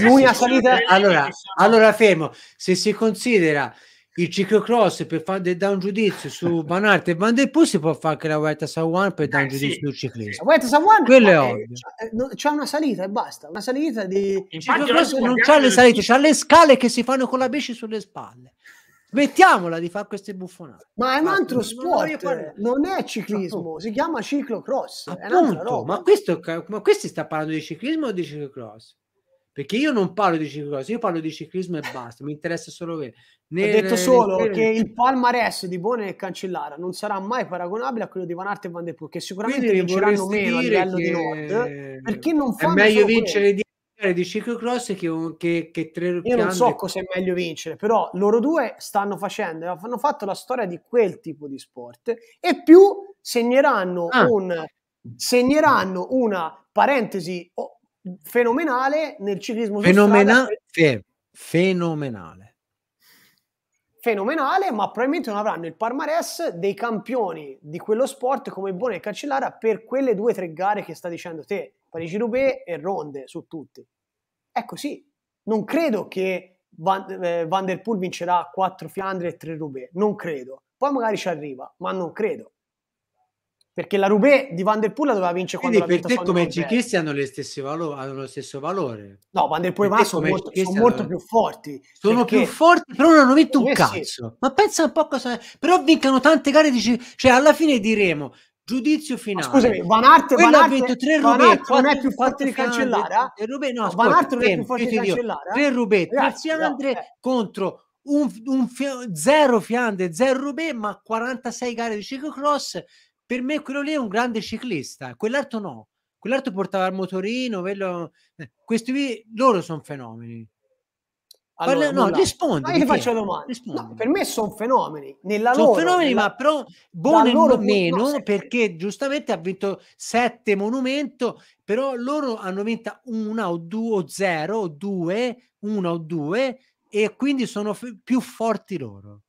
L'unica salita... Allora, allora, fermo, se si considera il ciclocross per fare da un giudizio su Van Aert e Van Der Poel si può fare anche la Vuelta San Juan per dare un giudizio sì, sul ciclismo sì. Vuelta San Juan quello è, ovvio eh, c'è, una salita e basta una salita di Infatti, il ciclocross non c'ha le salite c'ha le scale che si fanno con la bici sulle spalle Mettiamola di fare queste buffonate ma è un altro ma sport non, è ciclismo si chiama ciclocross Appunto, ma, questo, ma questi sta parlando di ciclismo o di ciclocross? Perché io non parlo di ciclocross, io parlo di ciclismo e basta, mi interessa solo vedere. Ho detto solo nel... che il palmarès di Bone e Cancellara non sarà mai paragonabile a quello di Van Arte e Van De Poel, che sicuramente Quindi vinceranno meno a livello che... di Nord, perché non fanno È meglio vincere di, di ciclocross che, che, che tre Io piante. non so cosa è meglio vincere, però loro due stanno facendo, hanno fatto la storia di quel tipo di sport e più segneranno ah. un segneranno una parentesi fenomenale nel ciclismo Fenomena- fe- fenomenale fenomenale ma probabilmente non avranno il palmarès dei campioni di quello sport come Bone e Cancellara per quelle due o tre gare che sta dicendo te Parigi-Roubaix e Ronde su tutti è così ecco, non credo che Van, eh, Van der Poel vincerà quattro Fiandre e tre Roubaix non credo poi magari ci arriva ma non credo perché la Roubaix di Van Der Poel la doveva vincere quindi quando per te come Cichessi hanno, valo- hanno, lo stesso valore no Van Der Poel ma sono, molto, sono molto, più forti sono più forti però non hanno vinto un cazzo sì. ma pensa un po' cosa però vincano tante gare di dici, cioè alla fine diremo giudizio finale ma scusami Van Aert, Van Aert ha vinto 3 Roubaix non è più forte di cancellare e eh? eh, Roubaix no, no Van Aert non è più forte di cancellare eh? tre Roubaix 3 Fiandre eh. contro un, un, un, zero Fiandre zero Roubaix ma 46 gare di ciclocross per me quello lì è un grande ciclista, quell'altro no, quell'altro portava il motorino, quello... Eh, questi qui, loro sono fenomeni. Allora, Parla... no, rispondi. Ma io ti faccio domanda. No, per me sono fenomeni. Nella sono loro, fenomeni, nella... ma però Bono loro... meno no, perché giustamente ha vinto sette monumento, però loro hanno vinto una o due o zero o due, una o due, e quindi sono f- più forti loro.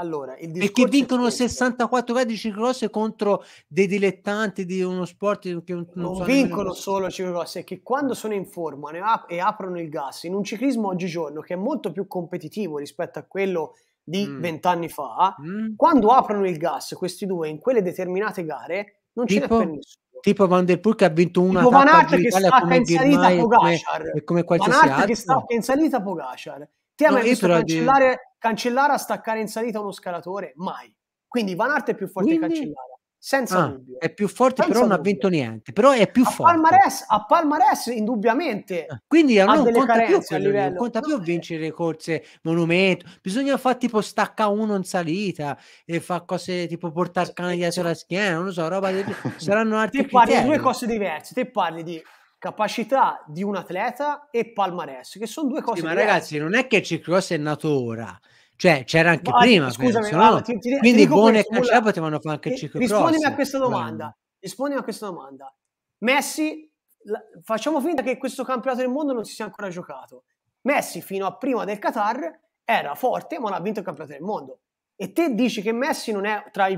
Allora, il Perché vincono il 64 vertici cross contro dei dilettanti di uno sport che non, non vincono solo ciclocross, è che quando sono in forma ap- e aprono il gas in un ciclismo oggigiorno che è molto più competitivo rispetto a quello di mm. vent'anni mm. fa, mm. quando aprono il gas questi due in quelle determinate gare non tipo, ce n'è per nessuno. Tipo Van Der Poel che ha vinto una tipo tappa Van che stacca come in salita Pogacar. Come, come Van Aert che stacca in salita Pogacar. Ti no, hai visto cancellare Cancellara a staccare in salita uno scalatore? Mai. Quindi Van Arte è più forte Quindi... Cancellara. Senza ah, dubbio. È più forte, Senza però dubbio. non ha vinto niente. Però è più a forte. Palmares, a Palmares, indubbiamente. Ah, quindi a non conta carenze, più, quello, non conta più eh. vincere le corse monumento. Bisogna fare tipo stacca uno in salita e fa cose tipo portare il cane dietro la schiena, non lo so, roba del... Saranno altri Te parli di due cose diverse. Te parli di capacità di un atleta e palmarès, che sono due cose sì, ma diverse. ragazzi, non è che il ciclocross è nato ora. Cioè, c'era anche ma, prima, scusami, penso, no? No, ti, ti, quindi Bone e Cancella potevano fare anche il eh, ciclocross. Rispondimi a questa domanda. Beh. Rispondimi a questa domanda. Messi, la, facciamo finta che questo campionato del mondo non si sia ancora giocato. Messi fino a prima del Qatar era forte, ma non ha vinto il campionato del mondo. E te dici che Messi non è tra i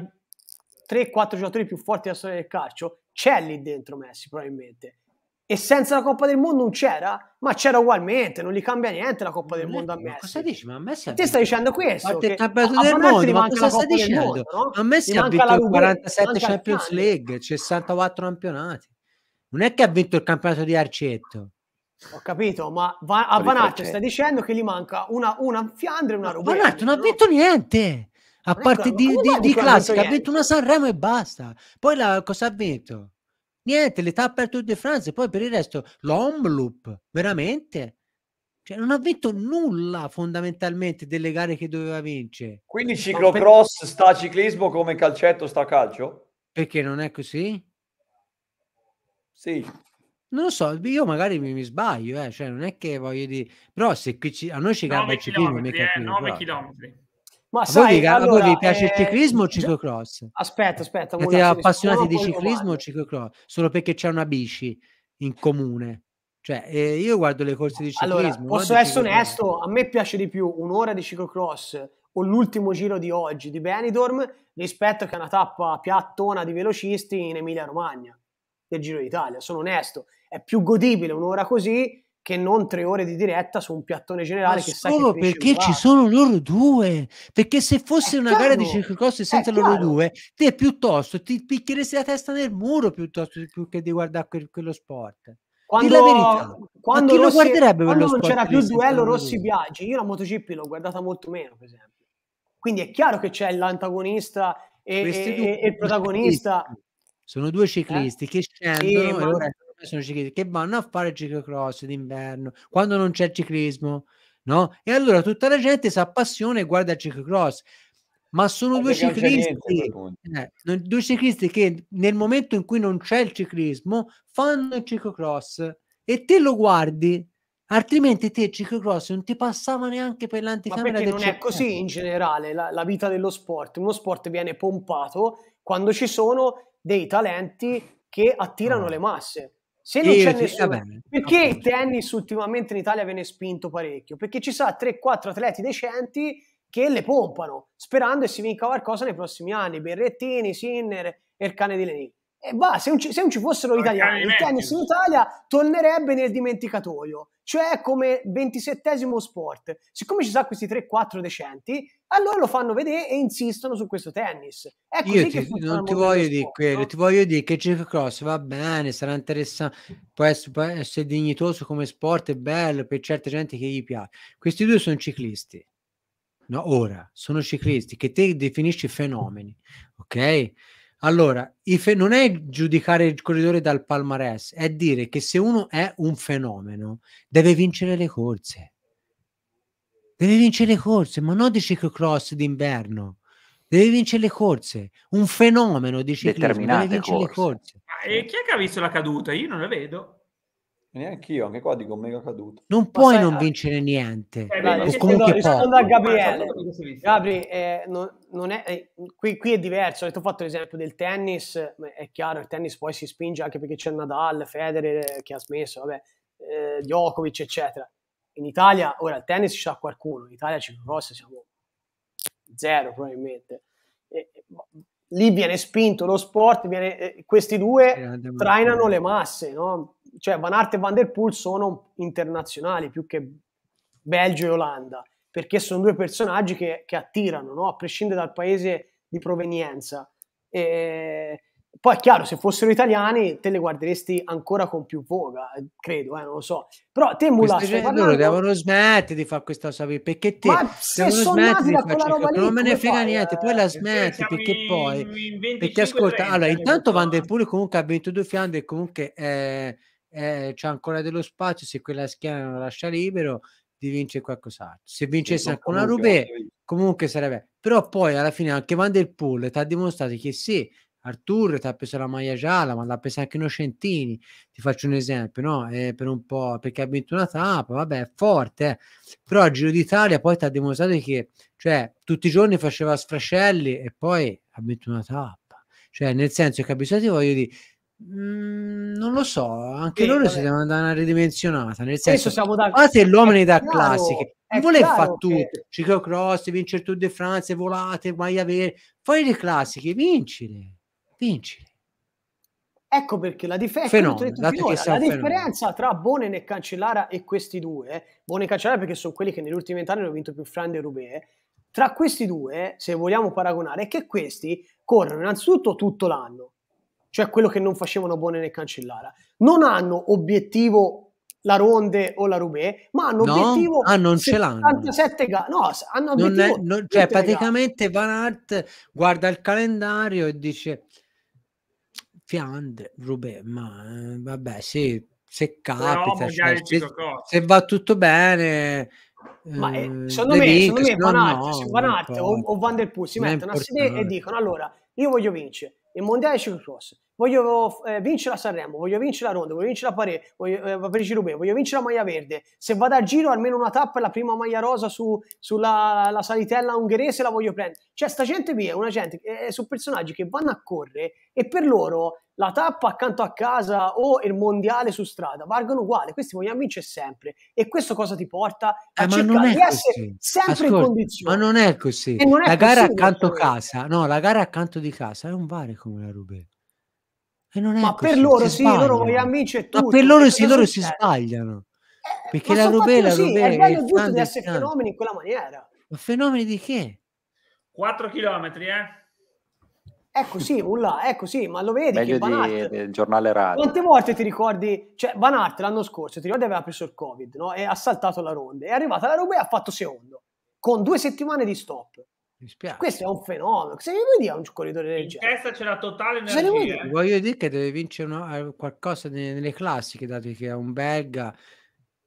3-4 giocatori più forti della storia del calcio? C'è lì dentro Messi, probabilmente e senza la Coppa del Mondo non c'era, ma c'era ugualmente, non gli cambia niente la Coppa del ma Mondo a Messi. cosa dici? Ma a Messi ha Te stai dicendo questo? Ma, Che a del mondo, ma cosa stai dicendo? Mondo, no? A Messi ha vinto Rubio, 47 Champions Canada. League, 64 campionati. Non è che ha vinto il campionato di Arcetto. Ho capito, ma va- a Vanaccio sta dicendo che gli manca una, una Fiandre e una Rubella. Vanaccio non ha vinto no? niente, a parte di, di, di classica, ha vinto una Sanremo e basta. Poi la, cosa ha vinto? niente, l'età per Tour de France, poi per il resto l'Omloop, veramente? Cioè, non ha vinto nulla fondamentalmente delle gare che doveva vincere. Quindi ciclocross sta ciclismo come calcetto sta calcio? Perché non è così? Sì. Non lo so, io magari mi, mi sbaglio, eh, cioè non è che voglio dire... Però se qui ci, a noi ci cambia il ciclismo... 9 km. Ma a sai, voi, allora, a voi vi piace eh, il ehm, ciclismo o il ciclocross? Aspetta, aspetta. Siete appassionati di ciclismo o ciclocross? Solo perché c'è una bici in comune? Cioè, eh, io guardo le corse di ciclismo. Allora, posso essere onesto, a me piace di più un'ora di ciclocross o l'ultimo giro di oggi di Benidorm rispetto che una tappa piattona di velocisti in Emilia Romagna del Giro d'Italia. Sono onesto, è più godibile un'ora così che non tre ore di diretta su un piattone generale Ma che solo che perché ci sono loro due perché se fosse è una chiaro, gara di circocorsi senza loro chiaro. due te piuttosto ti picchieresti la testa nel muro piuttosto che di guardare quel, quello sport quando, la verità quando, Rossi, lo guarderebbe quando non c'era più duello Rossi-Biaggi io la MotoGP l'ho guardata molto meno per esempio quindi è chiaro che c'è l'antagonista e, e, e, il protagonista sono due eh? ciclisti eh? che scendono sì, e loro sono ciclisti che vanno a fare ciclocross d'inverno quando non c'è ciclismo, no? E allora tutta la gente si appassiona e guarda il ciclocross. Ma sono due ciclisti, niente, eh, due ciclisti che nel momento in cui non c'è il ciclismo fanno il ciclocross e te lo guardi altrimenti te il ciclocross non ti passava neanche per l'anticamera ma perché non è così in generale la, la, vita dello sport uno sport viene pompato quando ci sono dei talenti che attirano no. le masse se non sì, c'è nessuno, perché il tennis ultimamente in Italia viene spinto parecchio? Perché ci sono 3-4 atleti decenti che le pompano, sperando e si vinca qualcosa nei prossimi anni. Berrettini, Sinner e il cane di Lenin. E va, se non ci, se non ci fossero gli italiani, il tennis in Italia tornerebbe nel dimenticatoio, cioè come ventisettesimo sport. Siccome ci sono questi 3-4 decenti, allora lo fanno vedere e insistono su questo tennis. È così Io ti, non ti voglio dire sport, quello, no? ti voglio dire che Jeff Cross va bene, sarà interessante, può essere, può essere, dignitoso come sport, è bello per certe gente che gli piace. Questi due sono ciclisti, no? Ora, sono ciclisti che te definisci fenomeni, ok? Allora, fe- non è giudicare il corridore dal palmarès, è dire che se uno è un fenomeno, deve vincere le corse Deve vincere le corse, ma non di ciclocross d'inverno. Deve vincere le corse. Un fenomeno di ciclismo. Deve vincere corse. le corse. Ma, e chi è che ha visto la caduta? Io non la vedo. Neanche io, anche qua dico mega caduto. Non Ma puoi sai, non ah, vincere niente. Eh, o comunque rispondo a Gabriele. Gabri, eh, non, non è, eh, qui, qui, è diverso. Ho fatto l'esempio del tennis, è chiaro, il tennis poi si spinge anche perché c'è Nadal, Federer eh, che ha smesso, vabbè, eh, Djokovic, eccetera in Italia, ora il tennis c'ha qualcuno, in Italia ci ciclocross siamo zero probabilmente. E, boh, lì viene spinto lo sport, viene, questi due trainano le masse, no? cioè Van Arte e Van Der Poel sono internazionali più che Belgio e Olanda, perché sono due personaggi che, che attirano, no? a prescindere dal paese di provenienza. E, poi è chiaro, se fossero italiani te le guarderesti ancora con più voga, eh, credo, eh, non lo so. Però te Mula stai parlando... Loro devono smettere di fare questa cosa perché te se sono nati di fare quella roba lì, non me ne frega fai, niente, poi la cioè, smetti perché in, poi... In 25, perché ascolta, allora intanto Van Der Poel comunque ha 22 fianne e comunque eh, eh, c'è ancora dello spazio, se quella schiena non la lascia libero di vincere qualcos'altro. Se vincesse anche una Roubaix eh, comunque sarebbe... Però poi alla fine anche Van Der Poel ti ha dimostrato che sì, Artur ti ha preso la maglia gialla, ma l'ha presa anche Innocentini. Ti faccio un esempio, no? Eh, per un po' perché ha vinto una tappa, vabbè, è forte, eh. però a Giro d'Italia poi ti ha dimostrato che cioè, tutti i giorni faceva sfracelli e poi ha vinto una tappa. Cioè, nel senso che ha bisogno, voglio dire, mh, mm, non lo so, anche sì, loro vabbè. si devono andare una ridimensionata. Nel senso, siamo da... fate l'uomini da classiche, non vuole fare tutto, che... ciclocross, vincere Tour de France, volate, maglia verde, fai le classiche, vincile vincili. Ecco perché la difesa, ecco la differenza tra Bonen e Cancellara e questi due, Bonen e Cancellara perché sono quelli che negli ultimi vent'anni hanno vinto più Fran e Rubé, tra questi due, se vogliamo paragonare, è che questi corrono innanzitutto tutto l'anno, cioè quello che non facevano Bonen e Cancellara. Non hanno obiettivo la Ronde o la Rubé, ma hanno no, obiettivo ah, non 77 cioè gare. No, hanno obiettivo è, non, cioè, praticamente Van Aert guarda il calendario e dice Fiandre, Rubè, ma eh, vabbè, sì, se capita, cioè, se, se, va tutto bene. Ma eh, eh secondo, me, vinca, secondo me, Van Aert, no, Van o, o, Van Der Poel si mettono a sedere e dicono allora, io voglio vincere il mondiale di voglio eh, vincere la Sanremo, voglio vincere la Ronda, voglio vincere la Parè, voglio, eh, Parigi Roubaix, voglio vincere la maglia verde. Se vado a giro almeno una tappa, e la prima maglia rosa su, sulla salitella ungherese la voglio prendere. Cioè, sta gente via, una gente, eh, su personaggi che vanno a correre e per loro la tappa accanto a casa o il mondiale su strada valgono uguale, questi vogliamo vincere sempre. E questo cosa ti porta a eh, cercare di essere sempre Ascolta, in condizione. Ma non è così. Non è la gara accanto a casa, no, la gara accanto di casa non vale come la Roubaix non ma per loro sì, sbagliano. loro vogliono amici e tutto. Ma per loro sì, loro si sbagliano. Eh, perché la rubella la è il bello giusto di essere fenomeni in quella maniera. Ma fenomeni di che? 4 km, eh? Ecco sì, Ulla, ecco sì, ma lo vedi Meglio che Van Aert, di, del giornale radio. Quante volte ti ricordi, cioè Van Aert l'anno scorso, ti ricordi aveva preso il Covid, no? E ha saltato la ronda, è arrivata la Rubè e ha fatto secondo, con due settimane di stop. Mi spiace. Questo è un fenomeno. Se ne vuoi dire un corridore del genere? In testa c'è la totale energia. Voglio dire che deve vincere una, eh, qualcosa nelle, nelle, classiche, dato che è un belga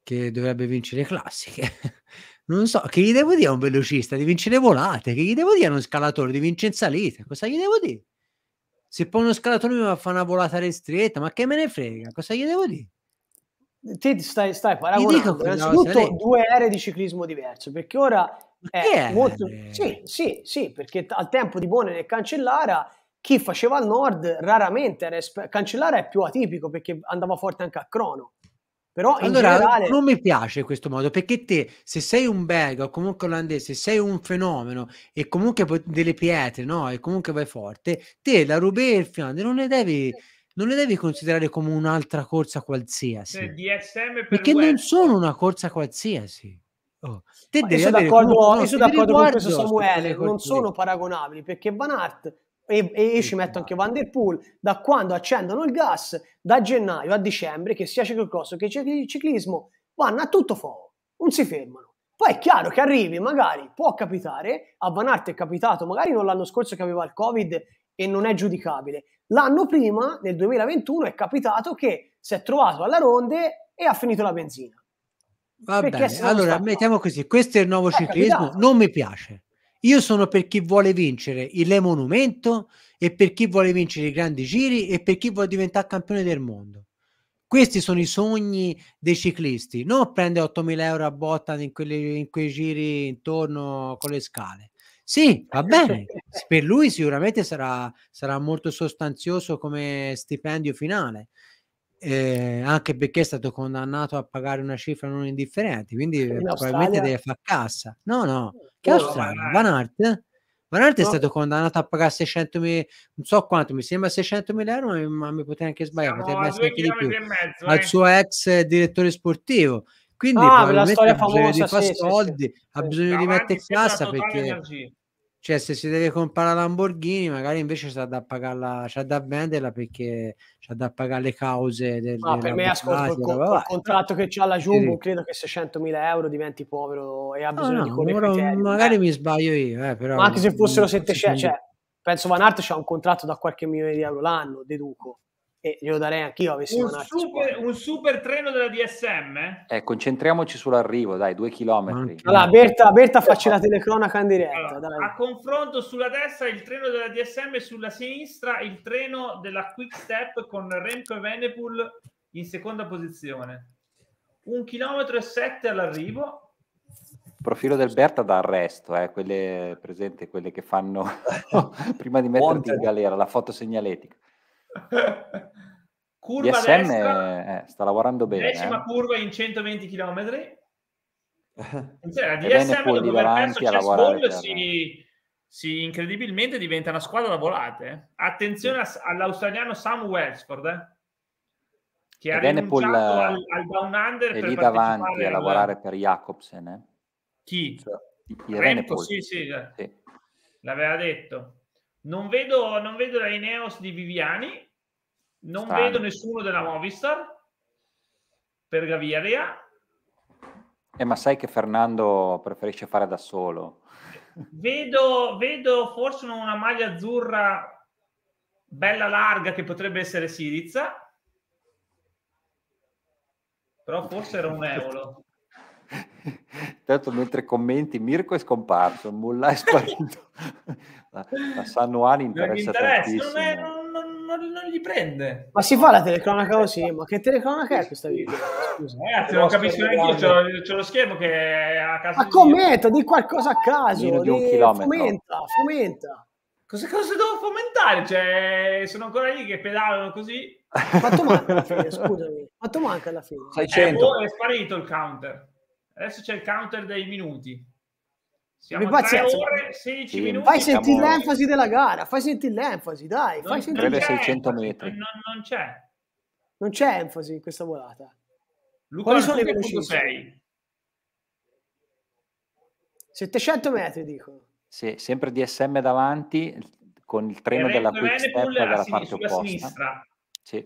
che dovrebbe vincere le classiche. Non so, che gli devo dire a un velocista di vincere volate? Che gli devo dire a uno scalatore di vincere in salita? Cosa gli devo dire? Se poi uno scalatore mi va a fare una volata ristretta, ma che me ne frega? Cosa gli devo dire? Ti stai, stai paragonando innanzitutto due aree di ciclismo diverse, perché ora eh, è molto... Sì, eh. sì, sì, perché al tempo di Bonner e Cancellara chi faceva al nord raramente era esper- Cancellara è più atipico perché andava forte anche a crono. Però allora, generale... non mi piace questo modo perché te, se sei un belga o comunque olandese, sei un fenomeno e comunque delle pietre, no? E comunque vai forte, te la Rubé e il Fiandre non le devi non le devi considerare come un'altra corsa qualsiasi. Cioè, DSM per perché web. non sono una corsa qualsiasi. Oh. Te devi io sono d'accordo, con, io sono d'accordo con questo Samuele, ecco non sono paragonabili perché Van Art e, e io ci metto anche Van Der Poel da quando accendono il gas da gennaio a dicembre che sia ciclocross che ciclismo vanno a tutto fuoco, non si fermano. Poi è chiaro che arrivi, magari può capitare, a Van Art è capitato, magari non l'anno scorso che aveva il Covid e non è giudicabile. L'anno prima, nel 2021, è capitato che si è trovato alla ronde e ha finito la benzina. Va bene, allora stato... mettiamo così, questo è il nuovo eh, ciclismo, esatto. non mi piace. Io sono per chi vuole vincere il Le monumento e per chi vuole vincere i grandi giri e per chi vuole diventare campione del mondo. Questi sono i sogni dei ciclisti, non prendere 8.000 euro a botta in, quelli, in quei giri intorno con le scale. Sì, va bene, per lui sicuramente sarà, sarà molto sostanzioso come stipendio finale, eh, anche perché è stato condannato a pagare una cifra non indifferente, quindi in probabilmente Australia... deve far cassa. No, no, mm, che no, Australia? Van Aert? Van Aert no. è stato condannato a pagare 600 mila, non so quanto, mi sembra 600 mila euro, ma mi potrei anche sbagliare, Siamo potrebbe essere anche di più, mezzo, al eh. suo ex direttore sportivo. Quindi ah, probabilmente ha bisogno famosa, di fare sì, soldi, sì, sì. ha bisogno Davanti di mettere cassa perché... Energia cioè, se si deve comprare la Lamborghini, magari invece c'è da pagarla, c'è da venderla perché c'è da pagare le cause del no, ah, per me ascolto il, con, il contratto che c'ha la Jumbo, sì. credo che 600.000 euro diventi povero e ha bisogno no, no, di correggere. Magari eh. mi sbaglio io, eh, però, Ma anche se fossero 700, cioè, penso Van Art c'ha un contratto da qualche milione di euro l'anno, deduco e glielo darei anch'io avessi un, super, un super treno della DSM eh, concentriamoci sull'arrivo dai due chilometri allora, Berta, Berta faccia la telecronaca in diretta allora, a confronto sulla destra il treno della DSM sulla sinistra il treno della Quick Step con Remco e Venepool in seconda posizione un chilometro e sette all'arrivo profilo del Berta da arresto, eh, quelle presenti, quelle che fanno prima di metterti in galera, la foto segnaletica curva ISM destra, eh, sta lavorando bene. Decima eh. curva in 120 km. Cioè, la DSM dopo aver perso Chessball si, si incredibilmente diventa una squadra da volate. Eh. Attenzione sì. all'australiano Sam Welsford, eh, che ha Evenepoel, rinunciato eh, al, al down under e lì davanti a lavorare al... per Jacobsen. Eh. Chi? Cioè, Remco, sì, sì, sì, l'aveva detto. Non vedo, non vedo la Ineos di Viviani, non Strano. vedo nessuno della Movistar per Gaviria. Eh, ma sai che Fernando preferisce fare da solo. Vedo, vedo forse una maglia azzurra bella larga che potrebbe essere Siriza. Però forse era un euro. Tanto mentre commenti Mirko è scomparso, Mulla è sparito. la, la Sanuani interessa, non interessa tantissimo. Non è, non non, non, gli prende. Ma si fa la telecronaca così? Ma che telecronaca è questa video? Scusa. Ragazzi, non capisco neanche io. C'è lo schermo che è a casa. Ma di commenta, di qualcosa a caso. Di un chilometro. Fomenta, fomenta. Cosa, cosa devo fomentare? Cioè, sono ancora lì che pedalano così. Quanto manca alla fine? Scusami, quanto manca alla fine? 600. Eh, boh, è sparito il counter. Adesso c'è il counter dei minuti. Siamo a ore, 16 sì, minuti. Fai siamo... sentire l'enfasi della gara, fai sentire l'enfasi, dai. Non, fai sentire non 600 metri. Non, non, c'è. Non c'è enfasi in questa volata. Luca, Quali sono le velocità? 700 metri, dico. Sì, sempre DSM davanti, con il treno della quick step dalla parte opposta. Sì.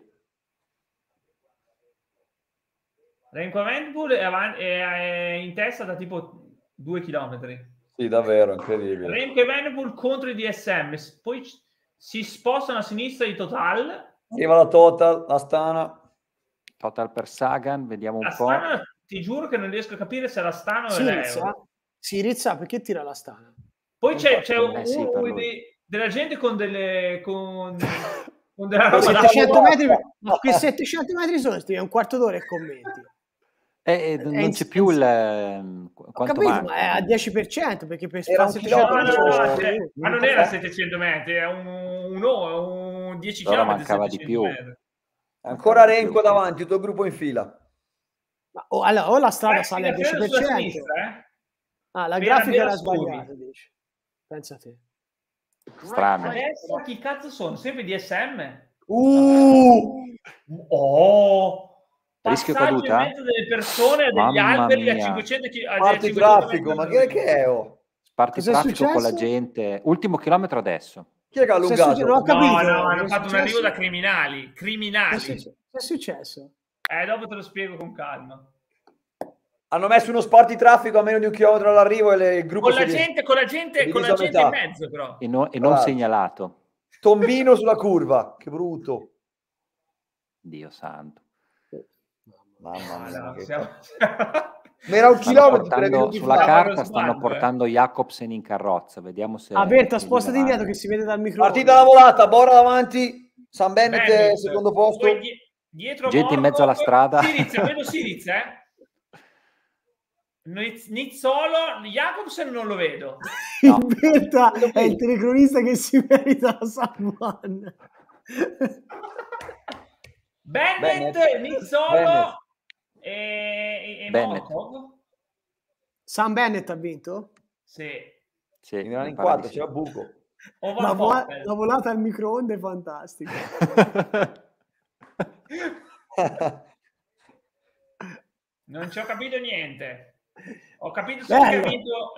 Renko Venpool è, è, in testa da tipo 2 chilometri. Sì, davvero, incredibile. Remco e Venepool contro i DSM, poi si spostano a sinistra di Total. Arriva la Total, la Stana. Total per Sagan, vediamo la un Stana, po'. Ti giuro che non riesco a capire se la Stana o l'Euro. Si rizza, perché tira la Stana? Poi c'è, c'è un, eh sì, uno de, della gente con delle... Con... con della roba 700 metri, ma che 700 metri sono stati un quarto d'ora e commenti. Eh, eh non c'è più il ehm, ho capito, ma è a 10% perché per era 700 no, no, no, no, cioè, eh, ma non era 700 metri, è un, un, un 10 allora km mancava di più. Metri. Ancora Renko davanti, il tuo gruppo in fila. Ma, o, allora, o la strada eh, sale al 10%. Sinistra, eh? Ah, la grafica era sbagliata, dici. Pensa te. Strano. Adesso chi cazzo sono? Sempre DSM? Uh! Oh! rischio caduta? in mezzo delle persone a degli Mamma alberi mia. a 500 km. Parte 500 traffico, ma che, che è? Oh? Parte Cos'è traffico con la gente. Ultimo chilometro adesso. Chi è che ha allungato? No, no, hanno fatto un arrivo da criminali. Criminali. Che è successo? Eh, dopo te lo spiego con calma. Hanno messo uno sport di traffico a meno di un chilometro all'arrivo e le, il gruppo... Con la gente, con la gente, con la gente in mezzo però. E, no, e non Guarda. Esatto. segnalato. Tombino sulla curva, che brutto. Dio santo. Mamma mia. Ah, no, che... siamo... Ne era un chilometro sulla carta stanno sguardo, eh. portando eh. Jacobsen in carrozza vediamo se ah, Berta di indietro che si vede dal microfono partita la volata Bora davanti San Bennett, Bennett. secondo posto Poi dietro gente Morco, in mezzo alla strada Siriz almeno Siriz eh Nizzolo, Jacobsen non lo vedo. No. Berta è il telecronista che si merita la San Juan. Bennett, Bennett. Nizzolo, Bennett. E, e Morkov? Sam Bennett ha vinto? Sì. sì in 94 c'era Buco. La, vo- la volata al microonde è fantastica. non ci ho capito niente. Ho capito solo che ha vinto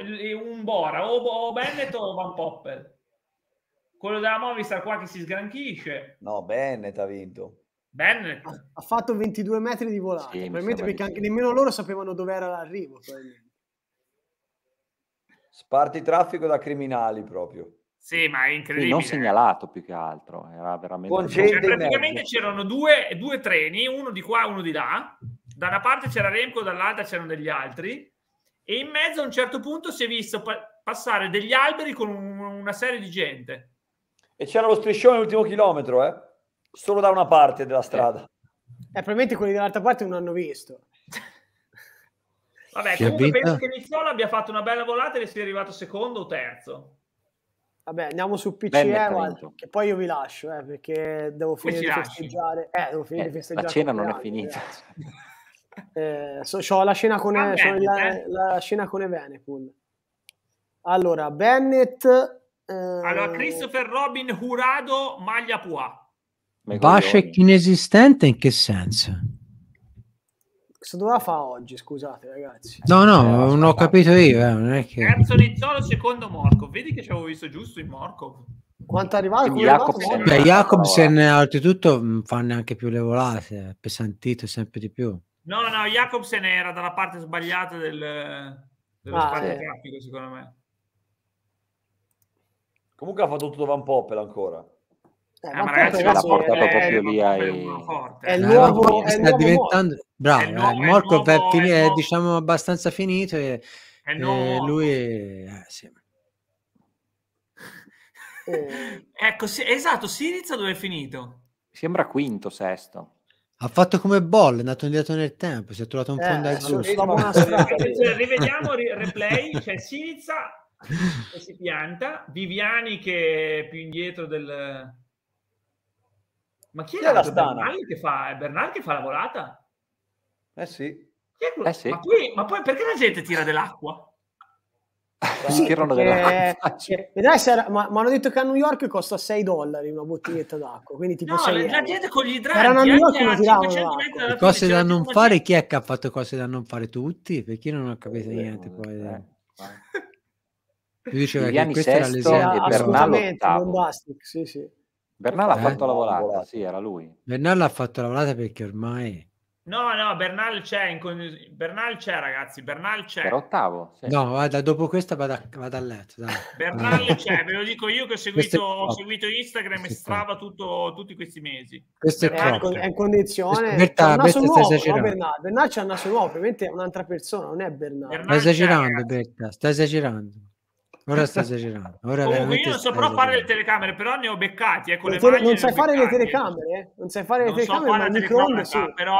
un Bora o, o Bennett o Van Poppel. Quello della Movistar qua che si sgranchisce. No, Bennett ha vinto. Bennett. Ha fatto 22 metri di volata, sì, probabilmente perché anche, nemmeno loro sapevano dove era l'arrivo. Sparti traffico da criminali proprio. Sì, ma è incredibile. Sì, non segnalato più che altro, era veramente... Con cioè, praticamente c'erano due, due, treni, uno di qua e uno di là. Da una parte c'era Remco, dall'altra c'erano degli altri. E in mezzo a un certo punto si è visto pa- passare degli alberi con un, una serie di gente. E c'era lo striscione all'ultimo chilometro, eh? solo da una parte della eh. strada. Eh, probabilmente quelli dell'altra parte non hanno visto. Vabbè, comunque penso che Nicciola abbia fatto una bella volata e sia arrivato secondo o terzo. Vabbè, andiamo su PC che poi io vi lascio, eh, perché devo finire di festeggiare. Eh, devo finire eh, di festeggiare. La cena non è finita. Eh. eh, so, so, la scena con, ah, so Bennett, la, la, scena con Evenepoel. Allora, Bennett... Allora, Christopher Robin Hurado Maglia Pua. Bashek inesistente in che senso? Cosa doveva fare oggi? Scusate, ragazzi. No, no, eh, non ho capito io. Eh, non è che... Terzo Rizzolo, secondo Morco. Vedi che ci avevo visto giusto in Morco. Quanto arrivava il Jacobsen? Beh, Jacobsen oltretutto non mm, fa neanche più le volate, è pesantito sempre di più. No, no, no, Jacobsen era dalla parte sbagliata del, dello ah, spazio sì. grafico, secondo me. Comunque ha fatto tutto Van Poppel ancora. Eh, eh, ma, ma ragazzi, l'ha portato è, proprio lì ai... Eh, eh, è il nuovo, è sta diventando bravo, è nuovo, eh, Morco per finire, è diciamo abbastanza finito e, è e lui eh, sì. eh. Ecco, sì, esatto, Siriza dove è finito? Sembra quinto, sesto. Ha fatto come Boll, è andato indietro nel tempo, si è trovato un eh, po' da giusto. Rivediamo il replay, c'è cioè Sirizza che si pianta, Viviani che è più indietro del ma chi, chi è, è la Stana? Bernal che, fa, Bernal che fa la volata? Eh sì. Eh sì. Ma, poi, ma, poi, perché la gente tira dell'acqua? Sì, tirano dell'acqua. Cioè, ma, ma, hanno detto che a New York costa 6 dollari una bottiglietta d'acqua. Quindi tipo no, 6 la, la gente con gli idranti erano a New eh, York non tiravano cose da non fare. Chi è che ha fatto cose da non fare? Tutti? Perché non ho capito eh, niente. Eh, poi, eh. Lui diceva che questa era l'esigenza. Assolutamente, non basta. Sì, sì. Bernal ha eh? fatto eh, la volata, volata, sì, era lui. Bernal ha fatto la volata perché ormai... No, no, Bernal c'è, in... Bernal c'è ragazzi, Bernal c'è. Per ottavo. Sì. No, guarda, dopo questa vado a, vado a letto. Dai. Bernal c'è, ve lo dico io che ho seguito, ho seguito Instagram e Strava tutto, tutti questi mesi. Questo è, è, è in condizione... Berta, c'è un nuovo, no, Bernal. Bernal c'è un naso nuovo, ovviamente è un'altra persona, non è Bernal. Bernal stai esagerando, Berta, stai esagerando. Ora sta esagerando. Ora Comunque io non so però fare le telecamere, però ne ho beccati. Ecco, eh, con le non, non sai fare beccati. le telecamere? Non sai fare le non telecamere, so fare ma telecamere, sì. però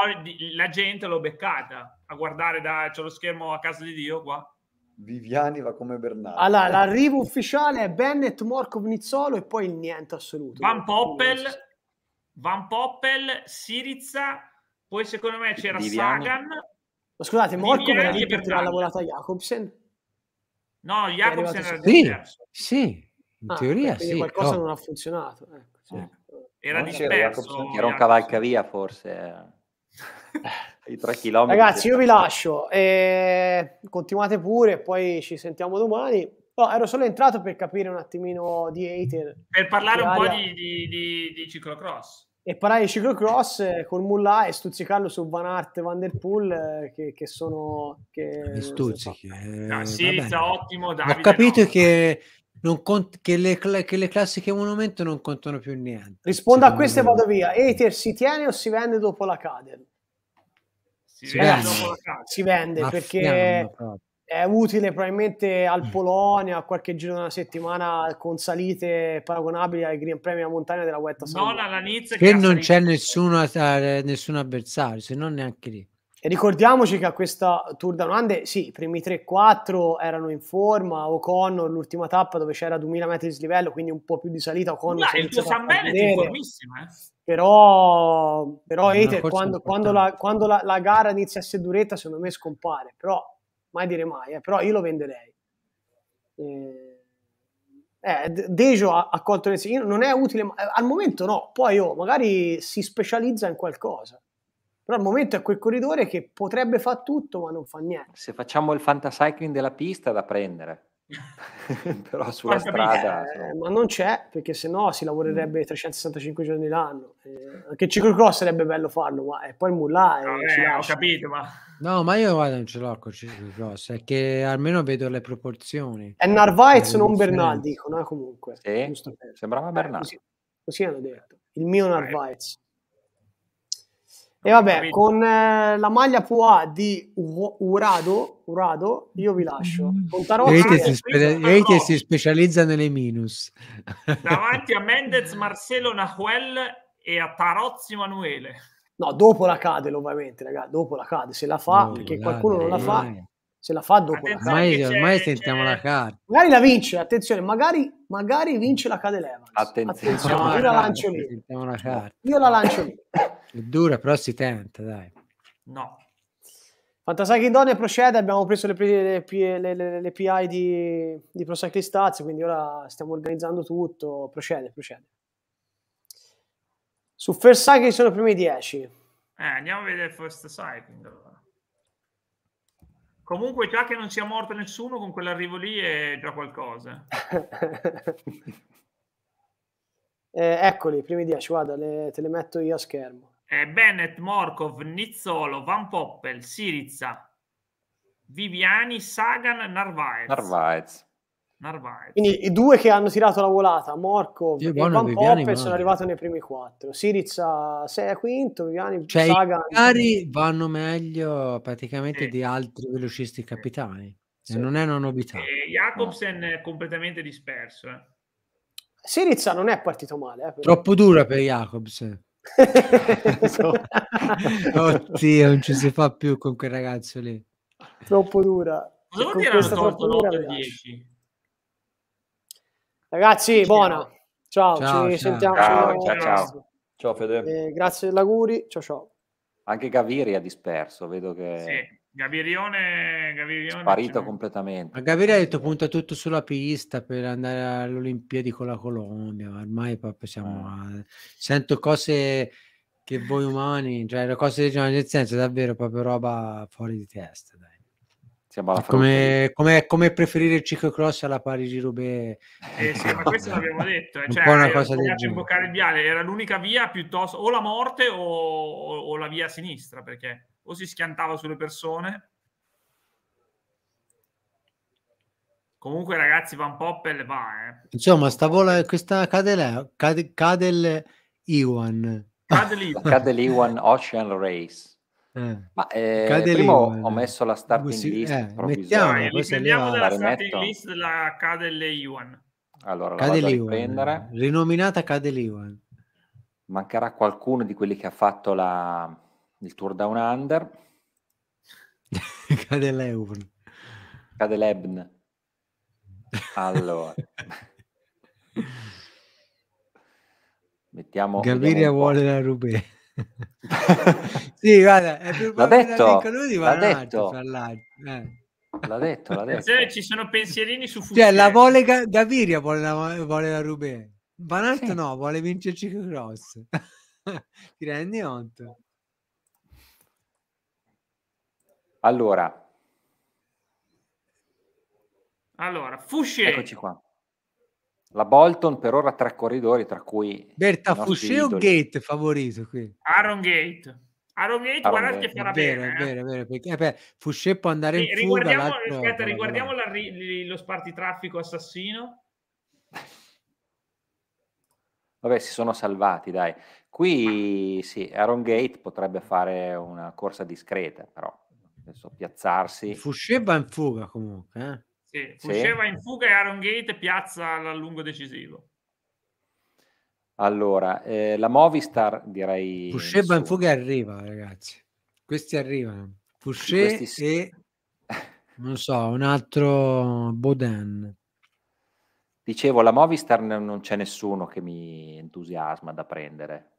la gente l'ho beccata a guardare da... C'è lo schermo a casa di Dio qua. Viviani va come Bernardo. Allora, l'arrivo ufficiale è Bennett, Morco, Nizzolo e poi niente assoluto. Van Poppel, Van Poppel, Sirizza, poi secondo me c'era Viviani. Sagan. Ma scusate, Morco era lì per tirare la a Jacobsen. No, Jacobsen era il sì, Sì, in ah, teoria sì. Qualcosa no. non ha funzionato. Ecco, sì. Eh. Eh. Era non disperso. Era un cavalcavia forse. Eh, I tre chilometri. Ragazzi, io vi lascio. Eh, continuate pure, poi ci sentiamo domani. No, ero solo entrato per capire un attimino di Hater. Per parlare un po' di, di, di, di ciclocross e parare di ciclocross eh, con Mullah e stuzzicarlo su Van Aert e Van Der Poel eh, che, che sono che, Mi stuzzichi eh, no, sì, ottimo Davide, ho capito no. che, cont- che, le cl- che, le, classiche monumento non contano più niente rispondo a queste e vado via Eter si tiene o si vende dopo la Cadel? si, si vende, vende, si vende perché fiamma, è utile probabilmente al mm. Polonia, a qualche giro di una settimana con salite paragonabili al Green Premio a montagna della Guetta Non alla Nizza che, non c'è nessuno, nessun avversario, se non neanche lì. E ricordiamoci che a questa Tour da Norande, sì, i primi 3-4 erano in forma, O'Connor l'ultima tappa dove c'era 2000 metri di slivello, quindi un po' più di salita, O'Connor... Ma il tuo San Benet è informissimo, eh? Però, però no, Eter, quando, quando, la, quando la, la, gara inizia a essere duretta, secondo me scompare, però mai dire mai, eh, però io lo venderei. Eh, Dejo ha, ha colto nel segno, non è utile, eh, al momento no, poi oh, magari si specializza in qualcosa. Però al momento è quel corridore che potrebbe fare tutto ma non fa niente. Se facciamo il fantasycling della pista da prendere. però sulla ma strada eh, ma non c'è perché se no si lavorerebbe 365 mm. giorni l'anno eh, anche il ciclocross sarebbe bello farlo ma eh, poi mulla eh, no, eh, ho capito ma no ma io guarda non ce l'ho con il ciclocross è che almeno vedo le proporzioni è Narvaez non Bernal dicono eh, comunque sì, sembrava eh, Bernal così, così hanno detto il mio Narvaez e vabbè, con eh, la maglia Pua di Urado, Urado, io vi lascio. Mm. Contarocchi Vedi che si, che si specializza nelle minus. Davanti a Mendez, Marcelo Nahuel e a Tarozzi Manuele. No, dopo la cade, ovviamente, ragazzi, dopo la cade, se la fa, no, perché guarda, qualcuno non la fa, eh. se la fa dopo attenzione la cade. Ormai, sentiamo la Cadel. Magari la vince, attenzione, magari, magari vince la Cadel Evans. Attenzione, attenzione. No, io, la ragazzi, io la lancio lì. Io la lancio lì. È dura, però si tenta, dai. No. Fantasaghi donne procede, abbiamo preso le, le, le, le PI di, di Pro Stats, quindi ora stiamo organizzando tutto, procede, procede. Su First Cycling sono i primi 10. Eh, andiamo a vedere First Cycling allora. Comunque già che non sia morto nessuno con quell'arrivo lì è già qualcosa. eh, eccoli, i primi 10, guarda, te le metto io a schermo. Eh, Bennett, Morkov, Nizzolo, Van Poppel, Sirizza, Viviani, Sagan, Narvaez. Narvaez. Narvaez. Quindi i due che hanno tirato la volata, Morkov e Van Viviani, Poppel, sono arrivati nei primi quattro. Sirizza 6 a quinto, Viviani, cioè, Sagan... i cari vanno meglio praticamente eh. di altri velocisti capitani. Sì. non è una novità. E Jacobsen no. è completamente disperso. Eh. Sirizza non è partito male. Eh, Troppo dura per Jacobsen. Oddio, non ci si fa più con quel ragazzo lì. Troppo dura. Cosa vuol dire tolto l'8 10? Ragazzi, buona. Ciao, ciao ci ciao. sentiamo. Ciao, ciao, ciao. ciao Fede. Eh, grazie dell'auguri. Ciao, ciao. Anche Gaviri ha disperso, vedo che... Sì. Gavirione, Gavirione sparito completamente. Ma Gavirione ha detto punta tutto sulla pista per andare all'Olimpiadi con la Colombia. Ormai proprio siamo eh. a... sento cose che voi umani, cioè le cose di nel senso davvero proprio roba fuori di testa. Dai. Siamo alla come, come, come, preferire il ciclocross alla Parigi Roubaix? Eh sì, ma questo l'abbiamo detto. Eh, cioè, un una cosa del imboccare il viale, era l'unica via piuttosto o la morte o, o, o la via a sinistra perché o si schiantava sulle persone. Comunque, ragazzi, Van Poppel va. Eh. Insomma, stavola, questa Cadel, Cadel, Cadel Iwan. Cadel Iwan Ocean Race. Eh. Ma eh, primo ho messo la starting si, list eh, provvisoria. Mettiamo, della starting list della Cadel Iwan. Allora, Cadel Iwan. Rinominata Cadel Iwan. Mancherà qualcuno di quelli che ha fatto la il Tour Down Under. Cade l'Eurn. Cade l'Ebn. Allora. mettiamo... Gaviria vuole la Rubé. sì, guarda, è più l'ha detto, lui, l'ha, detto. Eh. l'ha detto, l'ha eh, detto. Cioè, ci sono pensierini su Fusier. Cioè, la vuole Ga- Gaviria vuole la, vuole la Rubé. Van Aert sì. no, vuole vincerci Cross. Ti rendi conto? Allora. Allora, Fouché. Eccoci qua. La Bolton per ora tre corridori, tra cui... Berta Fouché o Gate favorito qui? Aaron Gate. Aaron Gate, Aaron guardate Gate. che farà vero, bene. È eh. vero, è vero, perché eh, beh, Fouché può andare e in fuga. Aspetta, riguardiamo la, lo spartitraffico assassino. Vabbè, si sono salvati, dai. Qui sì, Aaron Gate potrebbe fare una corsa discreta, però so, piazzarsi. Fouché va in fuga comunque. Eh? Sì, Fouché sì. va in fuga e Aaron Gate piazza l'allungo decisivo. Allora, eh, la Movistar direi... Fouché va in fuga arriva, ragazzi. Questi arrivano. Fouché Questi e... non so, un altro Boden. Dicevo, la Movistar non c'è nessuno che mi entusiasma da prendere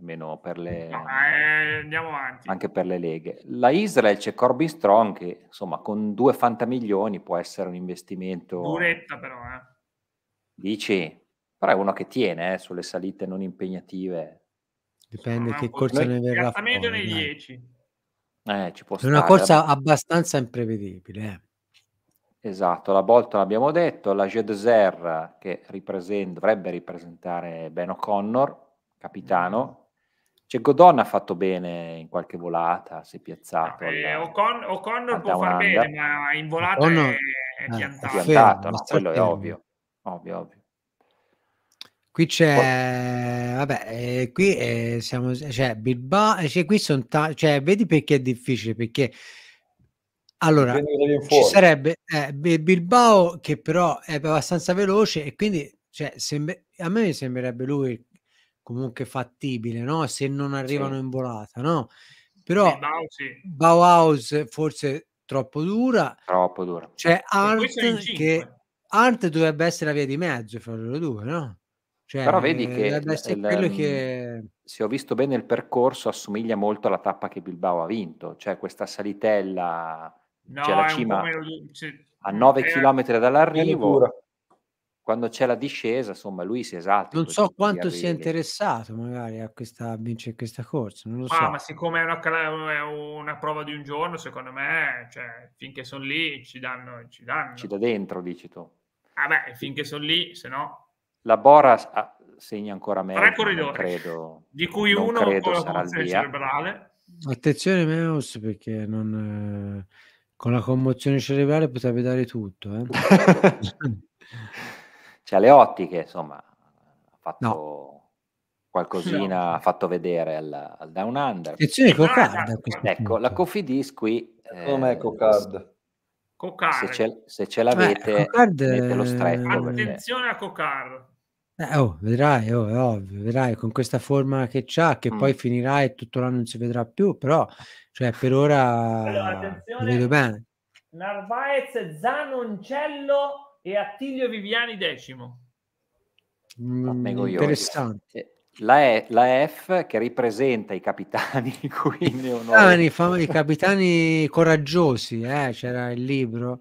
almeno per le... No, eh, andiamo avanti. Anche per le leghe. La Israel c'è Corby Strong che, insomma, con due fantamiglioni può essere un investimento... Duretta però, eh. Dici? Però è uno che tiene eh, sulle salite non impegnative. Dipende che corsa ne verrà fuori. medio nei 10. Eh, ci può è una corsa abbastanza imprevedibile. Eh. Esatto, la Bolton abbiamo detto, la Jedzer che ripresent- dovrebbe ripresentare Ben O'Connor, capitano, cioè, Godon ha fatto bene in qualche volata, si è piazzato. Eh, alla, Ocon, Ocon può far bene, ma in volata Ocon... è, è piantato. Eh, è piantato, Fermo, no, quello è ovvio. Ovvio, ovvio. Qui c'è, vabbè, eh, qui eh, siamo, cioè, Bilbao, eh, cioè, qui sono, ta- cioè, vedi perché è difficile, perché allora ci sarebbe eh, Bilbao che però è abbastanza veloce e quindi, cioè, semb- a me mi sembrerebbe lui il comunque fattibile, no? Se non arrivano sì. in volata, no? Però sì, Bauhaus, sì. Bauhaus forse troppo dura. Troppo dura. C'è Art che Art dovrebbe essere la via di mezzo fra loro due, no? Cioè, Però vedi che, il, mm, che, se ho visto bene il percorso assomiglia molto alla tappa che Bilbao ha vinto, cioè questa salitella, cioè no, cioè la cima meno, cioè, a 9 km dall'arrivo quando c'è la discesa, insomma, lui si esalta. Non so quanto sia interessato magari a questa, a vincere questa corsa, non lo ah, so. Ma siccome è una, una, prova di un giorno, secondo me, cioè, finché sono lì ci danno, ci danno. Ci da dentro, dici tu. Ah beh, finché sono lì, se no... La Bora ah, segna ancora meglio. Tre corridori, credo, di cui uno credo con sarà cerebrale. Attenzione Meus, perché non, eh, con la commozione cerebrale potrebbe dare tutto. Eh. cioè le ottiche, insomma, ha fatto no. qualcosina, no. ha fatto vedere al, al Down Under. Attenzione, ah, Cocard. Esatto, ecco, la Cofidis qui... Eh, Come eh, Cocard? Cocard. Se ce, se ce l'avete, eh, Cocard, lo stretto. Attenzione perché... a Cocard. Eh, oh, vedrai, oh, ovvio, vedrai con questa forma che c'ha, che mm. poi finirà e tutto l'anno non si vedrà più, però cioè, per ora allora, vedo bene. Narvaez Zanoncello e Attilio Viviani decimo. Mm, interessante. La, e, la, F che ripresenta i capitani qui capitani, fam- I capitani coraggiosi, eh, c'era il libro.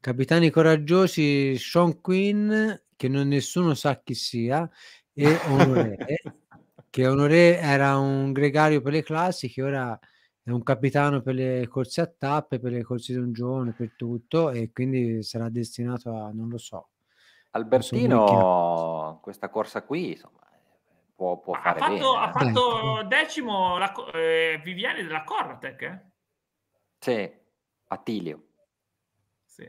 Capitani coraggiosi, Sean Quinn, che non nessuno sa chi sia, e Onore, che Honoré era un gregario per le classi che ora è un capitano per le corse a tappe, per le corse di un giorno, per tutto e quindi sarà destinato a, non lo so. Albertino, questa corsa qui, insomma, può, può fare ha fatto, bene. Ha eh. fatto decimo la, eh, Viviani della Corratec, eh? Sì, Attilio. Sì.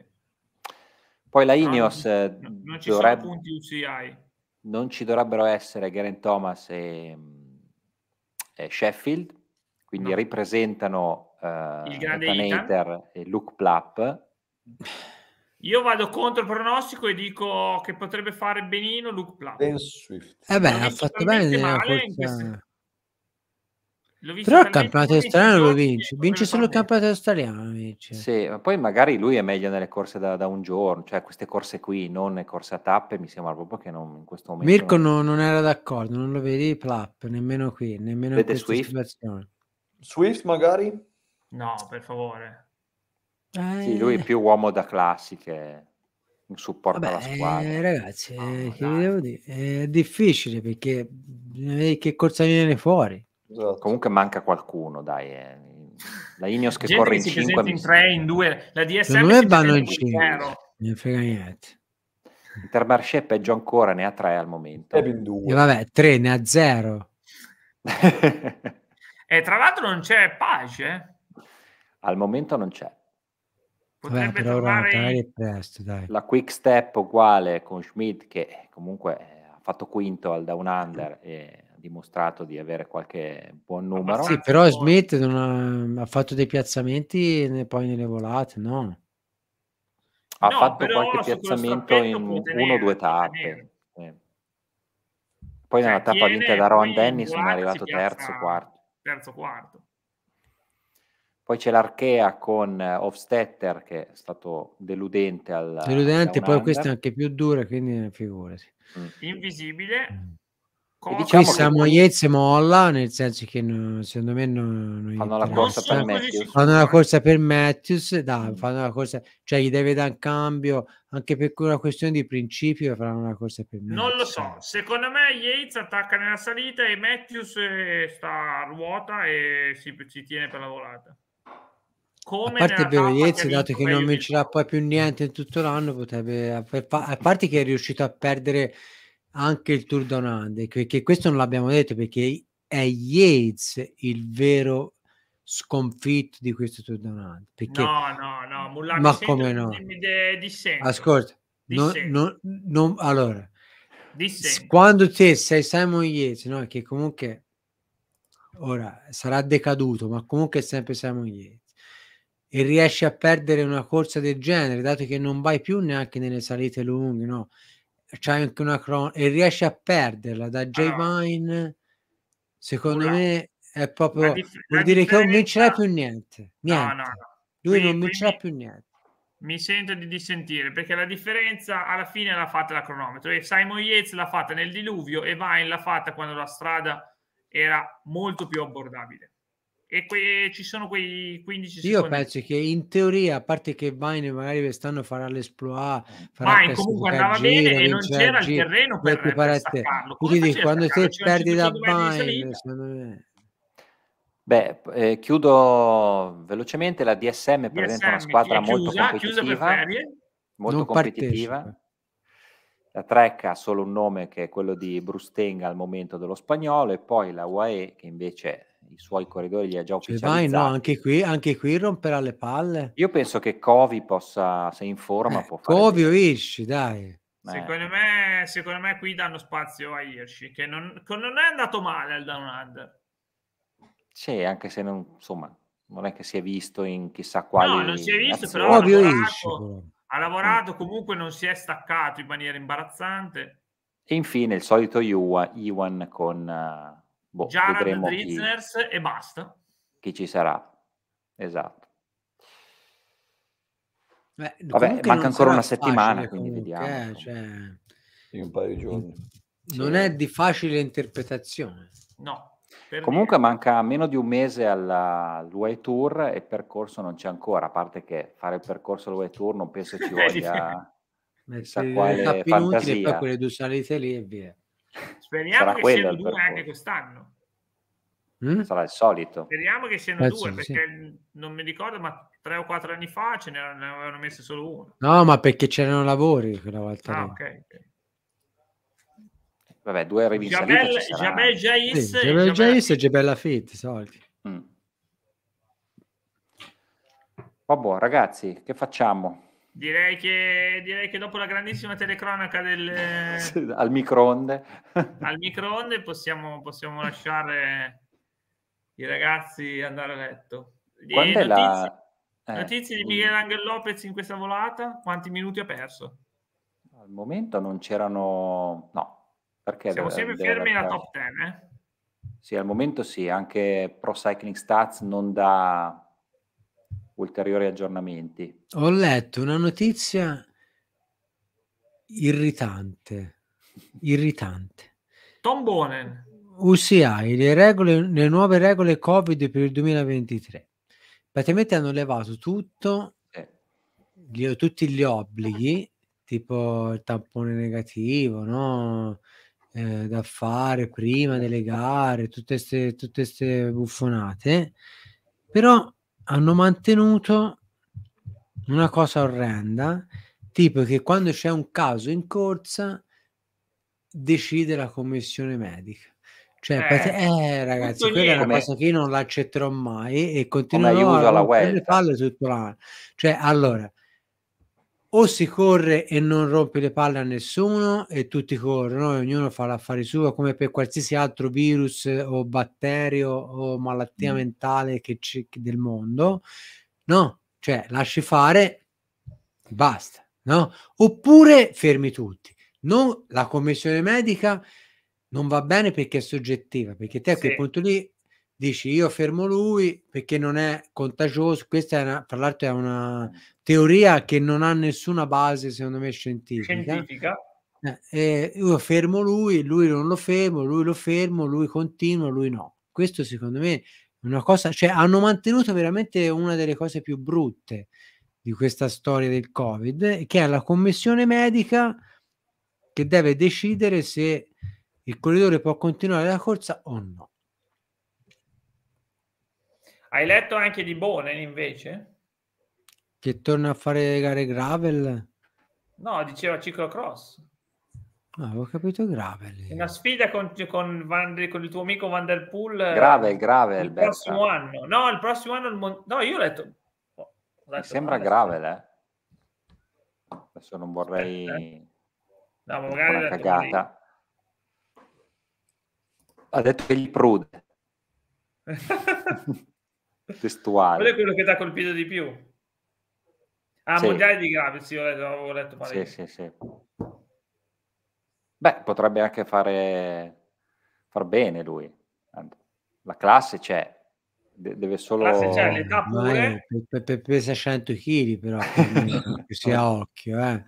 Poi la Ineos... No, eh, non, non, ci dovrebbe, sono punti UCI. Non ci dovrebbero essere Garen Thomas e, mm, e Sheffield, quindi no. ripresentano eh, il grande Ethan e Luke Plapp. Io vado contro il pronostico e dico che potrebbe fare benino Luke Plapp. Ben Swift. Eh beh, ha fatto bene questa... Però il campionato australiano lo vince, vince solo il campionato australiano. Vince. Sì, ma poi magari lui è meglio nelle corse da, da, un giorno, cioè queste corse qui, non le corse a tappe, mi sembra proprio che non, in questo momento... Mirko non, non era d'accordo, non lo vedi Plapp, nemmeno qui, nemmeno Vede in questa Swift. situazione. Swift magari? No, per favore. Eh... Sì, lui è più uomo da classiche in supporto Vabbè, alla squadra. Eh, ragazzi, oh, che devo dire? è difficile perché eh, che corsa viene fuori. Esatto. Comunque manca qualcuno, dai. Eh. La Ineos che corre in 5 in 3, in 2, la DSM non è vanno in 5. Non frega niente. Intermarché peggio ancora, ne ha 3 al momento. E vabbè, 3 ne ha 0. E tra l'altro non c'è pace? Al momento non c'è. Potrebbe Vabbè, trovare... Ora, presto, la quick step uguale con Schmidt che comunque eh, ha fatto quinto al down under e ha dimostrato di avere qualche buon numero. Sì, però Smith ha, ha, fatto dei piazzamenti e poi nelle volate, no? Ha no, fatto qualche piazzamento in uno o due tappe. Poi cioè, nella tappa vinta da Ron Dennis sono arrivato terzo, quarto terzo, quarto. Poi c'è l'Archea con eh, Hofstetter che è stato deludente al Deludente, poi questa è anche più dura, quindi eh, figurati. Mm. Invisibile. Mm. Con... Diciamo qui Samoyez poi... molla, nel senso che no, secondo me non, non fanno, la corsa, fanno la corsa per Matthews. da, fanno la corsa, cioè gli deve dare un cambio, anche per una questione di principio faranno una corsa per me. Non lo so, secondo me Yates attacca nella salita e Matthews eh, sta a ruota e si, si tiene per la volata. Come a parte vero Yates, che dato che non vincerà poi più niente in tutto l'anno, potrebbe, a parte che è riuscito a perdere anche il Tour Down Under, perché questo non l'abbiamo detto, perché è Yates il vero sconfitto di questo tuo donato. Perché... No, no, no, Mullah, ma come no? Di, Ascolta, no, no, no, allora, Dissento. quando te sei Simon Yates, no? che comunque ora sarà decaduto, ma comunque è sempre Simon Yates, e riesci a perdere una corsa del genere, dato che non vai più neanche nelle salite lunghe, no? C'hai anche una cron- e riesci a perderla da ah, J. Vine, secondo Mullah. me è proprio, dif- vuol dire differenza... che non vincerà più niente. niente. No, no, no. Lui quindi, non vincerà quindi... più niente mi sento di dissentire perché la differenza alla fine l'ha fatta la cronometro e Simon Yates l'ha fatta nel diluvio e Vine l'ha fatta quando la strada era molto più abbordabile e que- ci sono quei 15 secondi io penso che in teoria a parte che Vine magari quest'anno farà l'esploit farà Vine comunque andava gira, bene e non c'era il terreno per, per staccarlo quindi quando te perdi da Vine Beh, eh, chiudo velocemente, la DSM, DSM presenta una squadra molto competitiva, molto non competitiva. Partecipa. La Trek ha solo un nome che è quello di Brustenga al momento dello spagnolo e poi la UAE che invece i suoi corridori li ha già ufficializzati. Cioè vai, no, anche qui, anche qui romperà le palle. Io penso che Covi possa, se in forma, eh, può fare... Covi o Isci, dai. Secondo, me, secondo me qui danno spazio a Irsi, che non, non è andato male al down under. C'è, anche se non, insomma, non è che si è visto in chissà quale. No, non si è visto, azioni. però ha lavorato, ha lavorato, comunque non si è staccato in maniera imbarazzante. E infine il solito Iwan con... Uh, boh, Jared Drizners e basta. Chi ci sarà. Esatto. Beh, Vabbè, manca ancora una settimana, quindi comunque, vediamo. Eh, cioè... In un paio di giorni. Non sì. è di facile interpretazione. No. Per Comunque dire. manca meno di un mese all'UE Tour e il percorso non c'è ancora, a parte che fare il percorso all'UE Tour non penso ci voglia chissà quale fantasia. quelle due salite lì e via. Speriamo Sarà che siano due anche quest'anno. Mm? Sarà il solito. Speriamo che siano Penso, eh, due, perché sì. non mi ricordo, ma tre o quattro anni fa ce ne avevano messo solo uno. No, ma perché c'erano lavori quella volta. Ah, ok. okay vabbè, due rivinciamenti Jamel Jais sì, Jamel Jais e Gebella Fit, soldi. Mm. Vabbè, ragazzi, che facciamo? Direi che, direi che, dopo la grandissima telecronaca del... al microonde al microonde possiamo, possiamo, lasciare i ragazzi andare a letto è la... eh, notizie, di Miguel Angel Lopez in questa volata quanti minuti ha perso? al momento non c'erano no, perché Siamo sempre deve fermi nella top 10, eh? Sì, al momento sì, anche Pro Cycling Stats non dà ulteriori aggiornamenti. Ho letto una notizia irritante, irritante. tombone Bonen. UCI, le, regole, le nuove regole Covid per il 2023. Praticamente hanno levato tutto, gli, tutti gli obblighi, tipo il tampone negativo, no? Eh, da fare prima delle gare, tutte queste buffonate, però hanno mantenuto una cosa orrenda, tipo che quando c'è un caso in corsa decide la commissione medica. Cioè, eh, eh ragazzi, quella niente. è una cosa che io non l'accetterò mai e continuerò a rompere le palle tutto l'anno. Cioè, allora, o si corre e non rompi le palle a nessuno e tutti corrono e ognuno fa l'affare suo come per qualsiasi altro virus eh, o batterio o malattia mm. mentale che c- del mondo no cioè lasci fare basta no oppure fermi tutti non, la commissione medica non va bene perché è soggettiva perché te a sì. quel punto lì dici io fermo lui perché non è contagioso, questa è una, tra l'altro è una mm. teoria che non ha nessuna base secondo me scientifica. scientifica. Eh, io fermo lui, lui non lo fermo, lui lo fermo, lui continua, lui no. Questo secondo me è una cosa, cioè hanno mantenuto veramente una delle cose più brutte di questa storia del Covid, che è la commissione medica che deve decidere se il corridore può continuare la corsa o no. Hai letto anche di Bonen invece? Che torna a fare gare gravel? No, diceva ciclocross. Ah, avevo capito Gravel. Una sfida con, con, Van, con, il tuo amico Van der Poel. Eh, gravel, Gravel. Il Berta. prossimo anno. No, il prossimo anno... Il Mon- no, io ho letto... Ho letto Mi sembra Gravel, eh. Adesso non vorrei... Eh. No, magari... Una cagata. Ha detto che gli prude. testuale. Quello è quello che ti ha colpito di più. Ah, sì. mondiale di Gravity, sì, l'avevo letto parecchio. Sì, sì, sì. Beh, potrebbe anche fare far bene lui. La classe c'è, deve solo... La classe c'è, l'età pure. Per, per, pesa 100 kg però, si ha occhio, eh.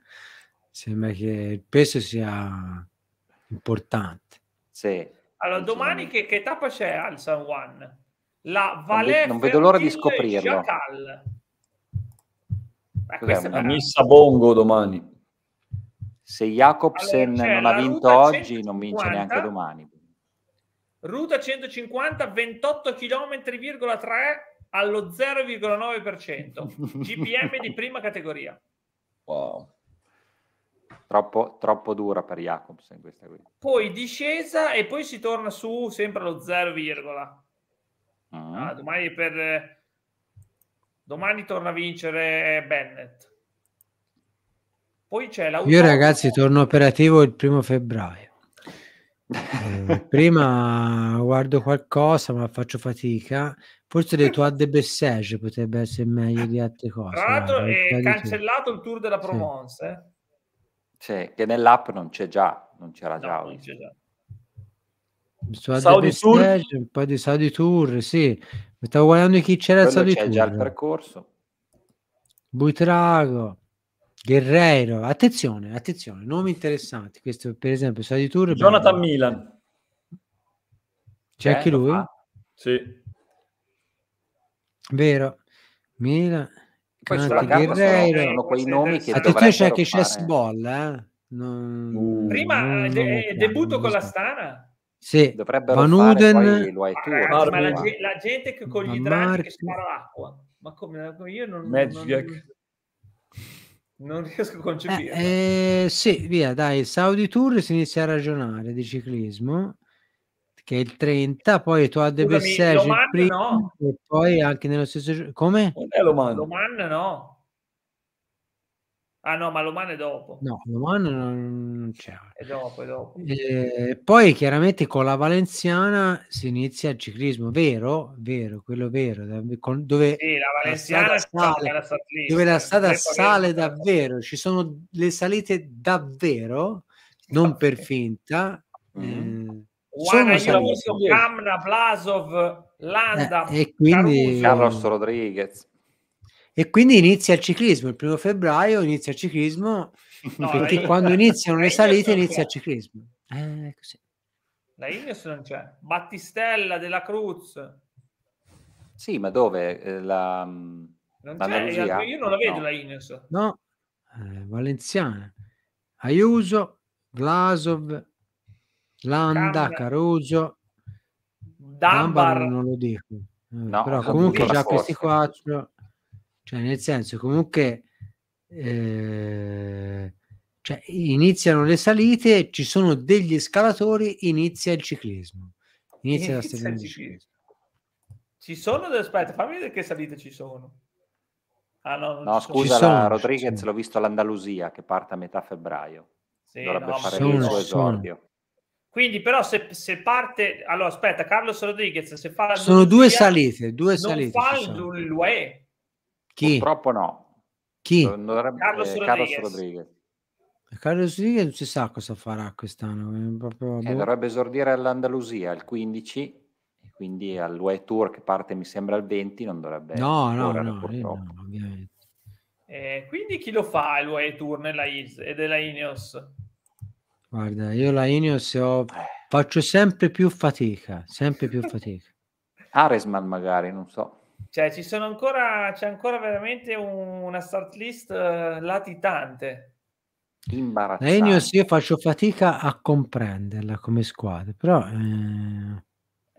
Sembra che il peso sia importante. Sì. Allora, domani che, che tappa c'è al San Juan? La Valè non vedo l'ora di scoprirlo. Beh, la Missa Bongo domani. Se Jacobsen allora, non ha vinto oggi, 150, non vince neanche domani. Ruta 150, 28 km,3 allo 0,9%. GPM di prima categoria. Wow. Troppo, troppo, dura per Jacobsen questa qui. Poi discesa e poi si torna su sempre allo 0, Ah. Ah, domani, per... Eh, domani torna a vincere eh, Bennett. Poi c'è la. Io, ragazzi, torno operativo il primo febbraio. Eh, prima guardo qualcosa, ma faccio fatica. Forse le tue de Bessage potrebbe essere meglio di altre cose. Tra l'altro, guarda, è cancellato il tour della Provence. Sì. Eh? Sì, che nell'app non c'è già, non c'era no, già. Non c'è già. Saudi Tour un po' di Saudi Tour sì mi stavo guardando chi c'era il Saudi c'è Tour. già il percorso Buitrago Guerrero attenzione attenzione nomi interessanti questo per esempio Saudi Tour Jonathan bravo. Eh. Milan c'è eh, anche lui? Ah, sì vero Milan poi sulla carta sono, sono quei nomi che attenzione c'è anche Chess Ball eh? non, prima non de- debutto con la Stana sì, dovrebbero Van Uden, fare poi ragazzi, ma la, la, gente che con gli idrati che spara l'acqua, ma come io non, Magic. non, non riesco a concepire. Eh, eh, sì, via, dai, Saudi Tour si inizia a ragionare di ciclismo che è il 30, poi tu a De Bessège il primo, no. e poi anche nello stesso come? Non è l'Oman. L'Oman no. Ah no, ma l'Oman è dopo. No, l'Oman non c'è. È dopo, è dopo. E eh, poi chiaramente con la Valenziana si inizia il ciclismo, vero? Vero, quello vero. Con, dove sì, la Valenziana la sale, la dove la eh, strada sale davvero, ci sono le salite davvero, non per finta. Mm-hmm. Eh, Juana Iloviso, Kamna, Vlasov, Landa, eh, e quindi... Carlos Rodriguez. E quindi inizia il ciclismo, il primo febbraio inizia il ciclismo, no, perché io... quando iniziano le salite inizia il ciclismo. Eh, così. Ecco, la Ineos non c'è. Battistella della Cruz. Sì, ma dove? Eh, la... Mm, non c'è, io non la vedo no. la Ineos. No, eh, Valenziana. Aiuso, Vlasov, Landa, Camera. Caruso. Dambar. Dambar non lo dico. Eh, no, però comunque già questi quattro cioè, nel senso, comunque, eh, cioè, iniziano le salite, ci sono degli scalatori, inizia il ciclismo. Inizia, inizia la stagione di ciclismo. Ci sono delle... Aspetta, fammi vedere che salite ci sono. Ah, no, no scusa, sono, la Rodriguez l'ho visto all'Andalusia che parte a metà febbraio. Sì, Dovrebbe no, fare sono, il suo esordio. Quindi, però, se, se, parte allora aspetta, Carlos Rodriguez, se fa sono due salite, due salite. Non fa il, l'UE, chi? Purtroppo no. Chi? Dovrebbe, Carlos, eh, Carlos Rodriguez. Rodriguez. Carlos Rodriguez non si sa cosa farà quest'anno. Proprio... Eh, boh. dovrebbe esordire all'Andalusia il 15, quindi al UE Tour che parte mi sembra il 20, non dovrebbe No, no, no, no eh, quindi chi lo fa il UE Tour nella IS e della Ineos? Guarda, io la Ineos ho... Eh. faccio sempre più fatica, sempre più fatica. Aresman magari, non so. Cioè, ci sono ancora, c'è ancora veramente un, una start list uh, latitante. Imbarazzante. Enios io faccio fatica a comprenderla come squadra, però... Eh...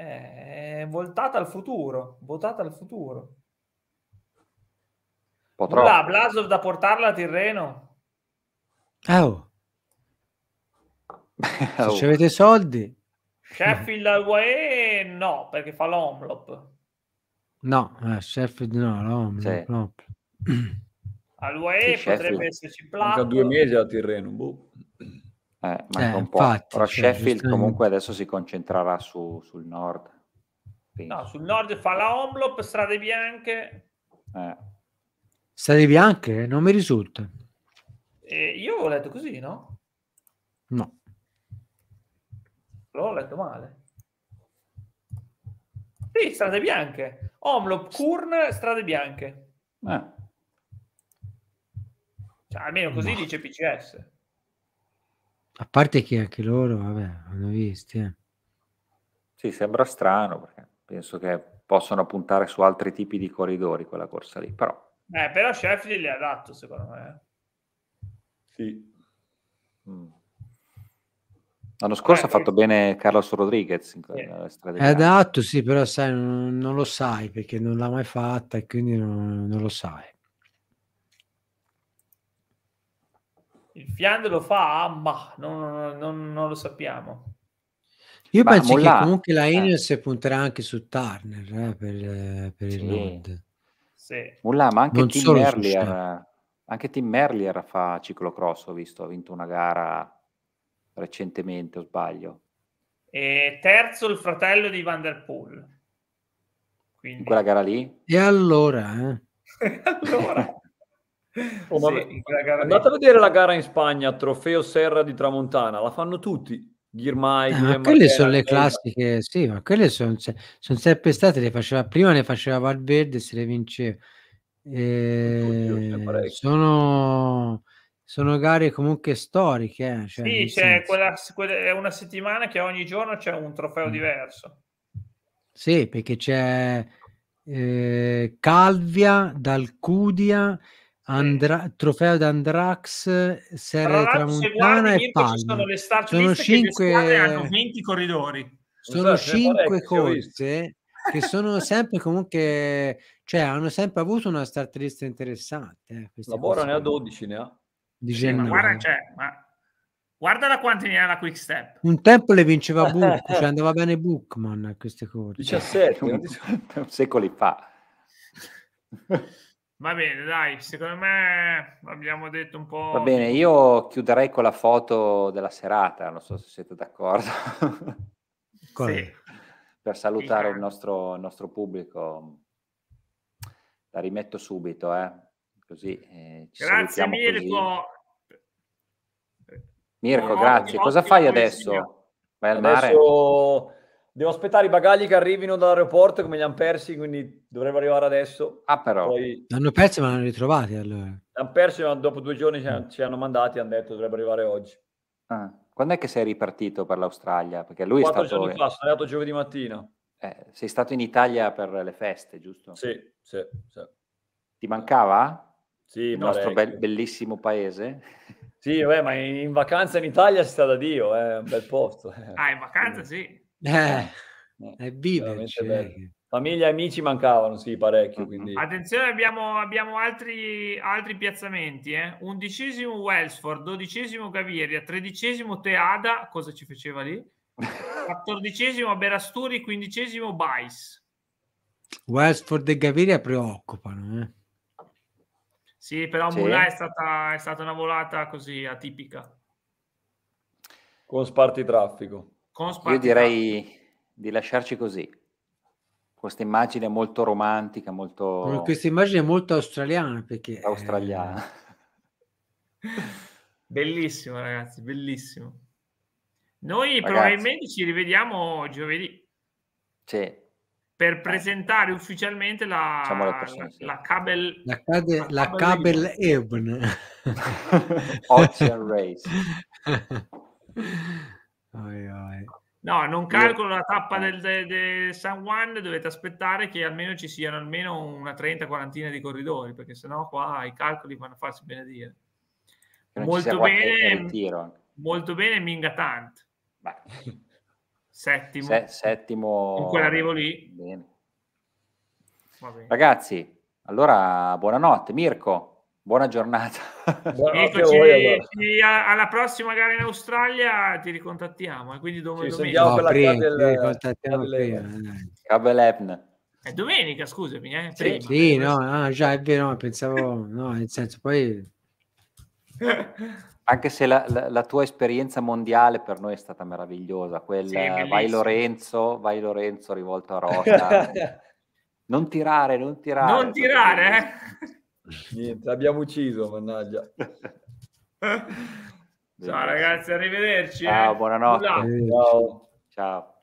È eh, voltata al futuro, votata al futuro. La Blasov da portarla a Tirreno. Oh. Se avete soldi. Sheffield al UAE no, perché fa l'Omlop. No, eh, Sheffield no, no, sì. no. All'UE sì, potrebbe esserci Platto. Manca due mesi a Tirreno, boh. Eh, manca eh, un po'. Infatti, Però cioè, Sheffield comunque adesso si concentrerà su, sul nord. Penso. No, sul nord fa la Omlop, strade bianche. Eh. Strade bianche? Non mi risulta. Eh, io ho letto così, no? No. L'ho letto male. Sì, strade bianche. Omlop, Kurn, strade bianche. Eh. Cioè, almeno così no. Boh. dice PCS. A parte che anche loro, vabbè, hanno visto. Eh. Sì, sembra strano, perché penso che possono puntare su altri tipi di corridori quella corsa lì, però... Eh, però Sheffield le ha dato, secondo me. Eh. Sì. Mm. L'anno scorso eh, ha fatto bene Carlos Rodriguez. In quella eh. Adatto, sì, però sai, non, non, lo sai perché non l'ha mai fatta e quindi non, non lo sai. Il Fiandre lo fa, ma non, non, non lo sappiamo. Io ma penso mollà, che comunque la eh. Ineos eh. punterà anche su Turner eh, per, per, il sì. Nord. Sì. Mulla, ma anche Tim, Merlier, anche Tim Merlier fa ciclocross, ho visto, ha vinto una gara recentemente, o sbaglio. E terzo il fratello di Van Der Poel. Quindi... quella gara lì? E allora? Eh? allora... Oh, sì, andate a vedere la gara in Spagna, trofeo Serra di Tramontana, la fanno tutti. Ghirmai, ah, ma quelle sono le classiche, sì, ma quelle sono, sono sempre state, le faceva, prima le faceva Valverde se le vinceva. Eh, sono sono gare comunque storiche. Eh? Cioè, sì, c'è quella, quella, è una settimana che ogni giorno c'è un trofeo mm. diverso. Sì, perché c'è eh, Calvia, Dalcudia, Andra- sì. trofeo d'Andrax, Serra Tramontana e Palma. sono le sono cinque... hanno 20 corridori. Sono so, cinque corse che sono sempre comunque, cioè hanno sempre avuto una start list interessante. Eh, Lavorano ne ha 12, ne ha. Di sì, ma guarda, cioè, ma guarda da quanti ne ha la Quick Step. Un tempo le vinceva Book, cioè andava bene Bookman a queste cose. 17, secoli fa. Va bene, dai, secondo me abbiamo detto un po'. Va bene, io chiuderei con la foto della serata, non so se siete d'accordo. sì. Per salutare il nostro, il nostro pubblico. La rimetto subito, eh. Così, eh, grazie Mirko. Così. Mirko, no, grazie. No, Cosa fai adesso? Signor. Vai al mare? Adesso devo aspettare i bagagli che arrivino dall'aeroporto come li hanno persi, quindi dovrebbero arrivare adesso. Ah, però. Poi... L'hanno perso ma l'hanno ritrovati allora. L'hanno perso ma dopo due giorni ci hanno mandati hanno detto dovrebbe arrivare oggi. Ah. Quando è che sei ripartito per l'Australia? Perché lui Quattro è stato... giorni fa, sono andato giovedì mattina. Eh, sei stato in Italia per le feste, giusto? Sì, sì, sì. Ti mancava? Sì, il nostro be- bellissimo paese. Sì, beh, ma in, in, vacanza in Italia si sta da Dio, eh, è eh, un bel posto. Ah, in vacanza sì. Eh, eh, eh è vivo. Cioè, Famiglia e amici mancavano, sì, parecchio. Quindi. Attenzione, abbiamo, abbiamo altri, altri, piazzamenti. Eh. Undicesimo Wellsford, dodicesimo Gaviria, tredicesimo Teada, cosa ci faceva lì? Quattordicesimo Berasturi, quindicesimo Bais. Wellsford e Gaviria preoccupano, eh. Sì, però sì. Mulà è stata, è stata una volata così atipica. Con sparti traffico. Con sparti Io direi traffico. di lasciarci così. Questa immagine molto romantica, molto... Questa immagine è molto australiana perché... Eh, australiana. bellissimo ragazzi, bellissimo. Noi ragazzi. probabilmente ci rivediamo giovedì. Sì, per presentare ufficialmente la, diciamo la, la, la Cabel la, cade, la Cabel Ebn Ocean Race oi, oi. no non calcolo la tappa del, del, del San Juan dovete aspettare che almeno ci siano almeno una 30-40 di corridori perché sennò qua i calcoli vanno a farsi benedire molto bene molto bene Mingatant Beh. Settimo. Se, settimo. In quell'arrivo lì. Bene. Ragazzi, allora buonanotte. Mirko, buona giornata. Buonanotte allora. alla prossima gara in Australia ti ricontattiamo. E eh, quindi domani ci no, per la prima, del È domenica, scusami. Eh, sì, sì no, no, già è vero, pensavo, no, nel senso, poi... Anche se la, la, la, tua esperienza mondiale per noi è stata meravigliosa, quel sì, vai Lorenzo, vai Lorenzo rivolto a Rosa, non tirare, non tirare. Non tirare, eh? Niente, l'abbiamo ucciso, mannaggia. Ciao ragazzi, arrivederci. Ciao, eh. buonanotte. Ciao. Ciao.